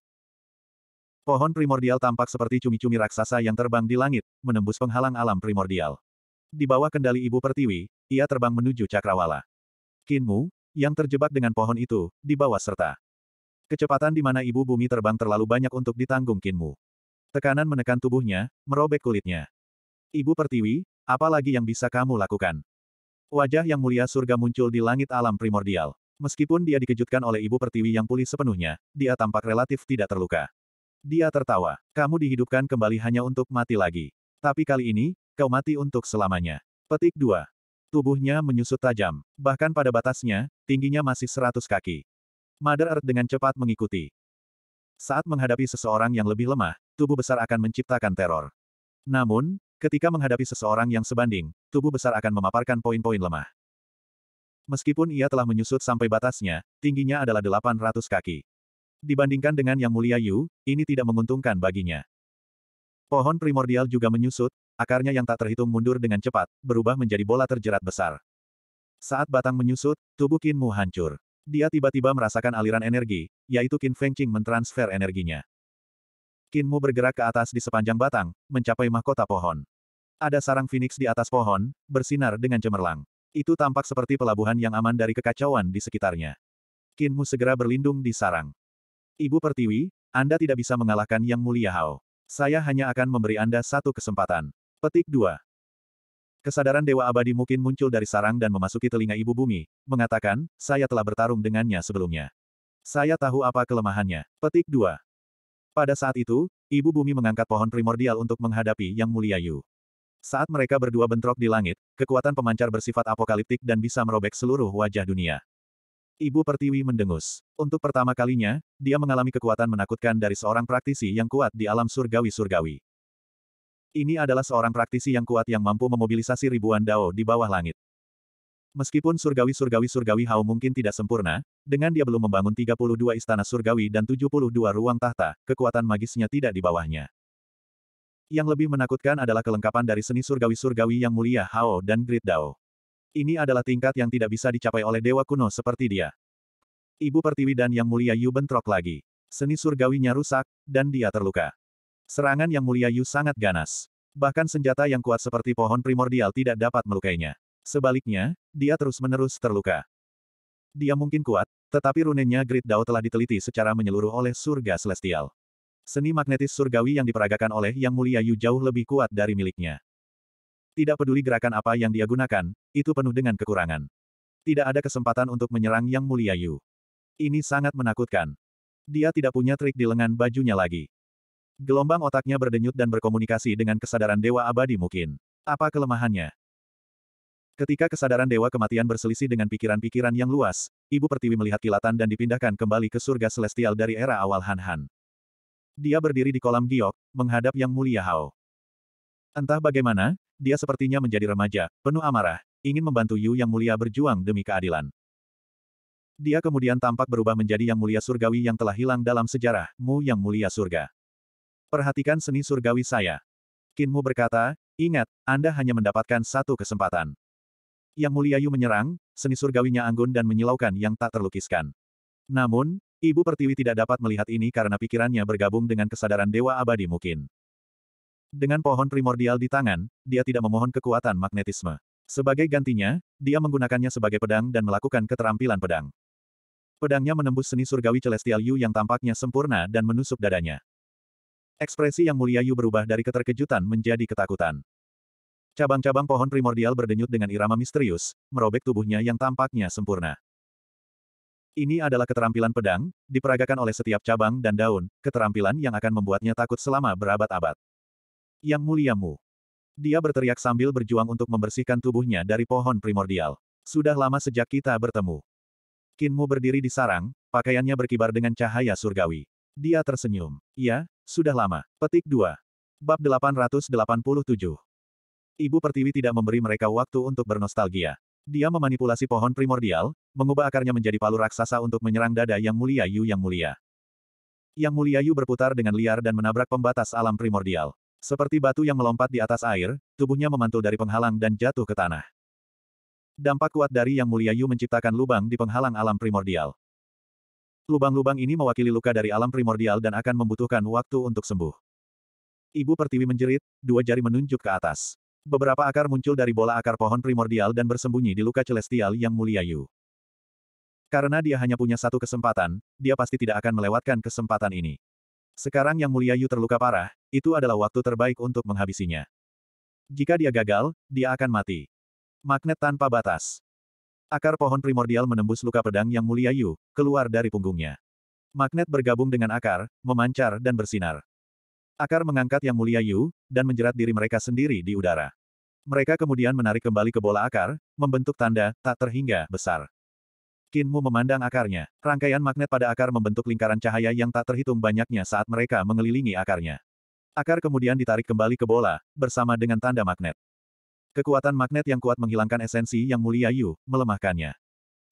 Pohon primordial tampak seperti cumi-cumi raksasa yang terbang di langit, menembus penghalang alam primordial. Di bawah kendali Ibu Pertiwi, ia terbang menuju Cakrawala. Kinmu, yang terjebak dengan pohon itu, dibawa serta. Kecepatan di mana ibu bumi terbang terlalu banyak untuk ditanggung Kinmu. Tekanan menekan tubuhnya, merobek kulitnya. Ibu pertiwi, apa lagi yang bisa kamu lakukan? Wajah yang mulia surga muncul di langit alam primordial. Meskipun dia dikejutkan oleh ibu pertiwi yang pulih sepenuhnya, dia tampak relatif tidak terluka. Dia tertawa. Kamu dihidupkan kembali hanya untuk mati lagi. Tapi kali ini, kau mati untuk selamanya. Petik 2. Tubuhnya menyusut tajam. Bahkan pada batasnya, tingginya masih 100 kaki. Mother Earth dengan cepat mengikuti. Saat menghadapi seseorang yang lebih lemah, tubuh besar akan menciptakan teror. Namun, ketika menghadapi seseorang yang sebanding, tubuh besar akan memaparkan poin-poin lemah. Meskipun ia telah menyusut sampai batasnya, tingginya adalah 800 kaki. Dibandingkan dengan Yang Mulia Yu, ini tidak menguntungkan baginya. Pohon primordial juga menyusut, akarnya yang tak terhitung mundur dengan cepat, berubah menjadi bola terjerat besar. Saat batang menyusut, tubuh Kinmu hancur. Dia tiba-tiba merasakan aliran energi, yaitu Qin Feng Qing mentransfer energinya. Qin Mu bergerak ke atas di sepanjang batang, mencapai mahkota pohon. Ada sarang phoenix di atas pohon, bersinar dengan cemerlang. Itu tampak seperti pelabuhan yang aman dari kekacauan di sekitarnya. Qin Mu segera berlindung di sarang. Ibu Pertiwi, Anda tidak bisa mengalahkan Yang Mulia Hao. Saya hanya akan memberi Anda satu kesempatan. Petik 2. Kesadaran Dewa Abadi mungkin muncul dari sarang dan memasuki telinga Ibu Bumi, mengatakan, saya telah bertarung dengannya sebelumnya. Saya tahu apa kelemahannya. Petik 2. Pada saat itu, Ibu Bumi mengangkat pohon primordial untuk menghadapi Yang Mulia Yu. Saat mereka berdua bentrok di langit, kekuatan pemancar bersifat apokaliptik dan bisa merobek seluruh wajah dunia. Ibu Pertiwi mendengus. Untuk pertama kalinya, dia mengalami kekuatan menakutkan dari seorang praktisi yang kuat di alam surgawi-surgawi. Ini adalah seorang praktisi yang kuat yang mampu memobilisasi ribuan dao di bawah langit. Meskipun surgawi-surgawi-surgawi Hao mungkin tidak sempurna, dengan dia belum membangun 32 istana surgawi dan 72 ruang tahta, kekuatan magisnya tidak di bawahnya. Yang lebih menakutkan adalah kelengkapan dari seni surgawi-surgawi yang mulia Hao dan Grid Dao. Ini adalah tingkat yang tidak bisa dicapai oleh dewa kuno seperti dia. Ibu Pertiwi dan Yang Mulia Yu bentrok lagi. Seni surgawinya rusak, dan dia terluka. Serangan yang mulia Yu sangat ganas. Bahkan senjata yang kuat seperti pohon primordial tidak dapat melukainya. Sebaliknya, dia terus-menerus terluka. Dia mungkin kuat, tetapi runenya Grid Dao telah diteliti secara menyeluruh oleh surga celestial. Seni magnetis surgawi yang diperagakan oleh Yang Mulia Yu jauh lebih kuat dari miliknya. Tidak peduli gerakan apa yang dia gunakan, itu penuh dengan kekurangan. Tidak ada kesempatan untuk menyerang Yang Mulia Yu. Ini sangat menakutkan. Dia tidak punya trik di lengan bajunya lagi. Gelombang otaknya berdenyut dan berkomunikasi dengan kesadaran dewa abadi mungkin. Apa kelemahannya? Ketika kesadaran dewa kematian berselisih dengan pikiran-pikiran yang luas, Ibu Pertiwi melihat kilatan dan dipindahkan kembali ke surga celestial dari era awal Han-Han. Dia berdiri di kolam giok, menghadap Yang Mulia Hao. Entah bagaimana, dia sepertinya menjadi remaja, penuh amarah, ingin membantu Yu Yang Mulia berjuang demi keadilan. Dia kemudian tampak berubah menjadi Yang Mulia Surgawi yang telah hilang dalam sejarah, Mu Yang Mulia Surga. Perhatikan seni surgawi saya. Kinmu berkata, ingat, Anda hanya mendapatkan satu kesempatan. Yang Mulia Yu menyerang, seni surgawinya anggun dan menyilaukan yang tak terlukiskan. Namun, Ibu Pertiwi tidak dapat melihat ini karena pikirannya bergabung dengan kesadaran Dewa Abadi mungkin. Dengan pohon primordial di tangan, dia tidak memohon kekuatan magnetisme. Sebagai gantinya, dia menggunakannya sebagai pedang dan melakukan keterampilan pedang. Pedangnya menembus seni surgawi celestial Yu yang tampaknya sempurna dan menusuk dadanya. Ekspresi yang mulia Yu berubah dari keterkejutan menjadi ketakutan. Cabang-cabang pohon primordial berdenyut dengan irama misterius, merobek tubuhnya yang tampaknya sempurna. Ini adalah keterampilan pedang, diperagakan oleh setiap cabang dan daun, keterampilan yang akan membuatnya takut selama berabad-abad. Yang muliamu. Dia berteriak sambil berjuang untuk membersihkan tubuhnya dari pohon primordial. Sudah lama sejak kita bertemu. Kinmu berdiri di sarang, pakaiannya berkibar dengan cahaya surgawi. Dia tersenyum. Ya, sudah lama. Petik 2. Bab 887. Ibu Pertiwi tidak memberi mereka waktu untuk bernostalgia. Dia memanipulasi pohon primordial, mengubah akarnya menjadi palu raksasa untuk menyerang dada Yang Mulia Yu Yang Mulia. Yang Mulia Yu berputar dengan liar dan menabrak pembatas alam primordial. Seperti batu yang melompat di atas air, tubuhnya memantul dari penghalang dan jatuh ke tanah. Dampak kuat dari Yang Mulia Yu menciptakan lubang di penghalang alam primordial. Lubang-lubang ini mewakili luka dari alam primordial dan akan membutuhkan waktu untuk sembuh. Ibu pertiwi menjerit, dua jari menunjuk ke atas. Beberapa akar muncul dari bola akar pohon primordial dan bersembunyi di luka celestial yang mulia Yu. Karena dia hanya punya satu kesempatan, dia pasti tidak akan melewatkan kesempatan ini. Sekarang yang mulia Yu terluka parah, itu adalah waktu terbaik untuk menghabisinya. Jika dia gagal, dia akan mati. Magnet tanpa batas. Akar pohon primordial menembus luka pedang yang mulia Yu, keluar dari punggungnya. Magnet bergabung dengan akar, memancar dan bersinar. Akar mengangkat yang mulia Yu, dan menjerat diri mereka sendiri di udara. Mereka kemudian menarik kembali ke bola akar, membentuk tanda, tak terhingga, besar. Kinmu memandang akarnya. Rangkaian magnet pada akar membentuk lingkaran cahaya yang tak terhitung banyaknya saat mereka mengelilingi akarnya. Akar kemudian ditarik kembali ke bola, bersama dengan tanda magnet. Kekuatan magnet yang kuat menghilangkan esensi yang mulia Yu, melemahkannya.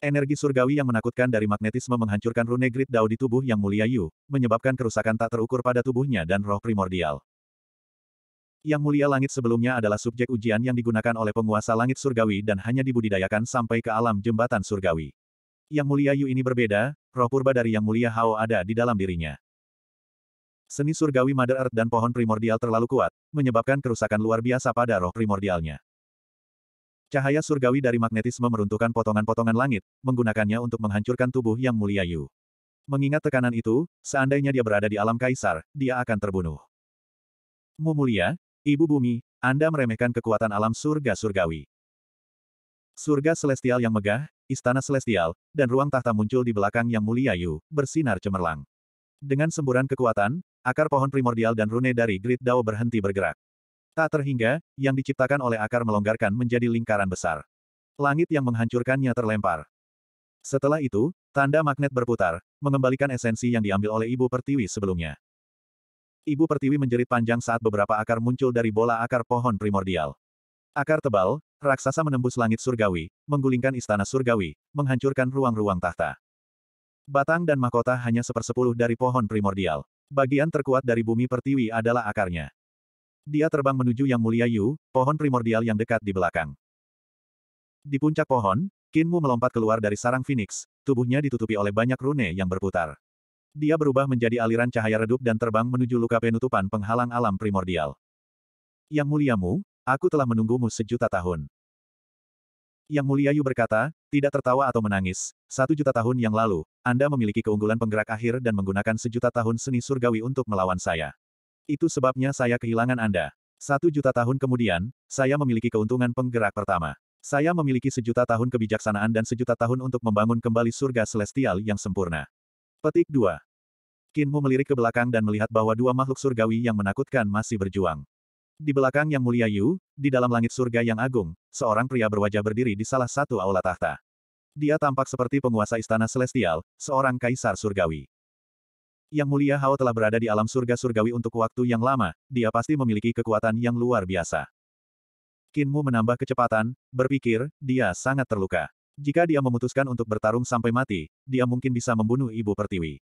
Energi surgawi yang menakutkan dari magnetisme menghancurkan rune grid Dao di tubuh yang mulia Yu, menyebabkan kerusakan tak terukur pada tubuhnya dan roh primordial. Yang mulia langit sebelumnya adalah subjek ujian yang digunakan oleh penguasa langit surgawi dan hanya dibudidayakan sampai ke alam jembatan surgawi. Yang mulia Yu ini berbeda, roh purba dari yang mulia Hao ada di dalam dirinya. Seni surgawi Mother Earth dan pohon primordial terlalu kuat, menyebabkan kerusakan luar biasa pada roh primordialnya. Cahaya surgawi dari magnetisme meruntuhkan potongan-potongan langit, menggunakannya untuk menghancurkan tubuh yang mulia Yu. Mengingat tekanan itu, seandainya dia berada di alam kaisar, dia akan terbunuh. Mu mulia, Ibu Bumi, Anda meremehkan kekuatan alam surga surgawi. Surga celestial yang megah, istana celestial, dan ruang tahta muncul di belakang yang mulia Yu, bersinar cemerlang. Dengan semburan kekuatan, akar pohon primordial dan rune dari Grid Dao berhenti bergerak. Tak terhingga, yang diciptakan oleh akar melonggarkan menjadi lingkaran besar. Langit yang menghancurkannya terlempar. Setelah itu, tanda magnet berputar, mengembalikan esensi yang diambil oleh Ibu Pertiwi sebelumnya. Ibu Pertiwi menjerit panjang saat beberapa akar muncul dari bola akar pohon primordial. Akar tebal, raksasa menembus langit surgawi, menggulingkan istana surgawi, menghancurkan ruang-ruang tahta. Batang dan mahkota hanya sepersepuluh dari pohon primordial. Bagian terkuat dari bumi pertiwi adalah akarnya. Dia terbang menuju Yang Mulia Yu, pohon primordial yang dekat di belakang. Di puncak pohon, Kinmu melompat keluar dari sarang Phoenix, tubuhnya ditutupi oleh banyak rune yang berputar. Dia berubah menjadi aliran cahaya redup dan terbang menuju luka penutupan penghalang alam primordial. Yang mulia Mu, aku telah menunggumu sejuta tahun. Yang mulia Yu berkata, tidak tertawa atau menangis, satu juta tahun yang lalu, Anda memiliki keunggulan penggerak akhir dan menggunakan sejuta tahun seni surgawi untuk melawan saya. Itu sebabnya saya kehilangan Anda. Satu juta tahun kemudian, saya memiliki keuntungan penggerak pertama. Saya memiliki sejuta tahun kebijaksanaan dan sejuta tahun untuk membangun kembali surga celestial yang sempurna. Petik 2. Kinmu melirik ke belakang dan melihat bahwa dua makhluk surgawi yang menakutkan masih berjuang. Di belakang Yang Mulia Yu, di dalam langit surga yang agung, seorang pria berwajah berdiri di salah satu aula tahta. Dia tampak seperti penguasa istana celestial, seorang kaisar surgawi. Yang Mulia Hao telah berada di alam surga surgawi untuk waktu yang lama, dia pasti memiliki kekuatan yang luar biasa. Kinmu menambah kecepatan, berpikir, dia sangat terluka. Jika dia memutuskan untuk bertarung sampai mati, dia mungkin bisa membunuh Ibu Pertiwi.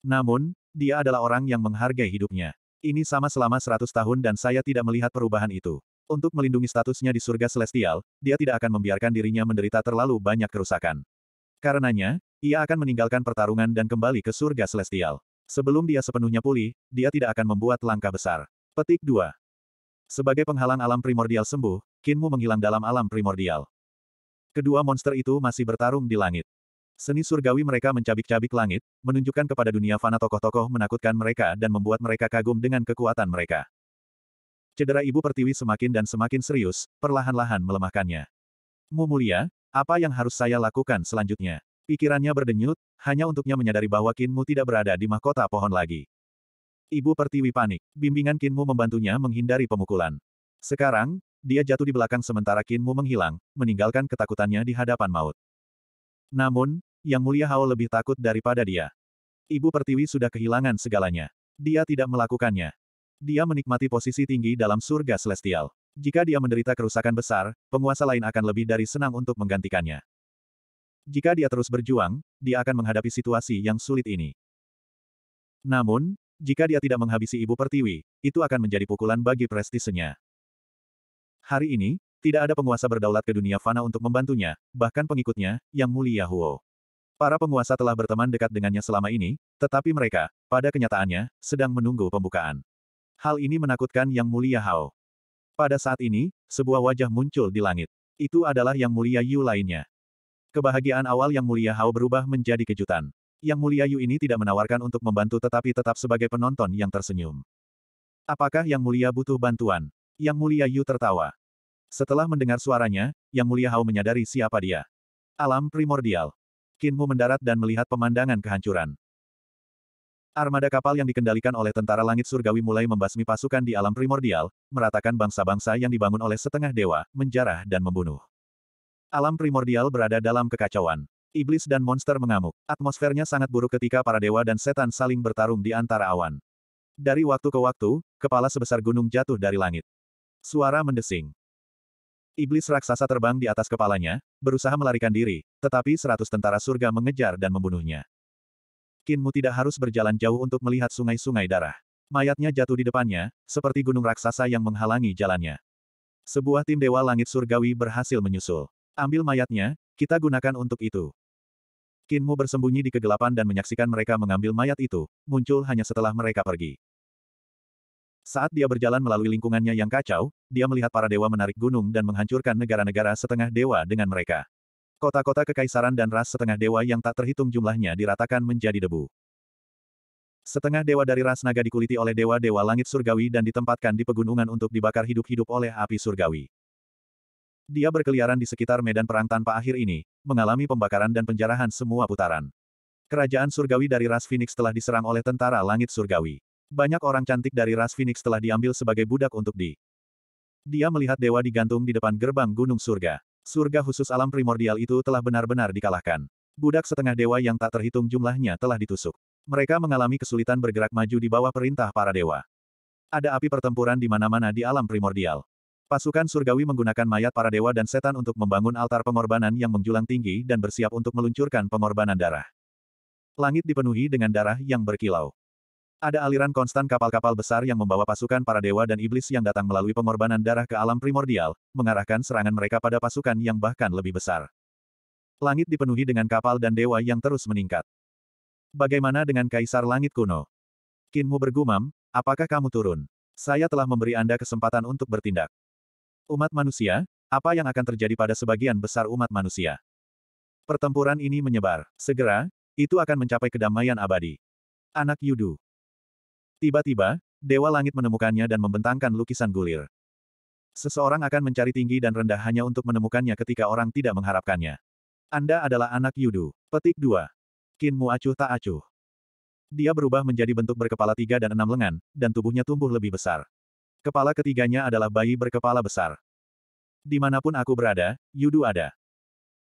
Namun, dia adalah orang yang menghargai hidupnya. Ini sama selama 100 tahun dan saya tidak melihat perubahan itu. Untuk melindungi statusnya di surga celestial, dia tidak akan membiarkan dirinya menderita terlalu banyak kerusakan. Karenanya, ia akan meninggalkan pertarungan dan kembali ke surga celestial. Sebelum dia sepenuhnya pulih, dia tidak akan membuat langkah besar. Petik 2. Sebagai penghalang alam primordial sembuh, Kinmu menghilang dalam alam primordial. Kedua monster itu masih bertarung di langit. Seni surgawi mereka mencabik-cabik langit, menunjukkan kepada dunia fana tokoh-tokoh menakutkan mereka dan membuat mereka kagum dengan kekuatan mereka. Cedera ibu pertiwi semakin dan semakin serius, perlahan-lahan melemahkannya. Mu mulia, apa yang harus saya lakukan selanjutnya? Pikirannya berdenyut, hanya untuknya menyadari bahwa Kinmu tidak berada di mahkota pohon lagi. Ibu Pertiwi panik. Bimbingan Kinmu membantunya menghindari pemukulan. Sekarang, dia jatuh di belakang sementara Kinmu menghilang, meninggalkan ketakutannya di hadapan maut. Namun, Yang Mulia Hao lebih takut daripada dia. Ibu Pertiwi sudah kehilangan segalanya. Dia tidak melakukannya. Dia menikmati posisi tinggi dalam surga celestial. Jika dia menderita kerusakan besar, penguasa lain akan lebih dari senang untuk menggantikannya. Jika dia terus berjuang, dia akan menghadapi situasi yang sulit ini. Namun, jika dia tidak menghabisi Ibu Pertiwi, itu akan menjadi pukulan bagi prestisenya. Hari ini, tidak ada penguasa berdaulat ke dunia fana untuk membantunya, bahkan pengikutnya, yang mulia Huo. Para penguasa telah berteman dekat dengannya selama ini, tetapi mereka, pada kenyataannya, sedang menunggu pembukaan. Hal ini menakutkan Yang Mulia Hao. Pada saat ini, sebuah wajah muncul di langit. Itu adalah Yang Mulia Yu lainnya. Kebahagiaan awal Yang Mulia Hao berubah menjadi kejutan. Yang Mulia Yu ini tidak menawarkan untuk membantu tetapi tetap sebagai penonton yang tersenyum. Apakah Yang Mulia butuh bantuan? Yang Mulia Yu tertawa. Setelah mendengar suaranya, Yang Mulia Hao menyadari siapa dia. Alam primordial. Kinmu mendarat dan melihat pemandangan kehancuran. Armada kapal yang dikendalikan oleh tentara langit surgawi mulai membasmi pasukan di alam primordial, meratakan bangsa-bangsa yang dibangun oleh setengah dewa, menjarah dan membunuh. Alam primordial berada dalam kekacauan. Iblis dan monster mengamuk. Atmosfernya sangat buruk ketika para dewa dan setan saling bertarung di antara awan. Dari waktu ke waktu, kepala sebesar gunung jatuh dari langit. Suara mendesing. Iblis raksasa terbang di atas kepalanya, berusaha melarikan diri, tetapi seratus tentara surga mengejar dan membunuhnya. Kinmu tidak harus berjalan jauh untuk melihat sungai-sungai darah. Mayatnya jatuh di depannya, seperti gunung raksasa yang menghalangi jalannya. Sebuah tim Dewa Langit Surgawi berhasil menyusul. Ambil mayatnya, kita gunakan untuk itu. Kinmu bersembunyi di kegelapan dan menyaksikan mereka mengambil mayat itu, muncul hanya setelah mereka pergi. Saat dia berjalan melalui lingkungannya yang kacau, dia melihat para dewa menarik gunung dan menghancurkan negara-negara setengah dewa dengan mereka. Kota-kota kekaisaran dan ras setengah dewa yang tak terhitung jumlahnya diratakan menjadi debu. Setengah dewa dari ras naga dikuliti oleh dewa-dewa langit surgawi dan ditempatkan di pegunungan untuk dibakar hidup-hidup oleh api surgawi. Dia berkeliaran di sekitar medan perang tanpa akhir ini, mengalami pembakaran dan penjarahan semua putaran. Kerajaan surgawi dari ras Phoenix telah diserang oleh tentara langit surgawi. Banyak orang cantik dari ras Phoenix telah diambil sebagai budak untuk di. Dia melihat dewa digantung di depan gerbang gunung surga. Surga khusus alam primordial itu telah benar-benar dikalahkan. Budak setengah dewa yang tak terhitung jumlahnya telah ditusuk. Mereka mengalami kesulitan bergerak maju di bawah perintah para dewa. Ada api pertempuran di mana-mana di alam primordial. Pasukan surgawi menggunakan mayat para dewa dan setan untuk membangun altar pengorbanan yang menjulang tinggi dan bersiap untuk meluncurkan pengorbanan darah. Langit dipenuhi dengan darah yang berkilau. Ada aliran konstan kapal-kapal besar yang membawa pasukan para dewa dan iblis yang datang melalui pengorbanan darah ke alam primordial, mengarahkan serangan mereka pada pasukan yang bahkan lebih besar. Langit dipenuhi dengan kapal dan dewa yang terus meningkat. Bagaimana dengan Kaisar Langit Kuno? Kinmu bergumam, apakah kamu turun? Saya telah memberi Anda kesempatan untuk bertindak. Umat manusia, apa yang akan terjadi pada sebagian besar umat manusia? Pertempuran ini menyebar. Segera, itu akan mencapai kedamaian abadi. Anak Yudu. Tiba-tiba, Dewa Langit menemukannya dan membentangkan lukisan gulir. Seseorang akan mencari tinggi dan rendah hanya untuk menemukannya ketika orang tidak mengharapkannya. Anda adalah anak Yudu. Petik 2. Kinmu acuh tak acuh. Dia berubah menjadi bentuk berkepala tiga dan enam lengan, dan tubuhnya tumbuh lebih besar. Kepala ketiganya adalah bayi berkepala besar. Dimanapun aku berada, Yudu ada.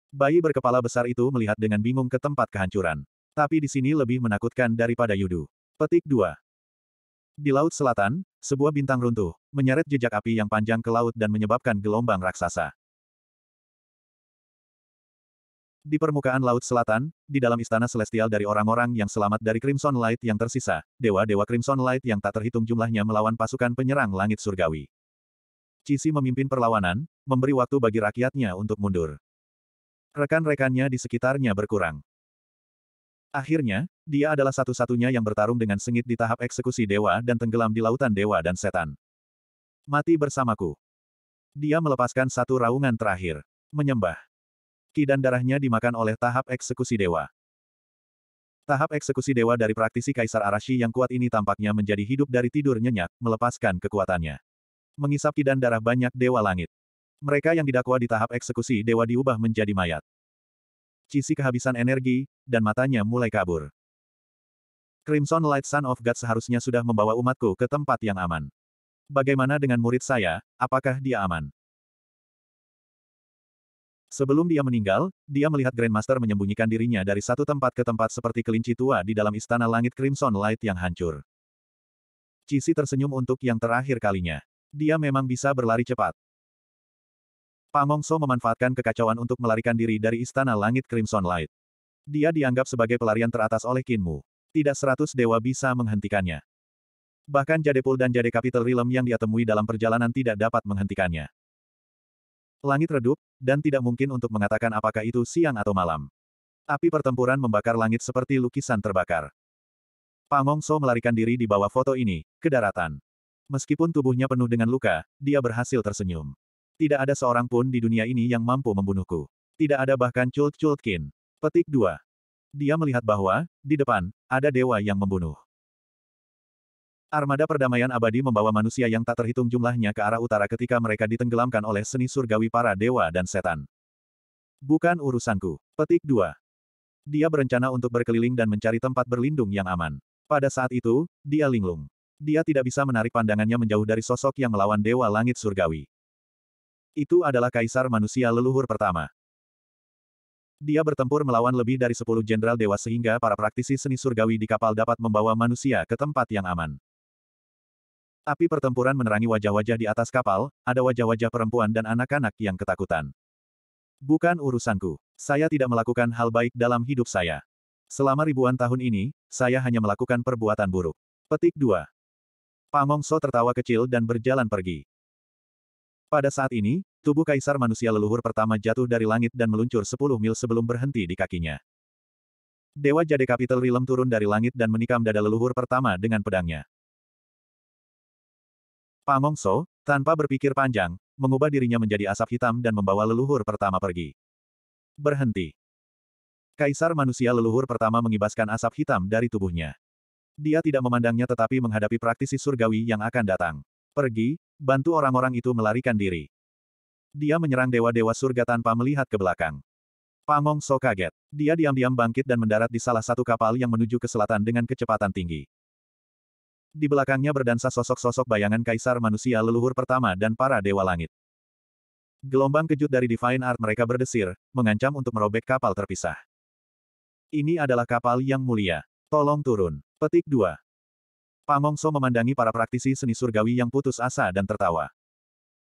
Bayi berkepala besar itu melihat dengan bingung ke tempat kehancuran. Tapi di sini lebih menakutkan daripada Yudu. Petik 2. Di Laut Selatan, sebuah bintang runtuh, menyeret jejak api yang panjang ke laut dan menyebabkan gelombang raksasa. Di permukaan Laut Selatan, di dalam istana celestial dari orang-orang yang selamat dari Crimson Light yang tersisa, dewa-dewa Crimson Light yang tak terhitung jumlahnya melawan pasukan penyerang langit surgawi. Cici memimpin perlawanan, memberi waktu bagi rakyatnya untuk mundur. Rekan-rekannya di sekitarnya berkurang. Akhirnya, dia adalah satu-satunya yang bertarung dengan sengit di tahap eksekusi dewa dan tenggelam di lautan dewa dan setan. Mati bersamaku. Dia melepaskan satu raungan terakhir. Menyembah ki dan darahnya dimakan oleh tahap eksekusi dewa. Tahap eksekusi dewa dari praktisi Kaisar Arashi yang kuat ini tampaknya menjadi hidup dari tidur nyenyak, melepaskan kekuatannya. Mengisap ki dan darah banyak dewa langit. Mereka yang didakwa di tahap eksekusi dewa diubah menjadi mayat. Cici kehabisan energi, dan matanya mulai kabur. Crimson Light Sun of God seharusnya sudah membawa umatku ke tempat yang aman. Bagaimana dengan murid saya, apakah dia aman? Sebelum dia meninggal, dia melihat Grandmaster menyembunyikan dirinya dari satu tempat ke tempat seperti kelinci tua di dalam istana langit Crimson Light yang hancur. Cici tersenyum untuk yang terakhir kalinya. Dia memang bisa berlari cepat. Pamongso memanfaatkan kekacauan untuk melarikan diri dari istana langit Crimson Light. Dia dianggap sebagai pelarian teratas oleh Kinmu. Tidak seratus dewa bisa menghentikannya. Bahkan Jadepul dan Jade Capital Realm yang dia temui dalam perjalanan tidak dapat menghentikannya. Langit redup, dan tidak mungkin untuk mengatakan apakah itu siang atau malam. Api pertempuran membakar langit seperti lukisan terbakar. Pangongso melarikan diri di bawah foto ini, ke daratan. Meskipun tubuhnya penuh dengan luka, dia berhasil tersenyum. Tidak ada seorang pun di dunia ini yang mampu membunuhku. Tidak ada bahkan Chult Chultkin. Petik 2. Dia melihat bahwa, di depan, ada dewa yang membunuh. Armada perdamaian abadi membawa manusia yang tak terhitung jumlahnya ke arah utara ketika mereka ditenggelamkan oleh seni surgawi para dewa dan setan. Bukan urusanku. Petik 2. Dia berencana untuk berkeliling dan mencari tempat berlindung yang aman. Pada saat itu, dia linglung. Dia tidak bisa menarik pandangannya menjauh dari sosok yang melawan dewa langit surgawi. Itu adalah kaisar manusia leluhur pertama. Dia bertempur melawan lebih dari 10 jenderal dewa sehingga para praktisi seni surgawi di kapal dapat membawa manusia ke tempat yang aman. Api pertempuran menerangi wajah-wajah di atas kapal, ada wajah-wajah perempuan dan anak-anak yang ketakutan. Bukan urusanku. Saya tidak melakukan hal baik dalam hidup saya. Selama ribuan tahun ini, saya hanya melakukan perbuatan buruk. Petik 2. So tertawa kecil dan berjalan pergi. Pada saat ini, tubuh kaisar manusia leluhur pertama jatuh dari langit dan meluncur 10 mil sebelum berhenti di kakinya. Dewa Jade Capital Rilem turun dari langit dan menikam dada leluhur pertama dengan pedangnya. Pak So, tanpa berpikir panjang, mengubah dirinya menjadi asap hitam dan membawa leluhur pertama pergi. Berhenti. Kaisar manusia leluhur pertama mengibaskan asap hitam dari tubuhnya. Dia tidak memandangnya tetapi menghadapi praktisi surgawi yang akan datang. Pergi, bantu orang-orang itu melarikan diri. Dia menyerang dewa-dewa surga tanpa melihat ke belakang. Pamong So kaget. Dia diam-diam bangkit dan mendarat di salah satu kapal yang menuju ke selatan dengan kecepatan tinggi. Di belakangnya berdansa sosok-sosok bayangan kaisar manusia leluhur pertama dan para dewa langit. Gelombang kejut dari Divine Art mereka berdesir, mengancam untuk merobek kapal terpisah. Ini adalah kapal yang mulia. Tolong turun. Petik 2. Pamongso memandangi para praktisi seni surgawi yang putus asa dan tertawa.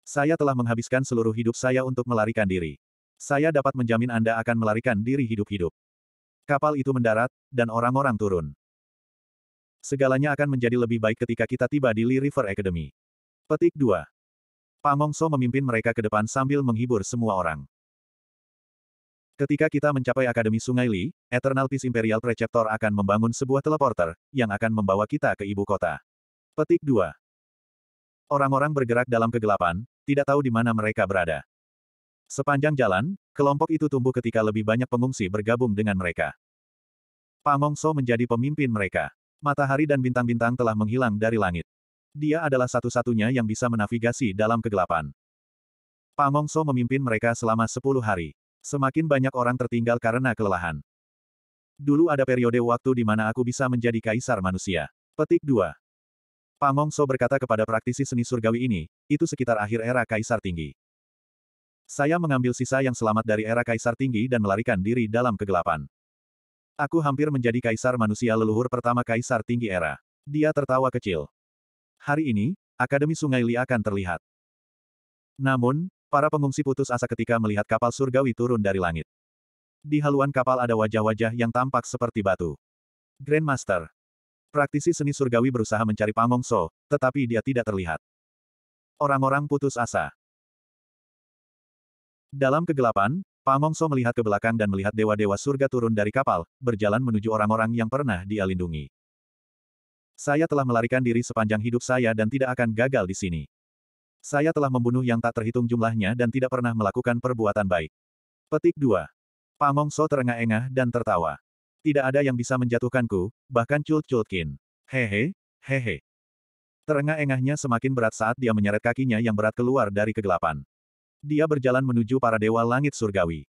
Saya telah menghabiskan seluruh hidup saya untuk melarikan diri. Saya dapat menjamin Anda akan melarikan diri hidup-hidup. Kapal itu mendarat, dan orang-orang turun. Segalanya akan menjadi lebih baik ketika kita tiba di Li River Academy. Petik 2. Pangongso memimpin mereka ke depan sambil menghibur semua orang. Ketika kita mencapai Akademi Sungai Li, Eternal Peace Imperial Preceptor akan membangun sebuah teleporter, yang akan membawa kita ke ibu kota. Petik 2. Orang-orang bergerak dalam kegelapan, tidak tahu di mana mereka berada. Sepanjang jalan, kelompok itu tumbuh ketika lebih banyak pengungsi bergabung dengan mereka. Pangongso menjadi pemimpin mereka. Matahari dan bintang-bintang telah menghilang dari langit. Dia adalah satu-satunya yang bisa menavigasi dalam kegelapan. Pangongso memimpin mereka selama sepuluh hari. Semakin banyak orang tertinggal karena kelelahan. Dulu ada periode waktu di mana aku bisa menjadi kaisar manusia. Petik 2. Pangongso berkata kepada praktisi seni surgawi ini, itu sekitar akhir era kaisar tinggi. Saya mengambil sisa yang selamat dari era kaisar tinggi dan melarikan diri dalam kegelapan. Aku hampir menjadi kaisar manusia leluhur pertama kaisar tinggi era. Dia tertawa kecil. Hari ini, Akademi Sungai Li akan terlihat. Namun, para pengungsi putus asa ketika melihat kapal surgawi turun dari langit. Di haluan kapal ada wajah-wajah yang tampak seperti batu. Grandmaster. Praktisi seni surgawi berusaha mencari So, tetapi dia tidak terlihat. Orang-orang putus asa. Dalam kegelapan, Pamongso melihat ke belakang dan melihat dewa-dewa surga turun dari kapal, berjalan menuju orang-orang yang pernah dia lindungi. Saya telah melarikan diri sepanjang hidup saya dan tidak akan gagal di sini. Saya telah membunuh yang tak terhitung jumlahnya dan tidak pernah melakukan perbuatan baik. Petik 2. Pamongso terengah-engah dan tertawa. Tidak ada yang bisa menjatuhkanku, bahkan cult-cultkin. Hehe, hehe. Terengah-engahnya semakin berat saat dia menyeret kakinya yang berat keluar dari kegelapan. Dia berjalan menuju para dewa langit surgawi.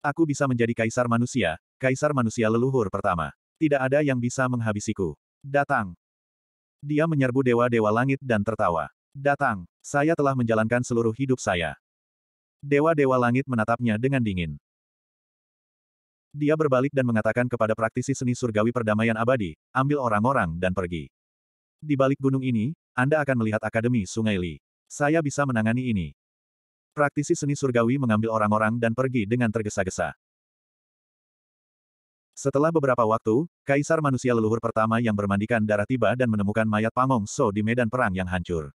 Aku bisa menjadi kaisar manusia, kaisar manusia leluhur pertama. Tidak ada yang bisa menghabisiku. Datang. Dia menyerbu dewa-dewa langit dan tertawa. Datang, saya telah menjalankan seluruh hidup saya. Dewa-dewa langit menatapnya dengan dingin. Dia berbalik dan mengatakan kepada praktisi seni surgawi perdamaian abadi, ambil orang-orang dan pergi. Di balik gunung ini, Anda akan melihat Akademi Sungai Li. Saya bisa menangani ini. Praktisi seni surgawi mengambil orang-orang dan pergi dengan tergesa-gesa. Setelah beberapa waktu, kaisar manusia leluhur pertama yang bermandikan darah tiba dan menemukan mayat Pangong So di medan perang yang hancur.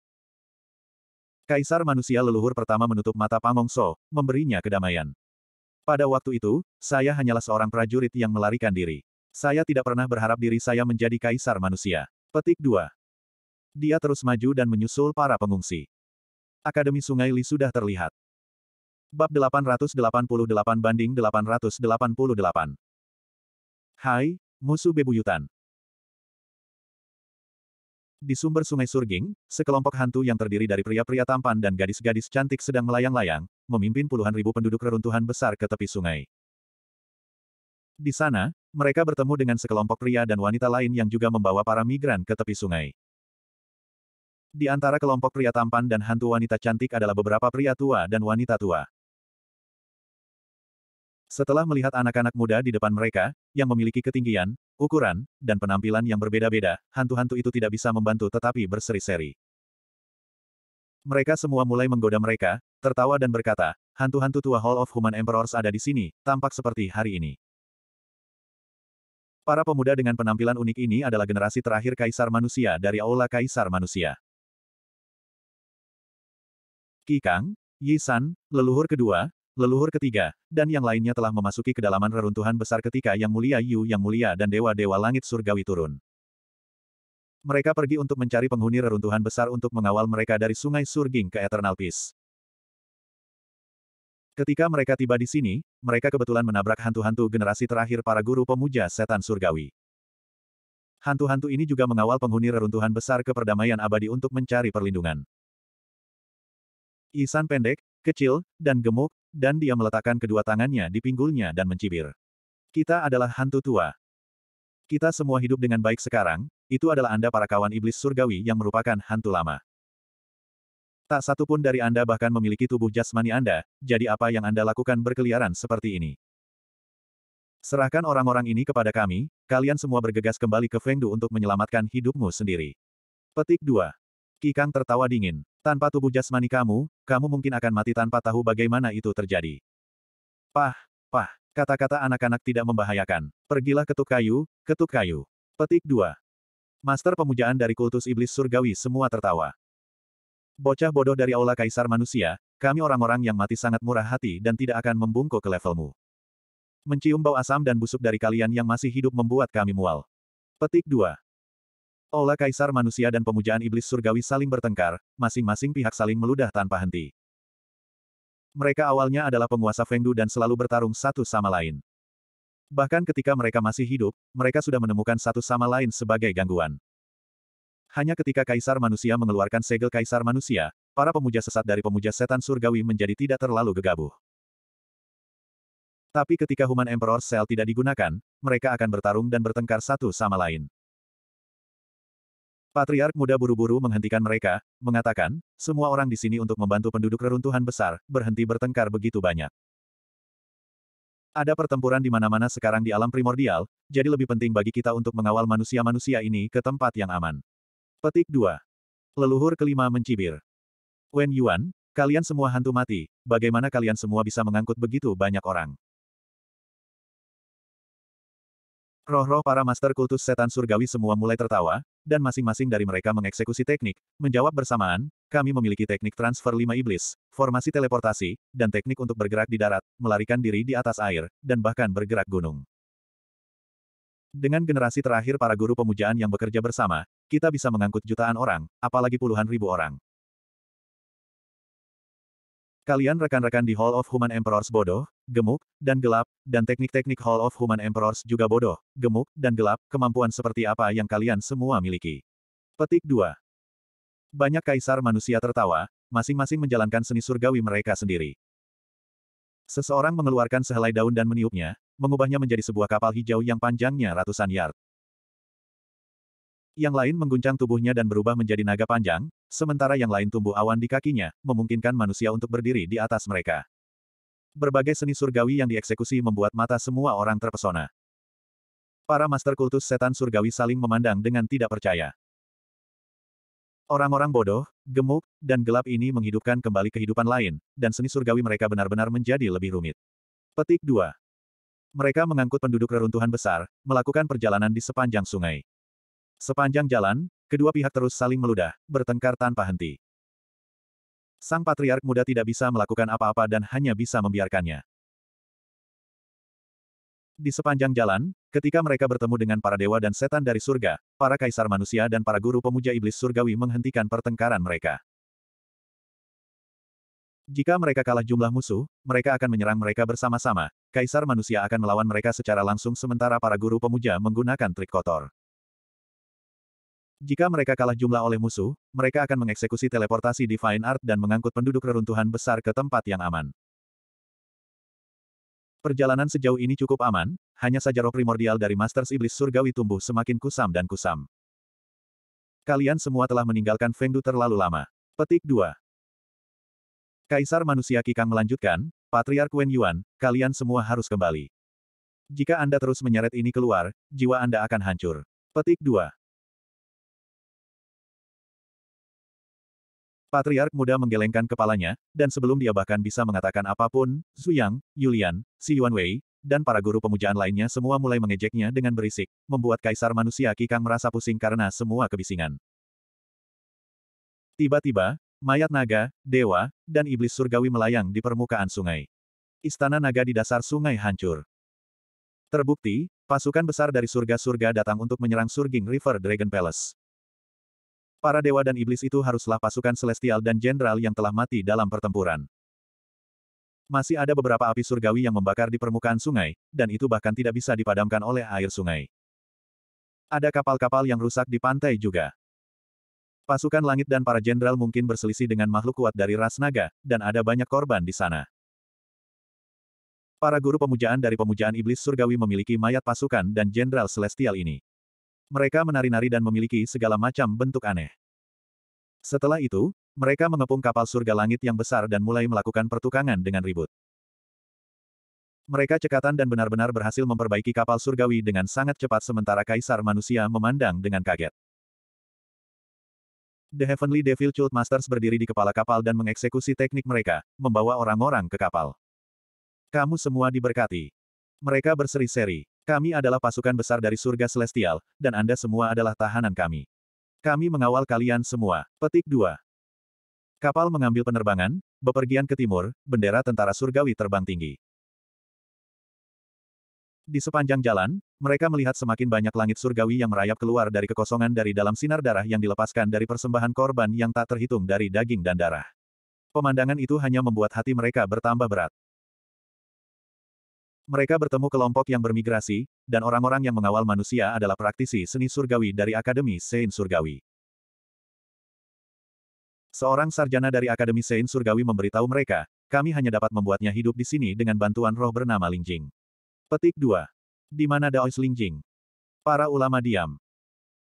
Kaisar manusia leluhur pertama menutup mata Pangong So, memberinya kedamaian. Pada waktu itu, saya hanyalah seorang prajurit yang melarikan diri. Saya tidak pernah berharap diri saya menjadi kaisar manusia. Petik 2. Dia terus maju dan menyusul para pengungsi. Akademi Sungai Li sudah terlihat. Bab 888 banding 888. Hai, musuh bebuyutan. Di sumber sungai Surging, sekelompok hantu yang terdiri dari pria-pria tampan dan gadis-gadis cantik sedang melayang-layang, memimpin puluhan ribu penduduk reruntuhan besar ke tepi sungai. Di sana, mereka bertemu dengan sekelompok pria dan wanita lain yang juga membawa para migran ke tepi sungai. Di antara kelompok pria tampan dan hantu wanita cantik adalah beberapa pria tua dan wanita tua. Setelah melihat anak-anak muda di depan mereka, yang memiliki ketinggian, ukuran, dan penampilan yang berbeda-beda, hantu-hantu itu tidak bisa membantu tetapi berseri-seri. Mereka semua mulai menggoda mereka, tertawa dan berkata, hantu-hantu tua Hall of Human Emperors ada di sini, tampak seperti hari ini. Para pemuda dengan penampilan unik ini adalah generasi terakhir Kaisar Manusia dari Aula Kaisar Manusia. Kikang, San, leluhur kedua, leluhur ketiga, dan yang lainnya telah memasuki kedalaman reruntuhan besar ketika Yang Mulia Yu Yang Mulia dan Dewa-Dewa Langit Surgawi turun. Mereka pergi untuk mencari penghuni reruntuhan besar untuk mengawal mereka dari sungai Surging ke Eternal Peace. Ketika mereka tiba di sini, mereka kebetulan menabrak hantu-hantu generasi terakhir para guru pemuja setan surgawi. Hantu-hantu ini juga mengawal penghuni reruntuhan besar ke perdamaian abadi untuk mencari perlindungan. Isan pendek, kecil, dan gemuk, dan dia meletakkan kedua tangannya di pinggulnya dan mencibir. Kita adalah hantu tua. Kita semua hidup dengan baik sekarang, itu adalah Anda para kawan iblis surgawi yang merupakan hantu lama. Tak satu pun dari Anda bahkan memiliki tubuh jasmani Anda, jadi apa yang Anda lakukan berkeliaran seperti ini? Serahkan orang-orang ini kepada kami, kalian semua bergegas kembali ke Fengdu untuk menyelamatkan hidupmu sendiri. Petik 2. Kikang tertawa dingin. Tanpa tubuh jasmani kamu, kamu mungkin akan mati tanpa tahu bagaimana itu terjadi. Pah, pah, kata-kata anak-anak tidak membahayakan. Pergilah ketuk kayu, ketuk kayu. Petik 2. Master pemujaan dari kultus iblis surgawi semua tertawa. Bocah bodoh dari aula kaisar manusia, kami orang-orang yang mati sangat murah hati dan tidak akan membungkuk ke levelmu. Mencium bau asam dan busuk dari kalian yang masih hidup membuat kami mual. Petik 2. Ola kaisar manusia dan pemujaan iblis surgawi saling bertengkar, masing-masing pihak saling meludah tanpa henti. Mereka awalnya adalah penguasa Fengdu dan selalu bertarung satu sama lain. Bahkan ketika mereka masih hidup, mereka sudah menemukan satu sama lain sebagai gangguan. Hanya ketika kaisar manusia mengeluarkan segel kaisar manusia, para pemuja sesat dari pemuja setan surgawi menjadi tidak terlalu gegabah. Tapi ketika Human Emperor Cell tidak digunakan, mereka akan bertarung dan bertengkar satu sama lain. Patriark muda buru-buru menghentikan mereka, mengatakan, semua orang di sini untuk membantu penduduk reruntuhan besar, berhenti bertengkar begitu banyak. Ada pertempuran di mana-mana sekarang di alam primordial, jadi lebih penting bagi kita untuk mengawal manusia-manusia ini ke tempat yang aman. Petik 2. Leluhur kelima mencibir. Wen Yuan, kalian semua hantu mati, bagaimana kalian semua bisa mengangkut begitu banyak orang? Roh-roh para master kultus setan surgawi semua mulai tertawa, dan masing-masing dari mereka mengeksekusi teknik, menjawab bersamaan, kami memiliki teknik transfer lima iblis, formasi teleportasi, dan teknik untuk bergerak di darat, melarikan diri di atas air, dan bahkan bergerak gunung. Dengan generasi terakhir para guru pemujaan yang bekerja bersama, kita bisa mengangkut jutaan orang, apalagi puluhan ribu orang. Kalian rekan-rekan di Hall of Human Emperors bodoh, gemuk, dan gelap, dan teknik-teknik Hall of Human Emperors juga bodoh, gemuk, dan gelap, kemampuan seperti apa yang kalian semua miliki. Petik 2. Banyak kaisar manusia tertawa, masing-masing menjalankan seni surgawi mereka sendiri. Seseorang mengeluarkan sehelai daun dan meniupnya, mengubahnya menjadi sebuah kapal hijau yang panjangnya ratusan yard. Yang lain mengguncang tubuhnya dan berubah menjadi naga panjang, sementara yang lain tumbuh awan di kakinya, memungkinkan manusia untuk berdiri di atas mereka. Berbagai seni surgawi yang dieksekusi membuat mata semua orang terpesona. Para master kultus setan surgawi saling memandang dengan tidak percaya. Orang-orang bodoh, gemuk, dan gelap ini menghidupkan kembali kehidupan lain, dan seni surgawi mereka benar-benar menjadi lebih rumit. Petik 2. Mereka mengangkut penduduk reruntuhan besar, melakukan perjalanan di sepanjang sungai. Sepanjang jalan, kedua pihak terus saling meludah, bertengkar tanpa henti. Sang patriark muda tidak bisa melakukan apa-apa dan hanya bisa membiarkannya. Di sepanjang jalan, ketika mereka bertemu dengan para dewa dan setan dari surga, para kaisar manusia dan para guru pemuja iblis surgawi menghentikan pertengkaran mereka. Jika mereka kalah jumlah musuh, mereka akan menyerang mereka bersama-sama. Kaisar manusia akan melawan mereka secara langsung sementara para guru pemuja menggunakan trik kotor. Jika mereka kalah jumlah oleh musuh, mereka akan mengeksekusi teleportasi Divine Art dan mengangkut penduduk reruntuhan besar ke tempat yang aman. Perjalanan sejauh ini cukup aman, hanya saja roh primordial dari Masters Iblis Surgawi tumbuh semakin kusam dan kusam. Kalian semua telah meninggalkan Fengdu terlalu lama. Petik 2. Kaisar Manusia Kikang melanjutkan, Patriark Wen Yuan, kalian semua harus kembali. Jika Anda terus menyeret ini keluar, jiwa Anda akan hancur. Petik 2. Patriark muda menggelengkan kepalanya, dan sebelum dia bahkan bisa mengatakan apapun, Zuyang, Yulian, Si Yuanwei, dan para guru pemujaan lainnya semua mulai mengejeknya dengan berisik, membuat Kaisar Manusia Kikang merasa pusing karena semua kebisingan. Tiba-tiba, mayat naga, dewa, dan iblis surgawi melayang di permukaan sungai. Istana naga di dasar sungai hancur. Terbukti, pasukan besar dari surga-surga datang untuk menyerang Surging River Dragon Palace. Para dewa dan iblis itu haruslah pasukan celestial dan jenderal yang telah mati dalam pertempuran. Masih ada beberapa api surgawi yang membakar di permukaan sungai, dan itu bahkan tidak bisa dipadamkan oleh air sungai. Ada kapal-kapal yang rusak di pantai juga. Pasukan langit dan para jenderal mungkin berselisih dengan makhluk kuat dari ras naga, dan ada banyak korban di sana. Para guru pemujaan dari pemujaan iblis surgawi memiliki mayat pasukan dan jenderal celestial ini. Mereka menari-nari dan memiliki segala macam bentuk aneh. Setelah itu, mereka mengepung kapal surga langit yang besar dan mulai melakukan pertukangan dengan ribut. Mereka cekatan dan benar-benar berhasil memperbaiki kapal surgawi dengan sangat cepat sementara kaisar manusia memandang dengan kaget. The Heavenly Devil Cult Masters berdiri di kepala kapal dan mengeksekusi teknik mereka, membawa orang-orang ke kapal. Kamu semua diberkati. Mereka berseri-seri. Kami adalah pasukan besar dari surga celestial, dan Anda semua adalah tahanan kami. Kami mengawal kalian semua. Petik 2. Kapal mengambil penerbangan, bepergian ke timur, bendera tentara surgawi terbang tinggi. Di sepanjang jalan, mereka melihat semakin banyak langit surgawi yang merayap keluar dari kekosongan dari dalam sinar darah yang dilepaskan dari persembahan korban yang tak terhitung dari daging dan darah. Pemandangan itu hanya membuat hati mereka bertambah berat. Mereka bertemu kelompok yang bermigrasi, dan orang-orang yang mengawal manusia adalah praktisi seni surgawi dari Akademi Sein Surgawi. Seorang sarjana dari Akademi Sein Surgawi memberitahu mereka, kami hanya dapat membuatnya hidup di sini dengan bantuan roh bernama Lingjing. Petik 2. Di mana Daois Lingjing? Para ulama diam.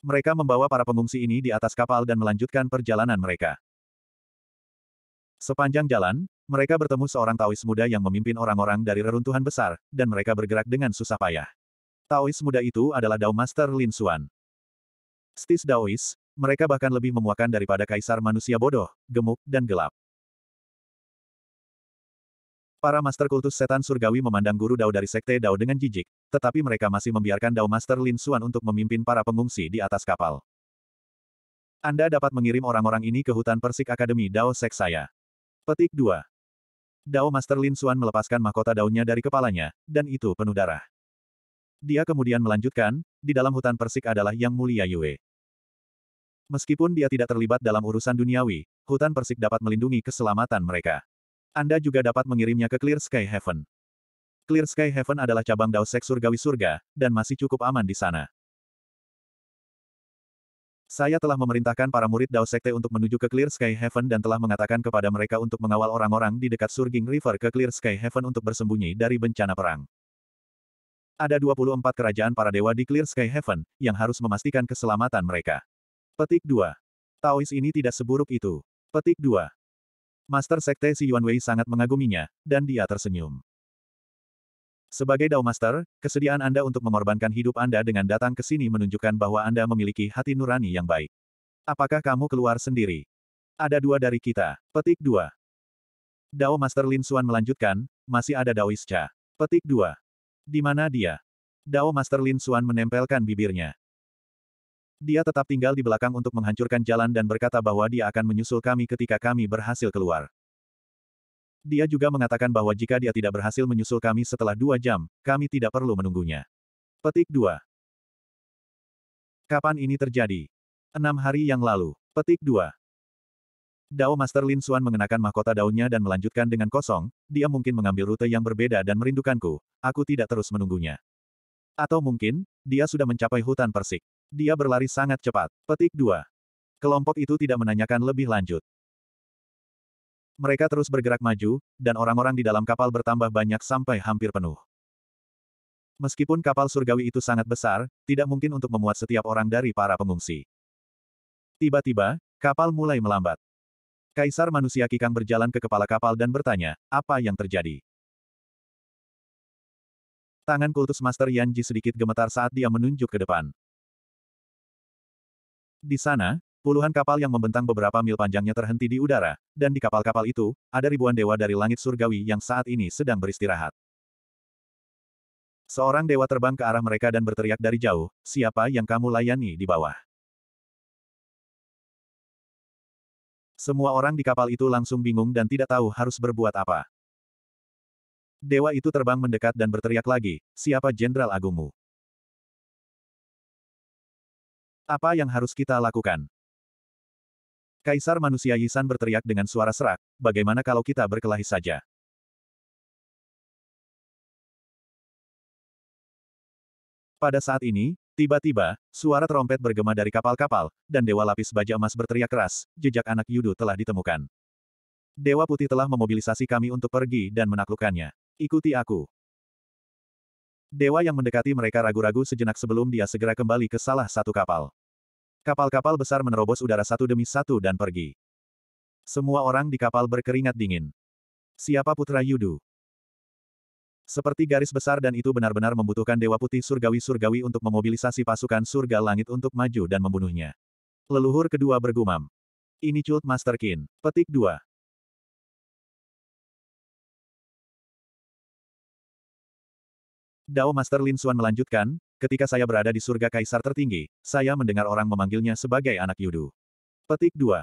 Mereka membawa para pengungsi ini di atas kapal dan melanjutkan perjalanan mereka. Sepanjang jalan, mereka bertemu seorang Taois muda yang memimpin orang-orang dari reruntuhan besar, dan mereka bergerak dengan susah payah. Taois muda itu adalah Dao Master Lin Xuan. Stis Daois, mereka bahkan lebih memuakan daripada kaisar manusia bodoh, gemuk, dan gelap. Para master kultus setan surgawi memandang guru Dao dari sekte Dao dengan jijik, tetapi mereka masih membiarkan Dao Master Lin Xuan untuk memimpin para pengungsi di atas kapal. Anda dapat mengirim orang-orang ini ke hutan Persik Akademi Dao Sek saya. Petik 2. Dao Master Lin Xuan melepaskan mahkota daunnya dari kepalanya, dan itu penuh darah. Dia kemudian melanjutkan, di dalam hutan persik adalah Yang Mulia Yue. Meskipun dia tidak terlibat dalam urusan duniawi, hutan persik dapat melindungi keselamatan mereka. Anda juga dapat mengirimnya ke Clear Sky Heaven. Clear Sky Heaven adalah cabang Dao Sek Surgawi Surga, dan masih cukup aman di sana. Saya telah memerintahkan para murid Dao Sekte untuk menuju ke Clear Sky Heaven dan telah mengatakan kepada mereka untuk mengawal orang-orang di dekat Surging River ke Clear Sky Heaven untuk bersembunyi dari bencana perang. Ada 24 kerajaan para dewa di Clear Sky Heaven, yang harus memastikan keselamatan mereka. Petik 2. Taois ini tidak seburuk itu. Petik 2. Master Sekte Si Yuan Wei sangat mengaguminya, dan dia tersenyum. Sebagai Dao Master, kesediaan Anda untuk mengorbankan hidup Anda dengan datang ke sini menunjukkan bahwa Anda memiliki hati nurani yang baik. Apakah kamu keluar sendiri? Ada dua dari kita. Petik dua. Dao Master Lin Xuan melanjutkan, masih ada Dao Cha. Petik dua. Di mana dia? Dao Master Lin Xuan menempelkan bibirnya. Dia tetap tinggal di belakang untuk menghancurkan jalan dan berkata bahwa dia akan menyusul kami ketika kami berhasil keluar. Dia juga mengatakan bahwa jika dia tidak berhasil menyusul kami setelah dua jam, kami tidak perlu menunggunya. Petik 2. Kapan ini terjadi? Enam hari yang lalu. Petik 2. Dao Master Lin Xuan mengenakan mahkota daunnya dan melanjutkan dengan kosong, dia mungkin mengambil rute yang berbeda dan merindukanku, aku tidak terus menunggunya. Atau mungkin, dia sudah mencapai hutan persik. Dia berlari sangat cepat. Petik 2. Kelompok itu tidak menanyakan lebih lanjut. Mereka terus bergerak maju, dan orang-orang di dalam kapal bertambah banyak sampai hampir penuh. Meskipun kapal surgawi itu sangat besar, tidak mungkin untuk memuat setiap orang dari para pengungsi. Tiba-tiba, kapal mulai melambat. Kaisar manusia Kikang berjalan ke kepala kapal dan bertanya, apa yang terjadi? Tangan kultus Master Yanji sedikit gemetar saat dia menunjuk ke depan. Di sana, Puluhan kapal yang membentang beberapa mil panjangnya terhenti di udara, dan di kapal-kapal itu, ada ribuan dewa dari langit surgawi yang saat ini sedang beristirahat. Seorang dewa terbang ke arah mereka dan berteriak dari jauh, siapa yang kamu layani di bawah? Semua orang di kapal itu langsung bingung dan tidak tahu harus berbuat apa. Dewa itu terbang mendekat dan berteriak lagi, siapa Jenderal Agungmu? Apa yang harus kita lakukan? Kaisar manusia Yisan berteriak dengan suara serak, bagaimana kalau kita berkelahi saja? Pada saat ini, tiba-tiba, suara trompet bergema dari kapal-kapal, dan Dewa Lapis Baja Emas berteriak keras, jejak anak Yudu telah ditemukan. Dewa Putih telah memobilisasi kami untuk pergi dan menaklukkannya. Ikuti aku. Dewa yang mendekati mereka ragu-ragu sejenak sebelum dia segera kembali ke salah satu kapal. Kapal-kapal besar menerobos udara satu demi satu dan pergi. Semua orang di kapal berkeringat dingin. Siapa putra Yudu? Seperti garis besar dan itu benar-benar membutuhkan Dewa Putih Surgawi-Surgawi untuk memobilisasi pasukan surga langit untuk maju dan membunuhnya. Leluhur kedua bergumam. Ini Cult Master Kin. Petik 2. Dao Master Lin Xuan melanjutkan, Ketika saya berada di surga kaisar tertinggi, saya mendengar orang memanggilnya sebagai anak Yudu. Petik 2.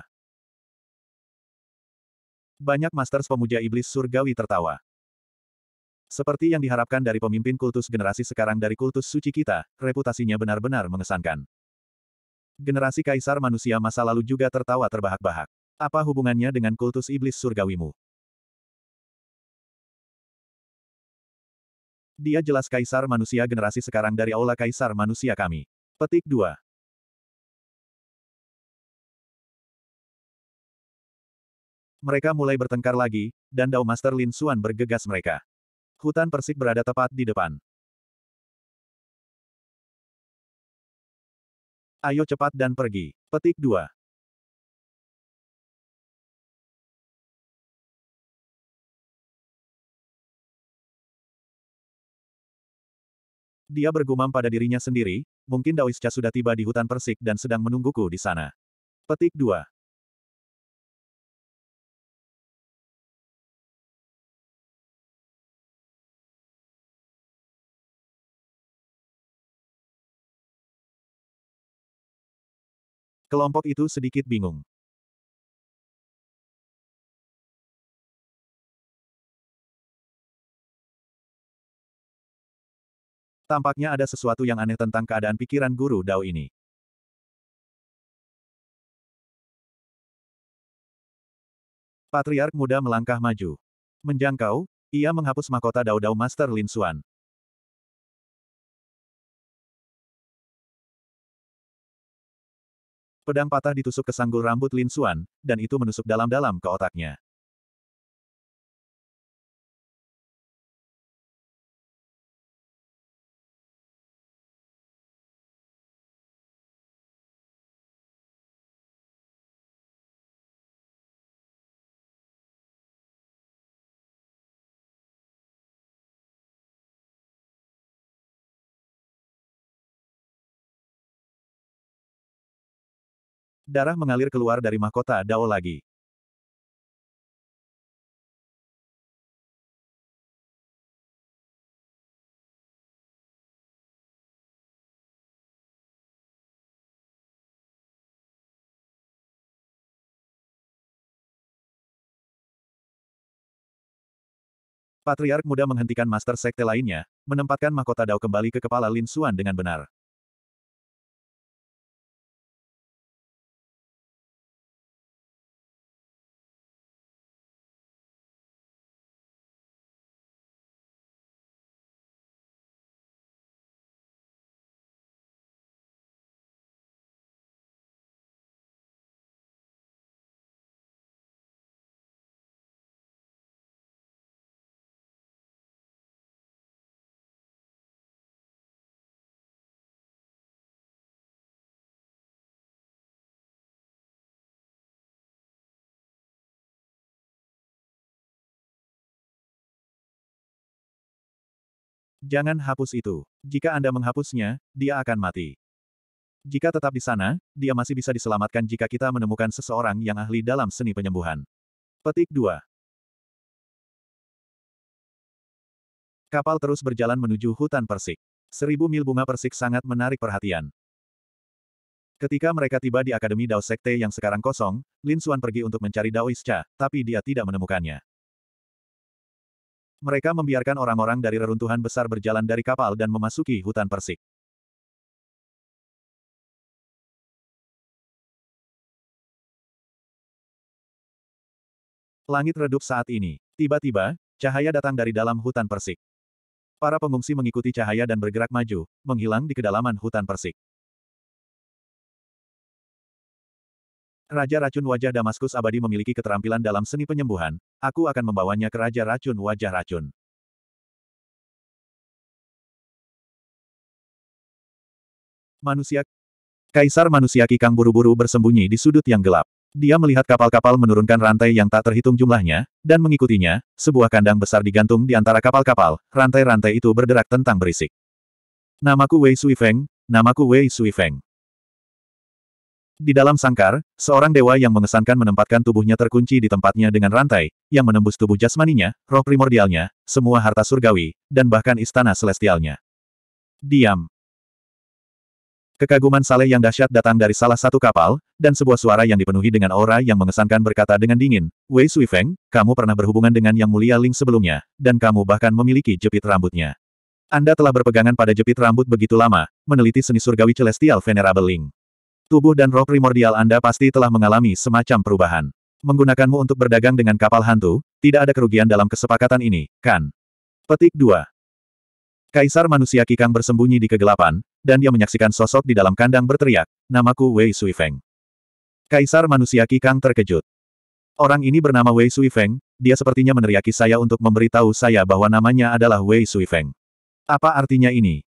Banyak masters pemuja iblis surgawi tertawa. Seperti yang diharapkan dari pemimpin kultus generasi sekarang dari kultus suci kita, reputasinya benar-benar mengesankan. Generasi kaisar manusia masa lalu juga tertawa terbahak-bahak. Apa hubungannya dengan kultus iblis surgawimu? Dia jelas kaisar manusia generasi sekarang dari aula kaisar manusia kami. Petik 2. Mereka mulai bertengkar lagi, dan Dao Master Lin Xuan bergegas mereka. Hutan persik berada tepat di depan. Ayo cepat dan pergi. Petik 2. Dia bergumam pada dirinya sendiri, mungkin Dawisca sudah tiba di hutan persik dan sedang menungguku di sana. Petik 2. Kelompok itu sedikit bingung. Tampaknya ada sesuatu yang aneh tentang keadaan pikiran guru Dao ini. Patriark muda melangkah maju. Menjangkau, ia menghapus mahkota Dao Dao Master Lin Xuan. Pedang patah ditusuk ke sanggul rambut Lin Xuan, dan itu menusuk dalam-dalam ke otaknya. darah mengalir keluar dari mahkota Dao lagi. Patriark muda menghentikan Master Sekte lainnya, menempatkan mahkota Dao kembali ke kepala Lin Xuan dengan benar. Jangan hapus itu. Jika Anda menghapusnya, dia akan mati. Jika tetap di sana, dia masih bisa diselamatkan jika kita menemukan seseorang yang ahli dalam seni penyembuhan. Petik 2. Kapal terus berjalan menuju hutan persik. Seribu mil bunga persik sangat menarik perhatian. Ketika mereka tiba di Akademi Dao Sekte yang sekarang kosong, Lin Suan pergi untuk mencari Dao Cha, tapi dia tidak menemukannya. Mereka membiarkan orang-orang dari reruntuhan besar berjalan dari kapal dan memasuki hutan persik. Langit redup saat ini. Tiba-tiba, cahaya datang dari dalam hutan persik. Para pengungsi mengikuti cahaya dan bergerak maju, menghilang di kedalaman hutan persik. Raja Racun Wajah Damaskus Abadi memiliki keterampilan dalam seni penyembuhan, aku akan membawanya ke Raja Racun Wajah Racun. Manusia Kaisar manusia Kikang buru-buru bersembunyi di sudut yang gelap. Dia melihat kapal-kapal menurunkan rantai yang tak terhitung jumlahnya, dan mengikutinya, sebuah kandang besar digantung di antara kapal-kapal, rantai-rantai itu berderak tentang berisik. Namaku Wei Sui Feng. namaku Wei Sui Feng. Di dalam sangkar, seorang dewa yang mengesankan menempatkan tubuhnya terkunci di tempatnya dengan rantai, yang menembus tubuh jasmaninya, roh primordialnya, semua harta surgawi, dan bahkan istana celestialnya. Diam. Kekaguman Saleh yang dahsyat datang dari salah satu kapal, dan sebuah suara yang dipenuhi dengan aura yang mengesankan berkata dengan dingin, Wei Suifeng, kamu pernah berhubungan dengan Yang Mulia Ling sebelumnya, dan kamu bahkan memiliki jepit rambutnya. Anda telah berpegangan pada jepit rambut begitu lama, meneliti seni surgawi celestial Venerable Ling. Tubuh dan roh primordial Anda pasti telah mengalami semacam perubahan. Menggunakanmu untuk berdagang dengan kapal hantu, tidak ada kerugian dalam kesepakatan ini, kan? Petik 2. Kaisar manusia Kikang bersembunyi di kegelapan, dan dia menyaksikan sosok di dalam kandang berteriak, namaku Wei Sui Feng. Kaisar manusia Kikang terkejut. Orang ini bernama Wei Sui Feng, dia sepertinya meneriaki saya untuk memberitahu saya bahwa namanya adalah Wei Sui Feng. Apa artinya ini?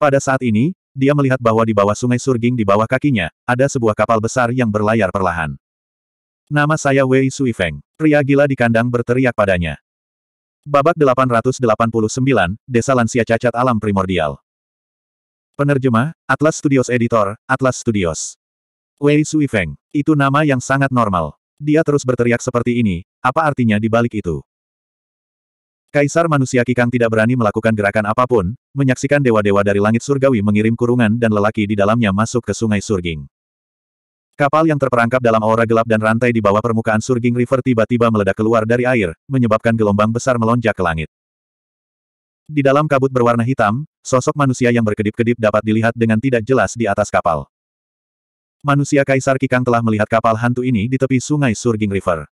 Pada saat ini, dia melihat bahwa di bawah sungai Surging di bawah kakinya, ada sebuah kapal besar yang berlayar perlahan. Nama saya Wei Suifeng. Pria gila di kandang berteriak padanya. Babak 889, Desa Lansia Cacat Alam Primordial. Penerjemah, Atlas Studios Editor, Atlas Studios. Wei Suifeng, itu nama yang sangat normal. Dia terus berteriak seperti ini, apa artinya di balik itu? Kaisar manusia Kikang tidak berani melakukan gerakan apapun, menyaksikan dewa-dewa dari langit surgawi mengirim kurungan dan lelaki di dalamnya masuk ke sungai Surging. Kapal yang terperangkap dalam aura gelap dan rantai di bawah permukaan Surging River tiba-tiba meledak keluar dari air, menyebabkan gelombang besar melonjak ke langit. Di dalam kabut berwarna hitam, sosok manusia yang berkedip-kedip dapat dilihat dengan tidak jelas di atas kapal. Manusia Kaisar Kikang telah melihat kapal hantu ini di tepi sungai Surging River.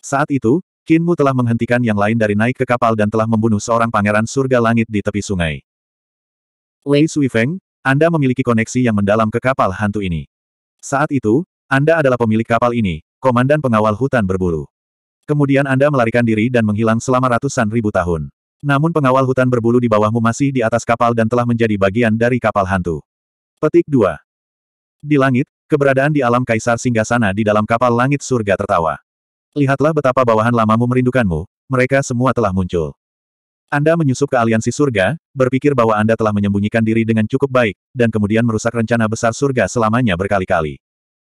Saat itu, Kinmu telah menghentikan yang lain dari naik ke kapal dan telah membunuh seorang pangeran surga langit di tepi sungai. Wei Sui Feng, Anda memiliki koneksi yang mendalam ke kapal hantu ini. Saat itu, Anda adalah pemilik kapal ini, komandan pengawal hutan berbulu. Kemudian Anda melarikan diri dan menghilang selama ratusan ribu tahun. Namun pengawal hutan berbulu di bawahmu masih di atas kapal dan telah menjadi bagian dari kapal hantu. Petik 2. Di langit, keberadaan di alam kaisar singgasana di dalam kapal langit surga tertawa. Lihatlah betapa bawahan lamamu merindukanmu, mereka semua telah muncul. Anda menyusup ke aliansi surga, berpikir bahwa Anda telah menyembunyikan diri dengan cukup baik, dan kemudian merusak rencana besar surga selamanya berkali-kali.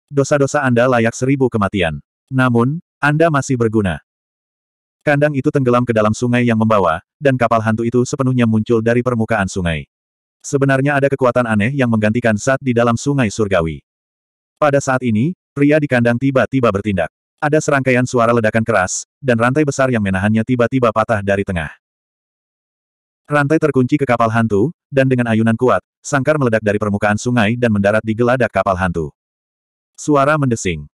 Dosa-dosa Anda layak seribu kematian. Namun, Anda masih berguna. Kandang itu tenggelam ke dalam sungai yang membawa, dan kapal hantu itu sepenuhnya muncul dari permukaan sungai. Sebenarnya ada kekuatan aneh yang menggantikan saat di dalam sungai surgawi. Pada saat ini, pria di kandang tiba-tiba bertindak. Ada serangkaian suara ledakan keras, dan rantai besar yang menahannya tiba-tiba patah dari tengah. Rantai terkunci ke kapal hantu, dan dengan ayunan kuat, sangkar meledak dari permukaan sungai dan mendarat di geladak kapal hantu. Suara mendesing.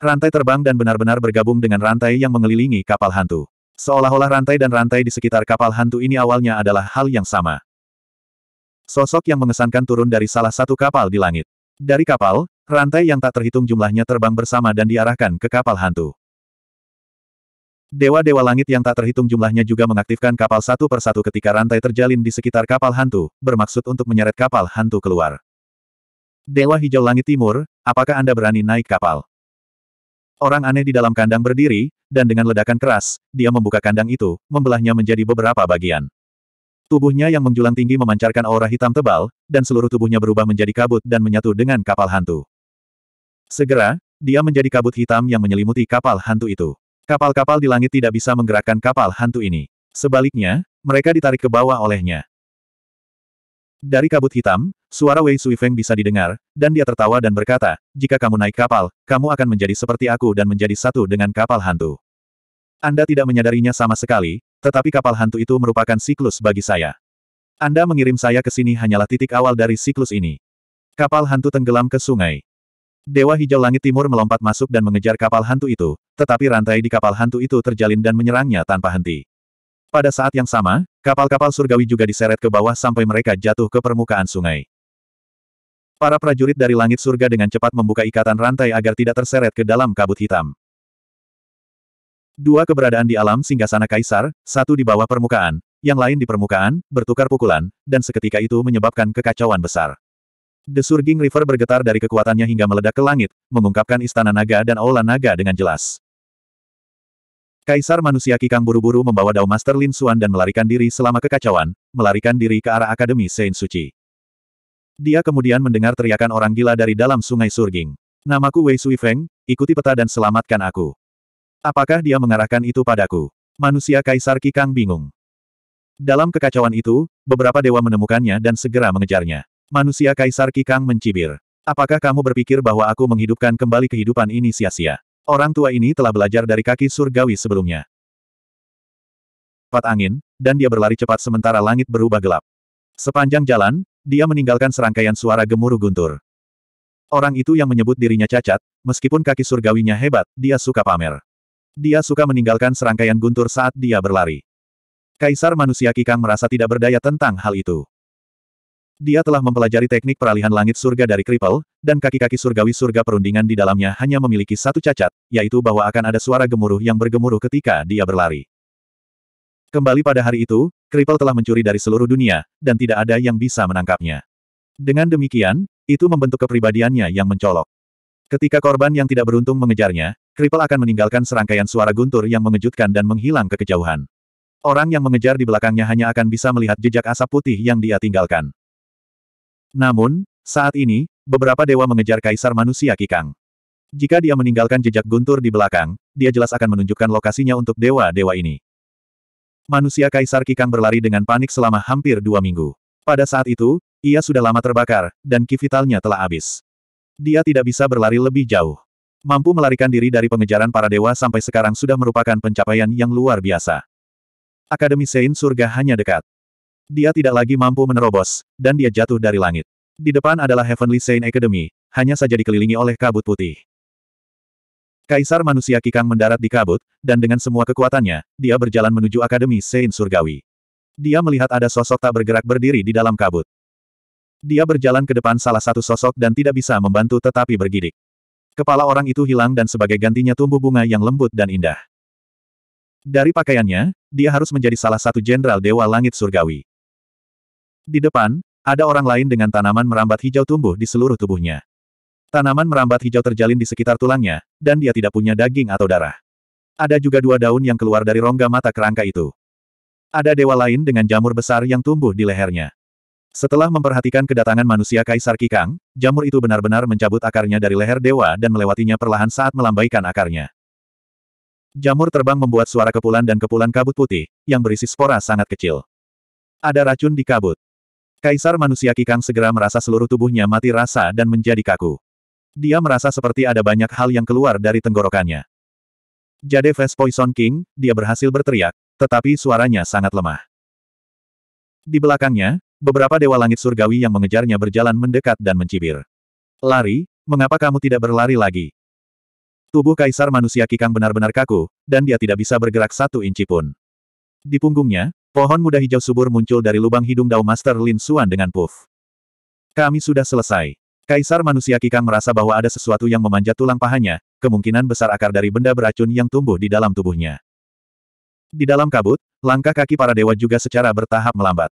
Rantai terbang dan benar-benar bergabung dengan rantai yang mengelilingi kapal hantu. Seolah-olah rantai dan rantai di sekitar kapal hantu ini awalnya adalah hal yang sama. Sosok yang mengesankan turun dari salah satu kapal di langit. Dari kapal, Rantai yang tak terhitung jumlahnya terbang bersama dan diarahkan ke kapal hantu. Dewa-dewa langit yang tak terhitung jumlahnya juga mengaktifkan kapal satu persatu ketika rantai terjalin di sekitar kapal hantu, bermaksud untuk menyeret kapal hantu keluar. Dewa hijau langit timur, apakah Anda berani naik kapal? Orang aneh di dalam kandang berdiri, dan dengan ledakan keras, dia membuka kandang itu, membelahnya menjadi beberapa bagian. Tubuhnya yang menjulang tinggi memancarkan aura hitam tebal, dan seluruh tubuhnya berubah menjadi kabut dan menyatu dengan kapal hantu. Segera, dia menjadi kabut hitam yang menyelimuti kapal hantu itu. Kapal-kapal di langit tidak bisa menggerakkan kapal hantu ini. Sebaliknya, mereka ditarik ke bawah olehnya. Dari kabut hitam, suara Wei Suifeng bisa didengar, dan dia tertawa dan berkata, jika kamu naik kapal, kamu akan menjadi seperti aku dan menjadi satu dengan kapal hantu. Anda tidak menyadarinya sama sekali, tetapi kapal hantu itu merupakan siklus bagi saya. Anda mengirim saya ke sini hanyalah titik awal dari siklus ini. Kapal hantu tenggelam ke sungai. Dewa Hijau Langit Timur melompat masuk dan mengejar kapal hantu itu, tetapi rantai di kapal hantu itu terjalin dan menyerangnya tanpa henti. Pada saat yang sama, kapal-kapal surgawi juga diseret ke bawah sampai mereka jatuh ke permukaan sungai. Para prajurit dari langit surga dengan cepat membuka ikatan rantai agar tidak terseret ke dalam kabut hitam. Dua keberadaan di alam singgasana kaisar, satu di bawah permukaan, yang lain di permukaan, bertukar pukulan, dan seketika itu menyebabkan kekacauan besar. The Surging River bergetar dari kekuatannya hingga meledak ke langit, mengungkapkan Istana Naga dan Aula Naga dengan jelas. Kaisar manusia Kikang buru-buru membawa Dao Master Lin Xuan dan melarikan diri selama kekacauan, melarikan diri ke arah Akademi Saint Suci. Dia kemudian mendengar teriakan orang gila dari dalam sungai Surging. Namaku Wei Sui Feng, ikuti peta dan selamatkan aku. Apakah dia mengarahkan itu padaku? Manusia Kaisar Kikang bingung. Dalam kekacauan itu, beberapa dewa menemukannya dan segera mengejarnya. Manusia Kaisar Kikang mencibir. Apakah kamu berpikir bahwa aku menghidupkan kembali kehidupan ini sia-sia? Orang tua ini telah belajar dari kaki surgawi sebelumnya. Pat angin, dan dia berlari cepat sementara langit berubah gelap. Sepanjang jalan, dia meninggalkan serangkaian suara gemuruh guntur. Orang itu yang menyebut dirinya cacat, meskipun kaki surgawinya hebat, dia suka pamer. Dia suka meninggalkan serangkaian guntur saat dia berlari. Kaisar manusia Kikang merasa tidak berdaya tentang hal itu. Dia telah mempelajari teknik peralihan langit surga dari Kriple dan kaki-kaki surgawi surga perundingan di dalamnya hanya memiliki satu cacat, yaitu bahwa akan ada suara gemuruh yang bergemuruh ketika dia berlari. Kembali pada hari itu, Kriple telah mencuri dari seluruh dunia, dan tidak ada yang bisa menangkapnya. Dengan demikian, itu membentuk kepribadiannya yang mencolok. Ketika korban yang tidak beruntung mengejarnya, Kriple akan meninggalkan serangkaian suara guntur yang mengejutkan dan menghilang ke kejauhan. Orang yang mengejar di belakangnya hanya akan bisa melihat jejak asap putih yang dia tinggalkan. Namun, saat ini, beberapa dewa mengejar Kaisar Manusia Kikang. Jika dia meninggalkan jejak guntur di belakang, dia jelas akan menunjukkan lokasinya untuk dewa-dewa ini. Manusia Kaisar Kikang berlari dengan panik selama hampir dua minggu. Pada saat itu, ia sudah lama terbakar, dan kivitalnya telah habis. Dia tidak bisa berlari lebih jauh. Mampu melarikan diri dari pengejaran para dewa sampai sekarang sudah merupakan pencapaian yang luar biasa. Akademi Sein Surga hanya dekat. Dia tidak lagi mampu menerobos, dan dia jatuh dari langit. Di depan adalah Heavenly Saint Academy, hanya saja dikelilingi oleh kabut putih. Kaisar manusia Kikang mendarat di kabut, dan dengan semua kekuatannya, dia berjalan menuju Akademi Saint Surgawi. Dia melihat ada sosok tak bergerak berdiri di dalam kabut. Dia berjalan ke depan salah satu sosok dan tidak bisa membantu tetapi bergidik. Kepala orang itu hilang dan sebagai gantinya tumbuh bunga yang lembut dan indah. Dari pakaiannya, dia harus menjadi salah satu jenderal Dewa Langit Surgawi. Di depan, ada orang lain dengan tanaman merambat hijau tumbuh di seluruh tubuhnya. Tanaman merambat hijau terjalin di sekitar tulangnya, dan dia tidak punya daging atau darah. Ada juga dua daun yang keluar dari rongga mata kerangka itu. Ada dewa lain dengan jamur besar yang tumbuh di lehernya. Setelah memperhatikan kedatangan manusia Kaisar Kikang, jamur itu benar-benar mencabut akarnya dari leher dewa dan melewatinya perlahan saat melambaikan akarnya. Jamur terbang membuat suara kepulan dan kepulan kabut putih, yang berisi spora sangat kecil. Ada racun di kabut. Kaisar manusia Kikang segera merasa seluruh tubuhnya mati rasa dan menjadi kaku. Dia merasa seperti ada banyak hal yang keluar dari tenggorokannya. Jade Fast Poison King, dia berhasil berteriak, tetapi suaranya sangat lemah. Di belakangnya, beberapa dewa langit surgawi yang mengejarnya berjalan mendekat dan mencibir. Lari, mengapa kamu tidak berlari lagi? Tubuh kaisar manusia Kikang benar-benar kaku, dan dia tidak bisa bergerak satu inci pun. Di punggungnya, Pohon muda hijau subur muncul dari lubang hidung Dao Master Lin Xuan dengan puff. Kami sudah selesai. Kaisar manusia Kikang merasa bahwa ada sesuatu yang memanjat tulang pahanya, kemungkinan besar akar dari benda beracun yang tumbuh di dalam tubuhnya. Di dalam kabut, langkah kaki para dewa juga secara bertahap melambat.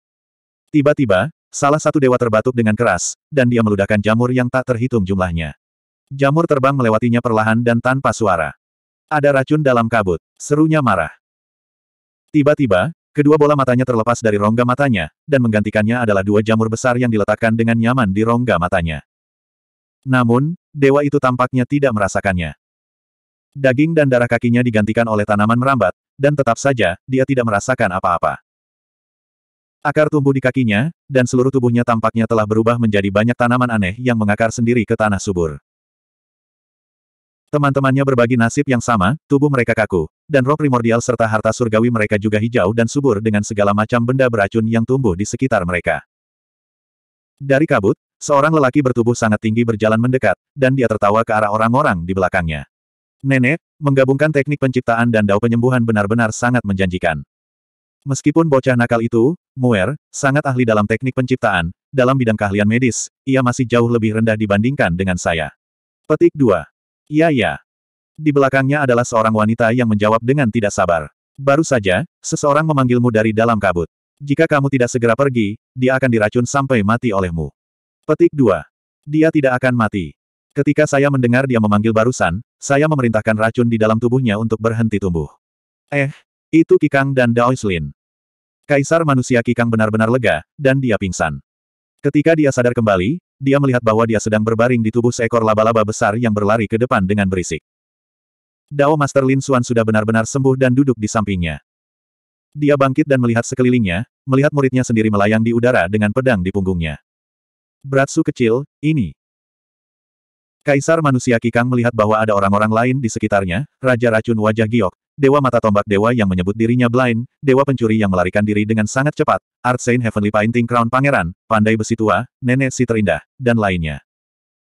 Tiba-tiba, salah satu dewa terbatuk dengan keras, dan dia meludahkan jamur yang tak terhitung jumlahnya. Jamur terbang melewatinya perlahan dan tanpa suara. Ada racun dalam kabut, serunya marah. Tiba-tiba, Kedua bola matanya terlepas dari rongga matanya, dan menggantikannya adalah dua jamur besar yang diletakkan dengan nyaman di rongga matanya. Namun, dewa itu tampaknya tidak merasakannya. Daging dan darah kakinya digantikan oleh tanaman merambat, dan tetap saja, dia tidak merasakan apa-apa. Akar tumbuh di kakinya, dan seluruh tubuhnya tampaknya telah berubah menjadi banyak tanaman aneh yang mengakar sendiri ke tanah subur. Teman-temannya berbagi nasib yang sama, tubuh mereka kaku, dan roh primordial serta harta surgawi mereka juga hijau dan subur dengan segala macam benda beracun yang tumbuh di sekitar mereka. Dari kabut, seorang lelaki bertubuh sangat tinggi berjalan mendekat, dan dia tertawa ke arah orang-orang di belakangnya. Nenek, menggabungkan teknik penciptaan dan dao penyembuhan benar-benar sangat menjanjikan. Meskipun bocah nakal itu, Muer, sangat ahli dalam teknik penciptaan, dalam bidang keahlian medis, ia masih jauh lebih rendah dibandingkan dengan saya. Petik 2. Iya ya. Di belakangnya adalah seorang wanita yang menjawab dengan tidak sabar. Baru saja, seseorang memanggilmu dari dalam kabut. Jika kamu tidak segera pergi, dia akan diracun sampai mati olehmu. Petik 2. Dia tidak akan mati. Ketika saya mendengar dia memanggil barusan, saya memerintahkan racun di dalam tubuhnya untuk berhenti tumbuh. Eh, itu Kikang dan Daoislin. Kaisar manusia Kikang benar-benar lega, dan dia pingsan. Ketika dia sadar kembali, dia melihat bahwa dia sedang berbaring di tubuh seekor laba-laba besar yang berlari ke depan dengan berisik. Dao Master Lin Xuan sudah benar-benar sembuh dan duduk di sampingnya. Dia bangkit dan melihat sekelilingnya, melihat muridnya sendiri melayang di udara dengan pedang di punggungnya. Bratsu kecil, ini. Kaisar manusia Kikang melihat bahwa ada orang-orang lain di sekitarnya, Raja Racun Wajah Giok, Dewa Mata Tombak Dewa yang menyebut dirinya blind, Dewa Pencuri yang melarikan diri dengan sangat cepat, Art Saint Heavenly Painting Crown Pangeran, Pandai Besi Tua, Nenek Si Terindah, dan lainnya.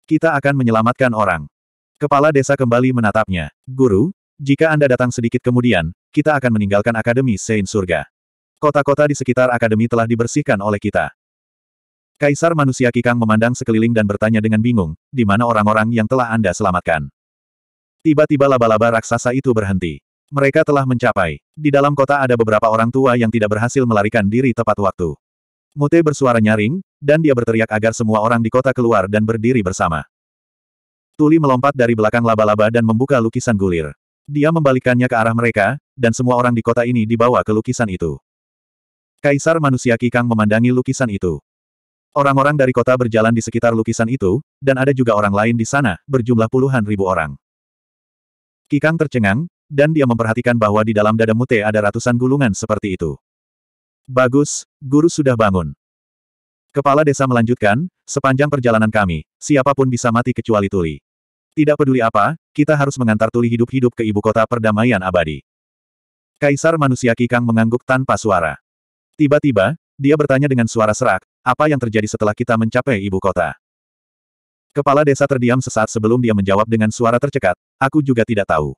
Kita akan menyelamatkan orang. Kepala desa kembali menatapnya. Guru, jika Anda datang sedikit kemudian, kita akan meninggalkan Akademi Saint Surga. Kota-kota di sekitar Akademi telah dibersihkan oleh kita. Kaisar Manusia Kikang memandang sekeliling dan bertanya dengan bingung, di mana orang-orang yang telah Anda selamatkan. Tiba-tiba laba-laba raksasa itu berhenti. Mereka telah mencapai. Di dalam kota ada beberapa orang tua yang tidak berhasil melarikan diri tepat waktu. Mute bersuara nyaring, dan dia berteriak agar semua orang di kota keluar dan berdiri bersama. Tuli melompat dari belakang laba-laba dan membuka lukisan gulir. Dia membalikkannya ke arah mereka, dan semua orang di kota ini dibawa ke lukisan itu. Kaisar manusia Kikang memandangi lukisan itu. Orang-orang dari kota berjalan di sekitar lukisan itu, dan ada juga orang lain di sana, berjumlah puluhan ribu orang. Kikang tercengang, dan dia memperhatikan bahwa di dalam dada Mute ada ratusan gulungan seperti itu. Bagus, guru sudah bangun. Kepala desa melanjutkan, sepanjang perjalanan kami, siapapun bisa mati kecuali Tuli. Tidak peduli apa, kita harus mengantar Tuli hidup-hidup ke ibu kota perdamaian abadi. Kaisar manusia Kikang mengangguk tanpa suara. Tiba-tiba, dia bertanya dengan suara serak, apa yang terjadi setelah kita mencapai ibu kota? Kepala desa terdiam sesaat sebelum dia menjawab dengan suara tercekat, aku juga tidak tahu.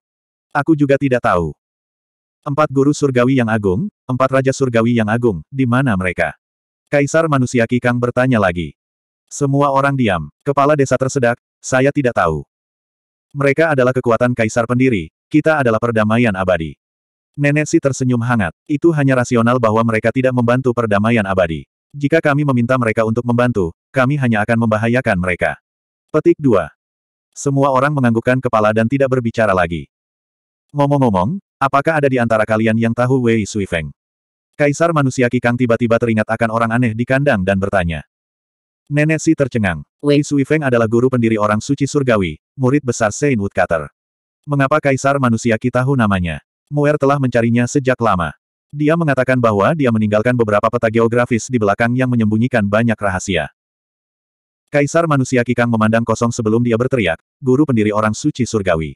Aku juga tidak tahu. Empat guru surgawi yang agung, empat raja surgawi yang agung, di mana mereka? Kaisar manusia Kikang bertanya lagi. Semua orang diam, kepala desa tersedak, saya tidak tahu. Mereka adalah kekuatan kaisar pendiri, kita adalah perdamaian abadi. Nenek Si tersenyum hangat, itu hanya rasional bahwa mereka tidak membantu perdamaian abadi. Jika kami meminta mereka untuk membantu, kami hanya akan membahayakan mereka. Petik 2. Semua orang menganggukkan kepala dan tidak berbicara lagi. Ngomong-ngomong, apakah ada di antara kalian yang tahu Wei Sui Feng? Kaisar manusia Kikang tiba-tiba teringat akan orang aneh di kandang dan bertanya. Nenek Si tercengang. Wei Sui Feng adalah guru pendiri orang suci surgawi, murid besar Saint Woodcutter. Mengapa kaisar manusia Ki tahu namanya? Muer telah mencarinya sejak lama. Dia mengatakan bahwa dia meninggalkan beberapa peta geografis di belakang yang menyembunyikan banyak rahasia. Kaisar manusia Kikang memandang kosong sebelum dia berteriak, guru pendiri orang suci surgawi.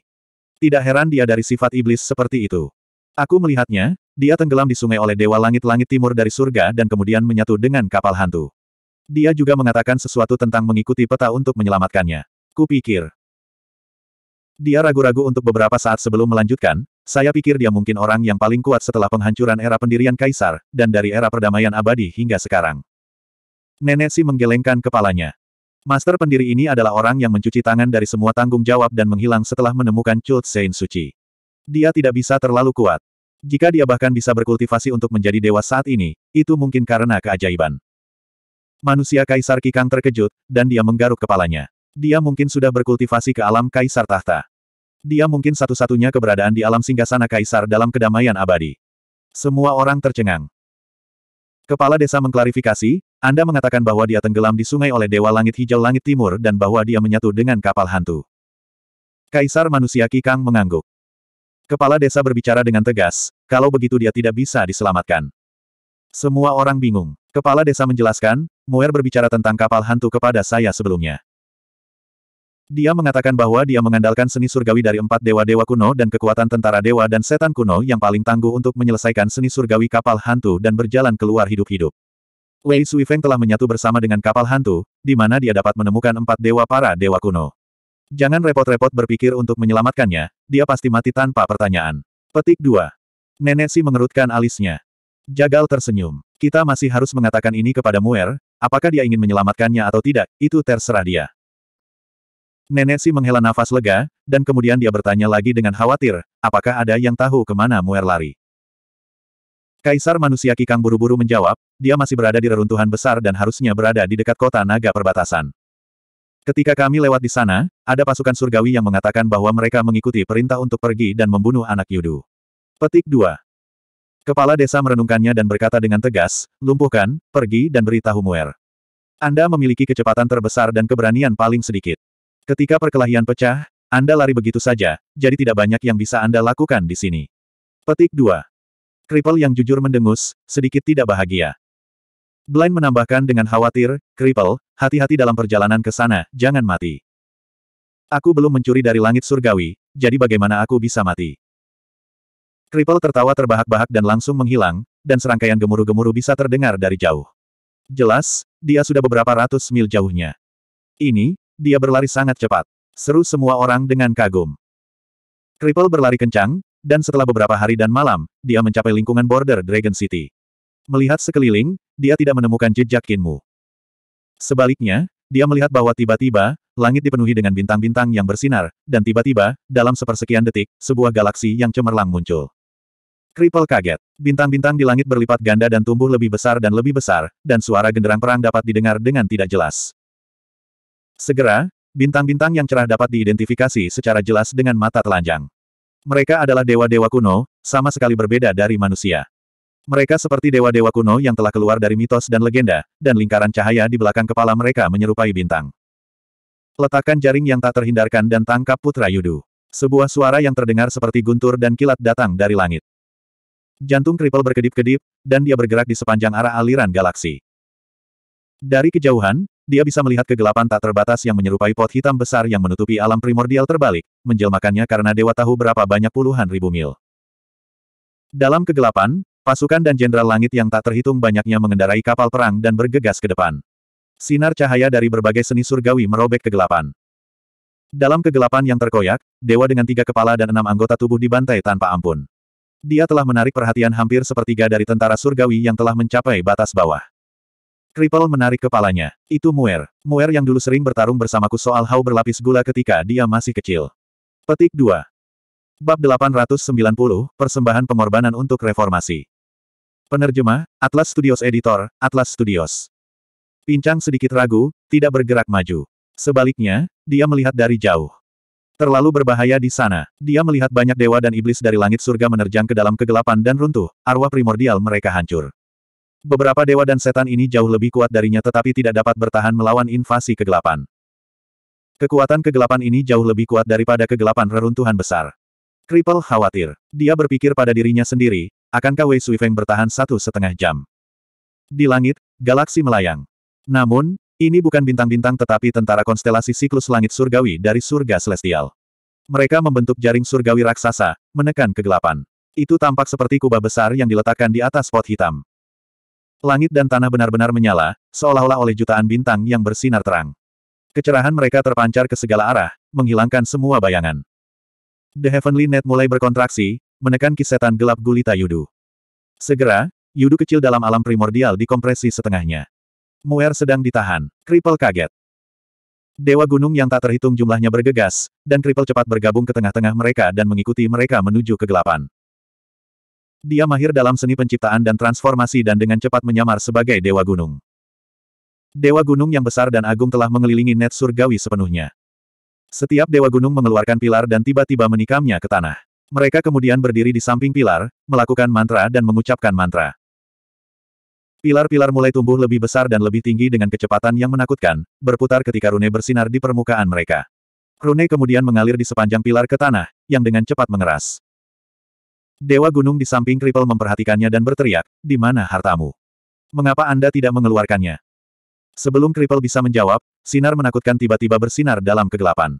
Tidak heran dia dari sifat iblis seperti itu. Aku melihatnya, dia tenggelam di sungai oleh dewa langit-langit timur dari surga dan kemudian menyatu dengan kapal hantu. Dia juga mengatakan sesuatu tentang mengikuti peta untuk menyelamatkannya. Kupikir. Dia ragu-ragu untuk beberapa saat sebelum melanjutkan, saya pikir dia mungkin orang yang paling kuat setelah penghancuran era pendirian Kaisar, dan dari era perdamaian abadi hingga sekarang. Nenek Si menggelengkan kepalanya. Master pendiri ini adalah orang yang mencuci tangan dari semua tanggung jawab dan menghilang setelah menemukan Chult Sein Suci. Dia tidak bisa terlalu kuat. Jika dia bahkan bisa berkultivasi untuk menjadi dewa saat ini, itu mungkin karena keajaiban. Manusia Kaisar Kikang terkejut, dan dia menggaruk kepalanya. Dia mungkin sudah berkultivasi ke alam Kaisar Tahta. Dia mungkin satu-satunya keberadaan di alam singgasana Kaisar dalam kedamaian abadi. Semua orang tercengang. Kepala desa mengklarifikasi, Anda mengatakan bahwa dia tenggelam di sungai oleh Dewa Langit Hijau Langit Timur dan bahwa dia menyatu dengan kapal hantu. Kaisar Manusia Kikang mengangguk. Kepala desa berbicara dengan tegas, kalau begitu dia tidak bisa diselamatkan. Semua orang bingung. Kepala desa menjelaskan, Muir berbicara tentang kapal hantu kepada saya sebelumnya. Dia mengatakan bahwa dia mengandalkan seni surgawi dari empat dewa-dewa kuno dan kekuatan tentara dewa dan setan kuno yang paling tangguh untuk menyelesaikan seni surgawi kapal hantu dan berjalan keluar hidup-hidup. Wei Sui Feng telah menyatu bersama dengan kapal hantu, di mana dia dapat menemukan empat dewa para dewa kuno. Jangan repot-repot berpikir untuk menyelamatkannya, dia pasti mati tanpa pertanyaan. Petik 2. Nenek Si mengerutkan alisnya. Jagal tersenyum. Kita masih harus mengatakan ini kepada Muer, apakah dia ingin menyelamatkannya atau tidak, itu terserah dia. Nenek Si menghela nafas lega, dan kemudian dia bertanya lagi dengan khawatir, apakah ada yang tahu kemana Muer lari? Kaisar manusia Kikang buru-buru menjawab, dia masih berada di reruntuhan besar dan harusnya berada di dekat kota naga perbatasan. Ketika kami lewat di sana, ada pasukan surgawi yang mengatakan bahwa mereka mengikuti perintah untuk pergi dan membunuh anak Yudu. Petik 2. Kepala desa merenungkannya dan berkata dengan tegas, lumpuhkan, pergi dan beritahu Muer. Anda memiliki kecepatan terbesar dan keberanian paling sedikit. Ketika perkelahian pecah, Anda lari begitu saja, jadi tidak banyak yang bisa Anda lakukan di sini. Petik 2. Kripel yang jujur mendengus, sedikit tidak bahagia. Blind menambahkan dengan khawatir, Kripel, hati-hati dalam perjalanan ke sana, jangan mati. Aku belum mencuri dari langit surgawi, jadi bagaimana aku bisa mati? Kripel tertawa terbahak-bahak dan langsung menghilang, dan serangkaian gemuruh-gemuruh bisa terdengar dari jauh. Jelas, dia sudah beberapa ratus mil jauhnya. Ini, dia berlari sangat cepat. Seru semua orang dengan kagum. Kripple berlari kencang, dan setelah beberapa hari dan malam, dia mencapai lingkungan border Dragon City. Melihat sekeliling, dia tidak menemukan jejak Kinmu. Sebaliknya, dia melihat bahwa tiba-tiba, langit dipenuhi dengan bintang-bintang yang bersinar, dan tiba-tiba, dalam sepersekian detik, sebuah galaksi yang cemerlang muncul. Kripal kaget. Bintang-bintang di langit berlipat ganda dan tumbuh lebih besar dan lebih besar, dan suara genderang perang dapat didengar dengan tidak jelas. Segera, bintang-bintang yang cerah dapat diidentifikasi secara jelas dengan mata telanjang. Mereka adalah dewa-dewa kuno, sama sekali berbeda dari manusia. Mereka seperti dewa-dewa kuno yang telah keluar dari mitos dan legenda, dan lingkaran cahaya di belakang kepala mereka menyerupai bintang. Letakkan jaring yang tak terhindarkan dan tangkap Putra Yudu. Sebuah suara yang terdengar seperti guntur dan kilat datang dari langit. Jantung Kripel berkedip-kedip, dan dia bergerak di sepanjang arah aliran galaksi. Dari kejauhan, dia bisa melihat kegelapan tak terbatas yang menyerupai pot hitam besar yang menutupi alam primordial terbalik, menjelmakannya karena dewa tahu berapa banyak puluhan ribu mil. Dalam kegelapan, pasukan dan jenderal langit yang tak terhitung banyaknya mengendarai kapal perang dan bergegas ke depan. Sinar cahaya dari berbagai seni surgawi merobek kegelapan. Dalam kegelapan yang terkoyak, dewa dengan tiga kepala dan enam anggota tubuh dibantai tanpa ampun. Dia telah menarik perhatian hampir sepertiga dari tentara surgawi yang telah mencapai batas bawah. Kripal menarik kepalanya. Itu Muer. Muer yang dulu sering bertarung bersamaku soal hau berlapis gula ketika dia masih kecil. Petik 2. Bab 890, Persembahan Pengorbanan untuk Reformasi. Penerjemah, Atlas Studios Editor, Atlas Studios. Pincang sedikit ragu, tidak bergerak maju. Sebaliknya, dia melihat dari jauh. Terlalu berbahaya di sana. Dia melihat banyak dewa dan iblis dari langit surga menerjang ke dalam kegelapan dan runtuh, arwah primordial mereka hancur. Beberapa dewa dan setan ini jauh lebih kuat darinya tetapi tidak dapat bertahan melawan invasi kegelapan. Kekuatan kegelapan ini jauh lebih kuat daripada kegelapan reruntuhan besar. Kripel khawatir. Dia berpikir pada dirinya sendiri, akankah Wei Suifeng bertahan satu setengah jam? Di langit, galaksi melayang. Namun, ini bukan bintang-bintang tetapi tentara konstelasi siklus langit surgawi dari surga celestial. Mereka membentuk jaring surgawi raksasa, menekan kegelapan. Itu tampak seperti kubah besar yang diletakkan di atas pot hitam. Langit dan tanah benar-benar menyala, seolah-olah oleh jutaan bintang yang bersinar terang. Kecerahan mereka terpancar ke segala arah, menghilangkan semua bayangan. The Heavenly Net mulai berkontraksi, menekan kisetan gelap gulita Yudu. Segera, Yudu kecil dalam alam primordial dikompresi setengahnya. Muer sedang ditahan. Kripel kaget. Dewa gunung yang tak terhitung jumlahnya bergegas, dan Kripel cepat bergabung ke tengah-tengah mereka dan mengikuti mereka menuju kegelapan. Dia mahir dalam seni penciptaan dan transformasi dan dengan cepat menyamar sebagai Dewa Gunung. Dewa Gunung yang besar dan agung telah mengelilingi net surgawi sepenuhnya. Setiap Dewa Gunung mengeluarkan pilar dan tiba-tiba menikamnya ke tanah. Mereka kemudian berdiri di samping pilar, melakukan mantra dan mengucapkan mantra. Pilar-pilar mulai tumbuh lebih besar dan lebih tinggi dengan kecepatan yang menakutkan, berputar ketika rune bersinar di permukaan mereka. Rune kemudian mengalir di sepanjang pilar ke tanah, yang dengan cepat mengeras. Dewa gunung di samping Kripel memperhatikannya dan berteriak, di mana hartamu? Mengapa Anda tidak mengeluarkannya? Sebelum Kripel bisa menjawab, sinar menakutkan tiba-tiba bersinar dalam kegelapan.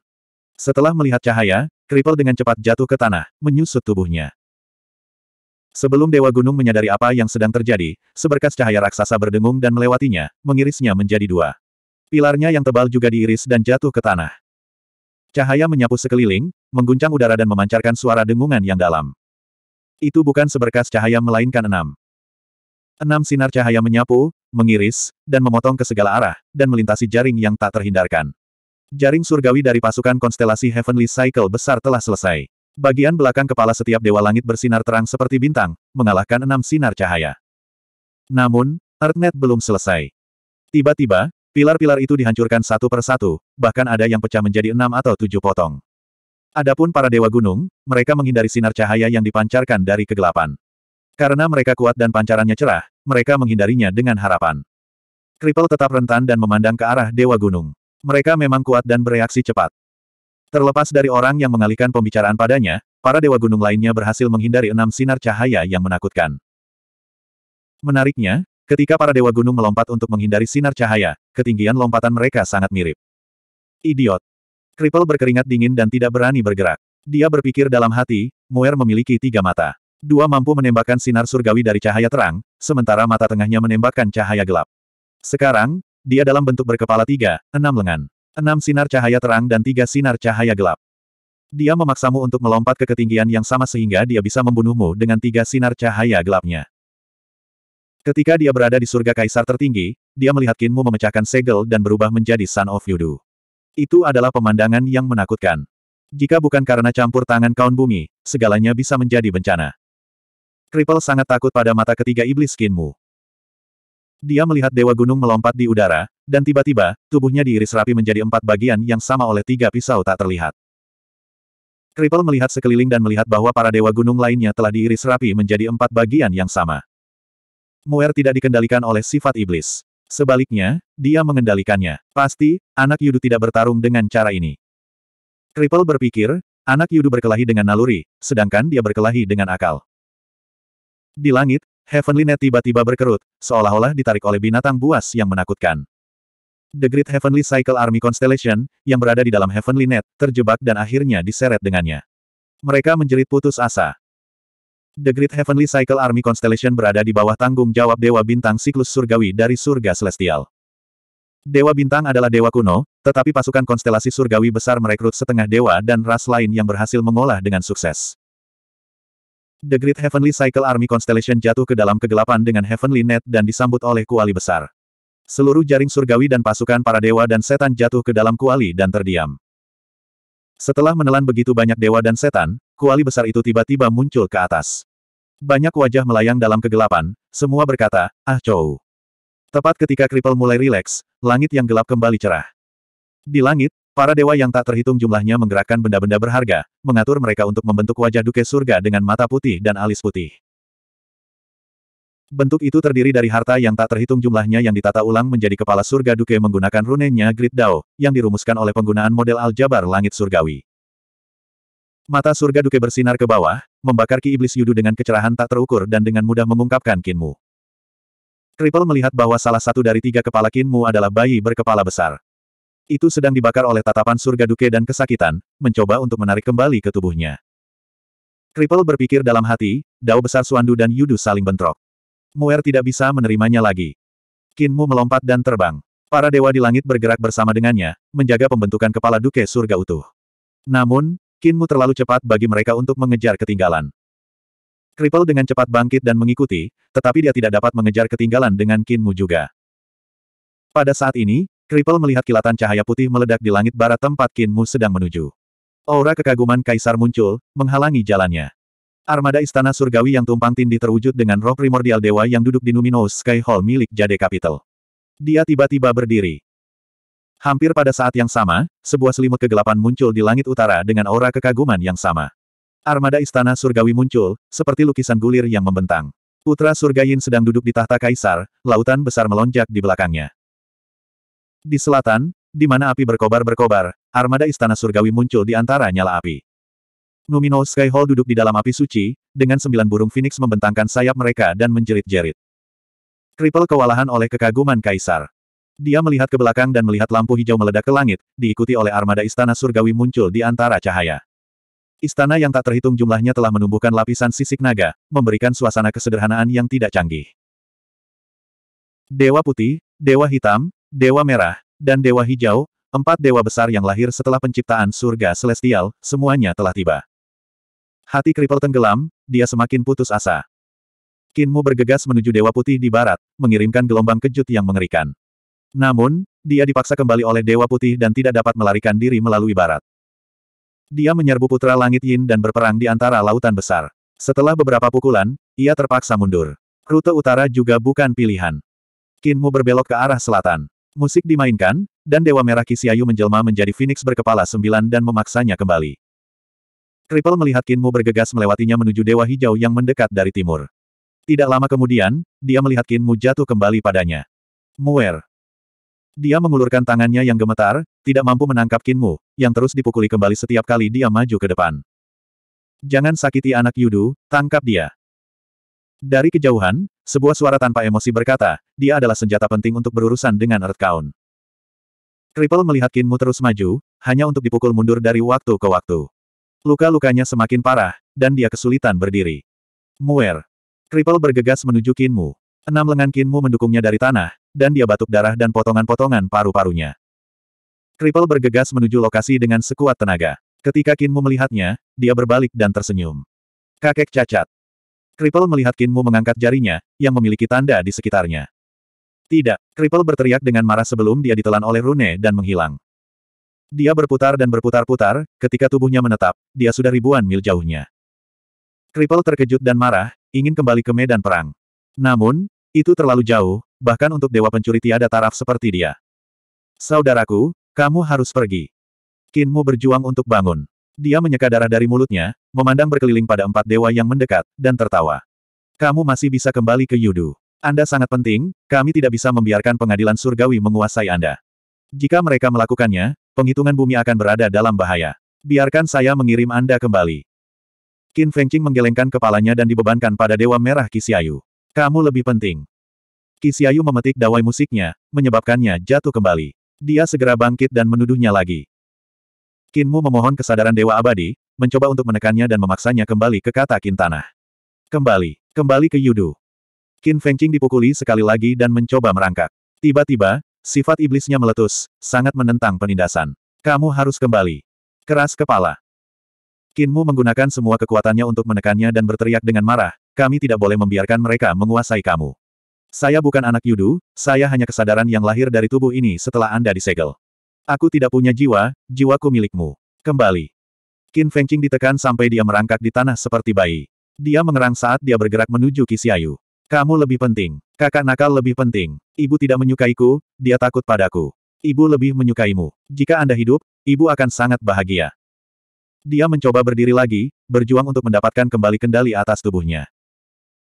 Setelah melihat cahaya, Kripel dengan cepat jatuh ke tanah, menyusut tubuhnya. Sebelum Dewa Gunung menyadari apa yang sedang terjadi, seberkas cahaya raksasa berdengung dan melewatinya, mengirisnya menjadi dua. Pilarnya yang tebal juga diiris dan jatuh ke tanah. Cahaya menyapu sekeliling, mengguncang udara dan memancarkan suara dengungan yang dalam. Itu bukan seberkas cahaya melainkan enam. Enam sinar cahaya menyapu, mengiris, dan memotong ke segala arah, dan melintasi jaring yang tak terhindarkan. Jaring surgawi dari pasukan konstelasi Heavenly Cycle besar telah selesai. Bagian belakang kepala setiap dewa langit bersinar terang seperti bintang, mengalahkan enam sinar cahaya. Namun, Earthnet belum selesai. Tiba-tiba, pilar-pilar itu dihancurkan satu per satu, bahkan ada yang pecah menjadi enam atau tujuh potong. Adapun para dewa gunung, mereka menghindari sinar cahaya yang dipancarkan dari kegelapan. Karena mereka kuat dan pancarannya cerah, mereka menghindarinya dengan harapan. Kripel tetap rentan dan memandang ke arah dewa gunung. Mereka memang kuat dan bereaksi cepat. Terlepas dari orang yang mengalihkan pembicaraan padanya, para dewa gunung lainnya berhasil menghindari enam sinar cahaya yang menakutkan. Menariknya, ketika para dewa gunung melompat untuk menghindari sinar cahaya, ketinggian lompatan mereka sangat mirip. Idiot. Kripel berkeringat dingin dan tidak berani bergerak. Dia berpikir dalam hati, Muer memiliki tiga mata. Dua mampu menembakkan sinar surgawi dari cahaya terang, sementara mata tengahnya menembakkan cahaya gelap. Sekarang, dia dalam bentuk berkepala tiga, enam lengan. Enam sinar cahaya terang dan tiga sinar cahaya gelap. Dia memaksamu untuk melompat ke ketinggian yang sama sehingga dia bisa membunuhmu dengan tiga sinar cahaya gelapnya. Ketika dia berada di surga kaisar tertinggi, dia melihat Kinmu memecahkan segel dan berubah menjadi Son of Yudu. Itu adalah pemandangan yang menakutkan. Jika bukan karena campur tangan kaun bumi, segalanya bisa menjadi bencana. Kripel sangat takut pada mata ketiga iblis skinmu. Dia melihat Dewa Gunung melompat di udara, dan tiba-tiba, tubuhnya diiris rapi menjadi empat bagian yang sama oleh tiga pisau tak terlihat. Kripel melihat sekeliling dan melihat bahwa para Dewa Gunung lainnya telah diiris rapi menjadi empat bagian yang sama. Muer tidak dikendalikan oleh sifat iblis. Sebaliknya, dia mengendalikannya. Pasti, anak Yudu tidak bertarung dengan cara ini. Cripple berpikir, anak Yudu berkelahi dengan naluri, sedangkan dia berkelahi dengan akal. Di langit, Heavenly Net tiba-tiba berkerut, seolah-olah ditarik oleh binatang buas yang menakutkan. The Great Heavenly Cycle Army Constellation, yang berada di dalam Heavenly Net, terjebak dan akhirnya diseret dengannya. Mereka menjerit putus asa. The Great Heavenly Cycle Army Constellation berada di bawah tanggung jawab Dewa Bintang Siklus Surgawi dari Surga Celestial. Dewa Bintang adalah dewa kuno, tetapi pasukan konstelasi surgawi besar merekrut setengah dewa dan ras lain yang berhasil mengolah dengan sukses. The Great Heavenly Cycle Army Constellation jatuh ke dalam kegelapan dengan Heavenly Net dan disambut oleh kuali besar. Seluruh jaring surgawi dan pasukan para dewa dan setan jatuh ke dalam kuali dan terdiam. Setelah menelan begitu banyak dewa dan setan, kuali besar itu tiba-tiba muncul ke atas. Banyak wajah melayang dalam kegelapan, semua berkata, ah Chou. Tepat ketika Kripel mulai rileks, langit yang gelap kembali cerah. Di langit, para dewa yang tak terhitung jumlahnya menggerakkan benda-benda berharga, mengatur mereka untuk membentuk wajah Duke Surga dengan mata putih dan alis putih. Bentuk itu terdiri dari harta yang tak terhitung jumlahnya yang ditata ulang menjadi kepala surga Duke menggunakan runenya Grid Dao, yang dirumuskan oleh penggunaan model aljabar langit surgawi. Mata surga duke bersinar ke bawah, membakar ki iblis Yudu dengan kecerahan tak terukur dan dengan mudah mengungkapkan kinmu. Kripel melihat bahwa salah satu dari tiga kepala kinmu adalah bayi berkepala besar. Itu sedang dibakar oleh tatapan surga duke dan kesakitan, mencoba untuk menarik kembali ke tubuhnya. Kripel berpikir dalam hati, dao besar Suandu dan Yudu saling bentrok. Muer tidak bisa menerimanya lagi. Kinmu melompat dan terbang. Para dewa di langit bergerak bersama dengannya, menjaga pembentukan kepala duke surga utuh. Namun, Kinmu terlalu cepat bagi mereka untuk mengejar ketinggalan. Kripel dengan cepat bangkit dan mengikuti, tetapi dia tidak dapat mengejar ketinggalan dengan Kinmu juga. Pada saat ini, Kripel melihat kilatan cahaya putih meledak di langit barat tempat Kinmu sedang menuju. Aura kekaguman kaisar muncul, menghalangi jalannya. Armada istana surgawi yang tumpang tindih terwujud dengan roh primordial dewa yang duduk di Numinous Sky Hall milik Jade Capital. Dia tiba-tiba berdiri. Hampir pada saat yang sama, sebuah selimut kegelapan muncul di langit utara dengan aura kekaguman yang sama. Armada istana surgawi muncul, seperti lukisan gulir yang membentang. Putra Surgayin sedang duduk di tahta kaisar, lautan besar melonjak di belakangnya. Di selatan, di mana api berkobar-berkobar, armada istana surgawi muncul di antara nyala api. Numino Sky Hall duduk di dalam api suci, dengan sembilan burung phoenix membentangkan sayap mereka dan menjerit-jerit. Kripel kewalahan oleh kekaguman kaisar. Dia melihat ke belakang dan melihat lampu hijau meledak ke langit, diikuti oleh armada istana surgawi muncul di antara cahaya. Istana yang tak terhitung jumlahnya telah menumbuhkan lapisan sisik naga, memberikan suasana kesederhanaan yang tidak canggih. Dewa putih, dewa hitam, dewa merah, dan dewa hijau, empat dewa besar yang lahir setelah penciptaan surga celestial, semuanya telah tiba. Hati Kripel tenggelam, dia semakin putus asa. Kinmu bergegas menuju dewa putih di barat, mengirimkan gelombang kejut yang mengerikan. Namun, dia dipaksa kembali oleh Dewa Putih dan tidak dapat melarikan diri melalui barat. Dia menyerbu Putra Langit Yin dan berperang di antara lautan besar. Setelah beberapa pukulan, ia terpaksa mundur. Rute utara juga bukan pilihan. Kinmu berbelok ke arah selatan. Musik dimainkan, dan Dewa Merah Kisiayu menjelma menjadi Phoenix berkepala sembilan dan memaksanya kembali. Kripel melihat Kinmu bergegas melewatinya menuju Dewa Hijau yang mendekat dari timur. Tidak lama kemudian, dia melihat Kinmu jatuh kembali padanya. Muer, dia mengulurkan tangannya yang gemetar, tidak mampu menangkap Kinmu, yang terus dipukuli kembali setiap kali dia maju ke depan. Jangan sakiti anak Yudu, tangkap dia. Dari kejauhan, sebuah suara tanpa emosi berkata, dia adalah senjata penting untuk berurusan dengan Earth Count. Cripple melihat Kinmu terus maju, hanya untuk dipukul mundur dari waktu ke waktu. Luka-lukanya semakin parah, dan dia kesulitan berdiri. Muer. Ripple bergegas menuju Kinmu. Enam lengan Kinmu mendukungnya dari tanah, dan dia batuk darah dan potongan-potongan paru-parunya. Kripel bergegas menuju lokasi dengan sekuat tenaga. Ketika Kinmu melihatnya, dia berbalik dan tersenyum. Kakek cacat. Kripel melihat Kinmu mengangkat jarinya, yang memiliki tanda di sekitarnya. Tidak, Kripel berteriak dengan marah sebelum dia ditelan oleh Rune dan menghilang. Dia berputar dan berputar-putar, ketika tubuhnya menetap, dia sudah ribuan mil jauhnya. Kripel terkejut dan marah, ingin kembali ke medan perang. Namun, itu terlalu jauh, bahkan untuk dewa pencuri tiada taraf seperti dia. Saudaraku, kamu harus pergi. Kinmu berjuang untuk bangun. Dia menyeka darah dari mulutnya, memandang berkeliling pada empat dewa yang mendekat, dan tertawa. Kamu masih bisa kembali ke Yudu. Anda sangat penting, kami tidak bisa membiarkan pengadilan surgawi menguasai Anda. Jika mereka melakukannya, penghitungan bumi akan berada dalam bahaya. Biarkan saya mengirim Anda kembali. Qin Fengqing menggelengkan kepalanya dan dibebankan pada Dewa Merah Kisiayu. Kamu lebih penting. Kisiayu memetik dawai musiknya, menyebabkannya jatuh kembali. Dia segera bangkit dan menuduhnya lagi. Kinmu memohon kesadaran Dewa Abadi, mencoba untuk menekannya dan memaksanya kembali ke kata Kintanah. Kembali, kembali ke Yudu. Kin Fengqing dipukuli sekali lagi dan mencoba merangkak. Tiba-tiba, sifat iblisnya meletus, sangat menentang penindasan. Kamu harus kembali. Keras kepala. Kinmu menggunakan semua kekuatannya untuk menekannya dan berteriak dengan marah, kami tidak boleh membiarkan mereka menguasai kamu. Saya bukan anak Yudu, saya hanya kesadaran yang lahir dari tubuh ini setelah Anda disegel. Aku tidak punya jiwa, jiwaku milikmu. Kembali. Qin Fengqing ditekan sampai dia merangkak di tanah seperti bayi. Dia mengerang saat dia bergerak menuju Kisiayu. Kamu lebih penting. Kakak nakal lebih penting. Ibu tidak menyukaiku, dia takut padaku. Ibu lebih menyukaimu. Jika Anda hidup, ibu akan sangat bahagia. Dia mencoba berdiri lagi, berjuang untuk mendapatkan kembali kendali atas tubuhnya.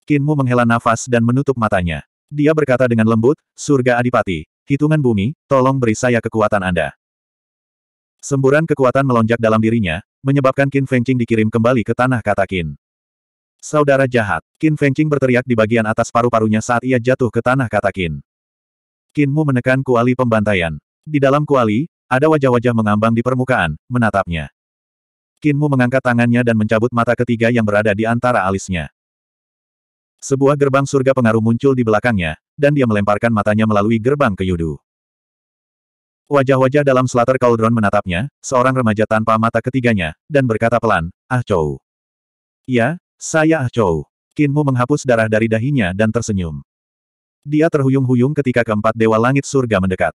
Kinmu menghela nafas dan menutup matanya. Dia berkata dengan lembut, surga adipati, hitungan bumi, tolong beri saya kekuatan Anda. Semburan kekuatan melonjak dalam dirinya, menyebabkan Qin Fengqing dikirim kembali ke tanah kata Qin. Saudara jahat, Qin Fengqing berteriak di bagian atas paru-parunya saat ia jatuh ke tanah kata Qin. Qinmu menekan kuali pembantaian. Di dalam kuali, ada wajah-wajah mengambang di permukaan, menatapnya. Qinmu mengangkat tangannya dan mencabut mata ketiga yang berada di antara alisnya. Sebuah gerbang surga pengaruh muncul di belakangnya, dan dia melemparkan matanya melalui gerbang ke Yudu. Wajah-wajah dalam selater kaldron menatapnya, seorang remaja tanpa mata ketiganya, dan berkata pelan, Ah Chou. Ya, saya Ah Chou. Kinmu menghapus darah dari dahinya dan tersenyum. Dia terhuyung-huyung ketika keempat dewa langit surga mendekat.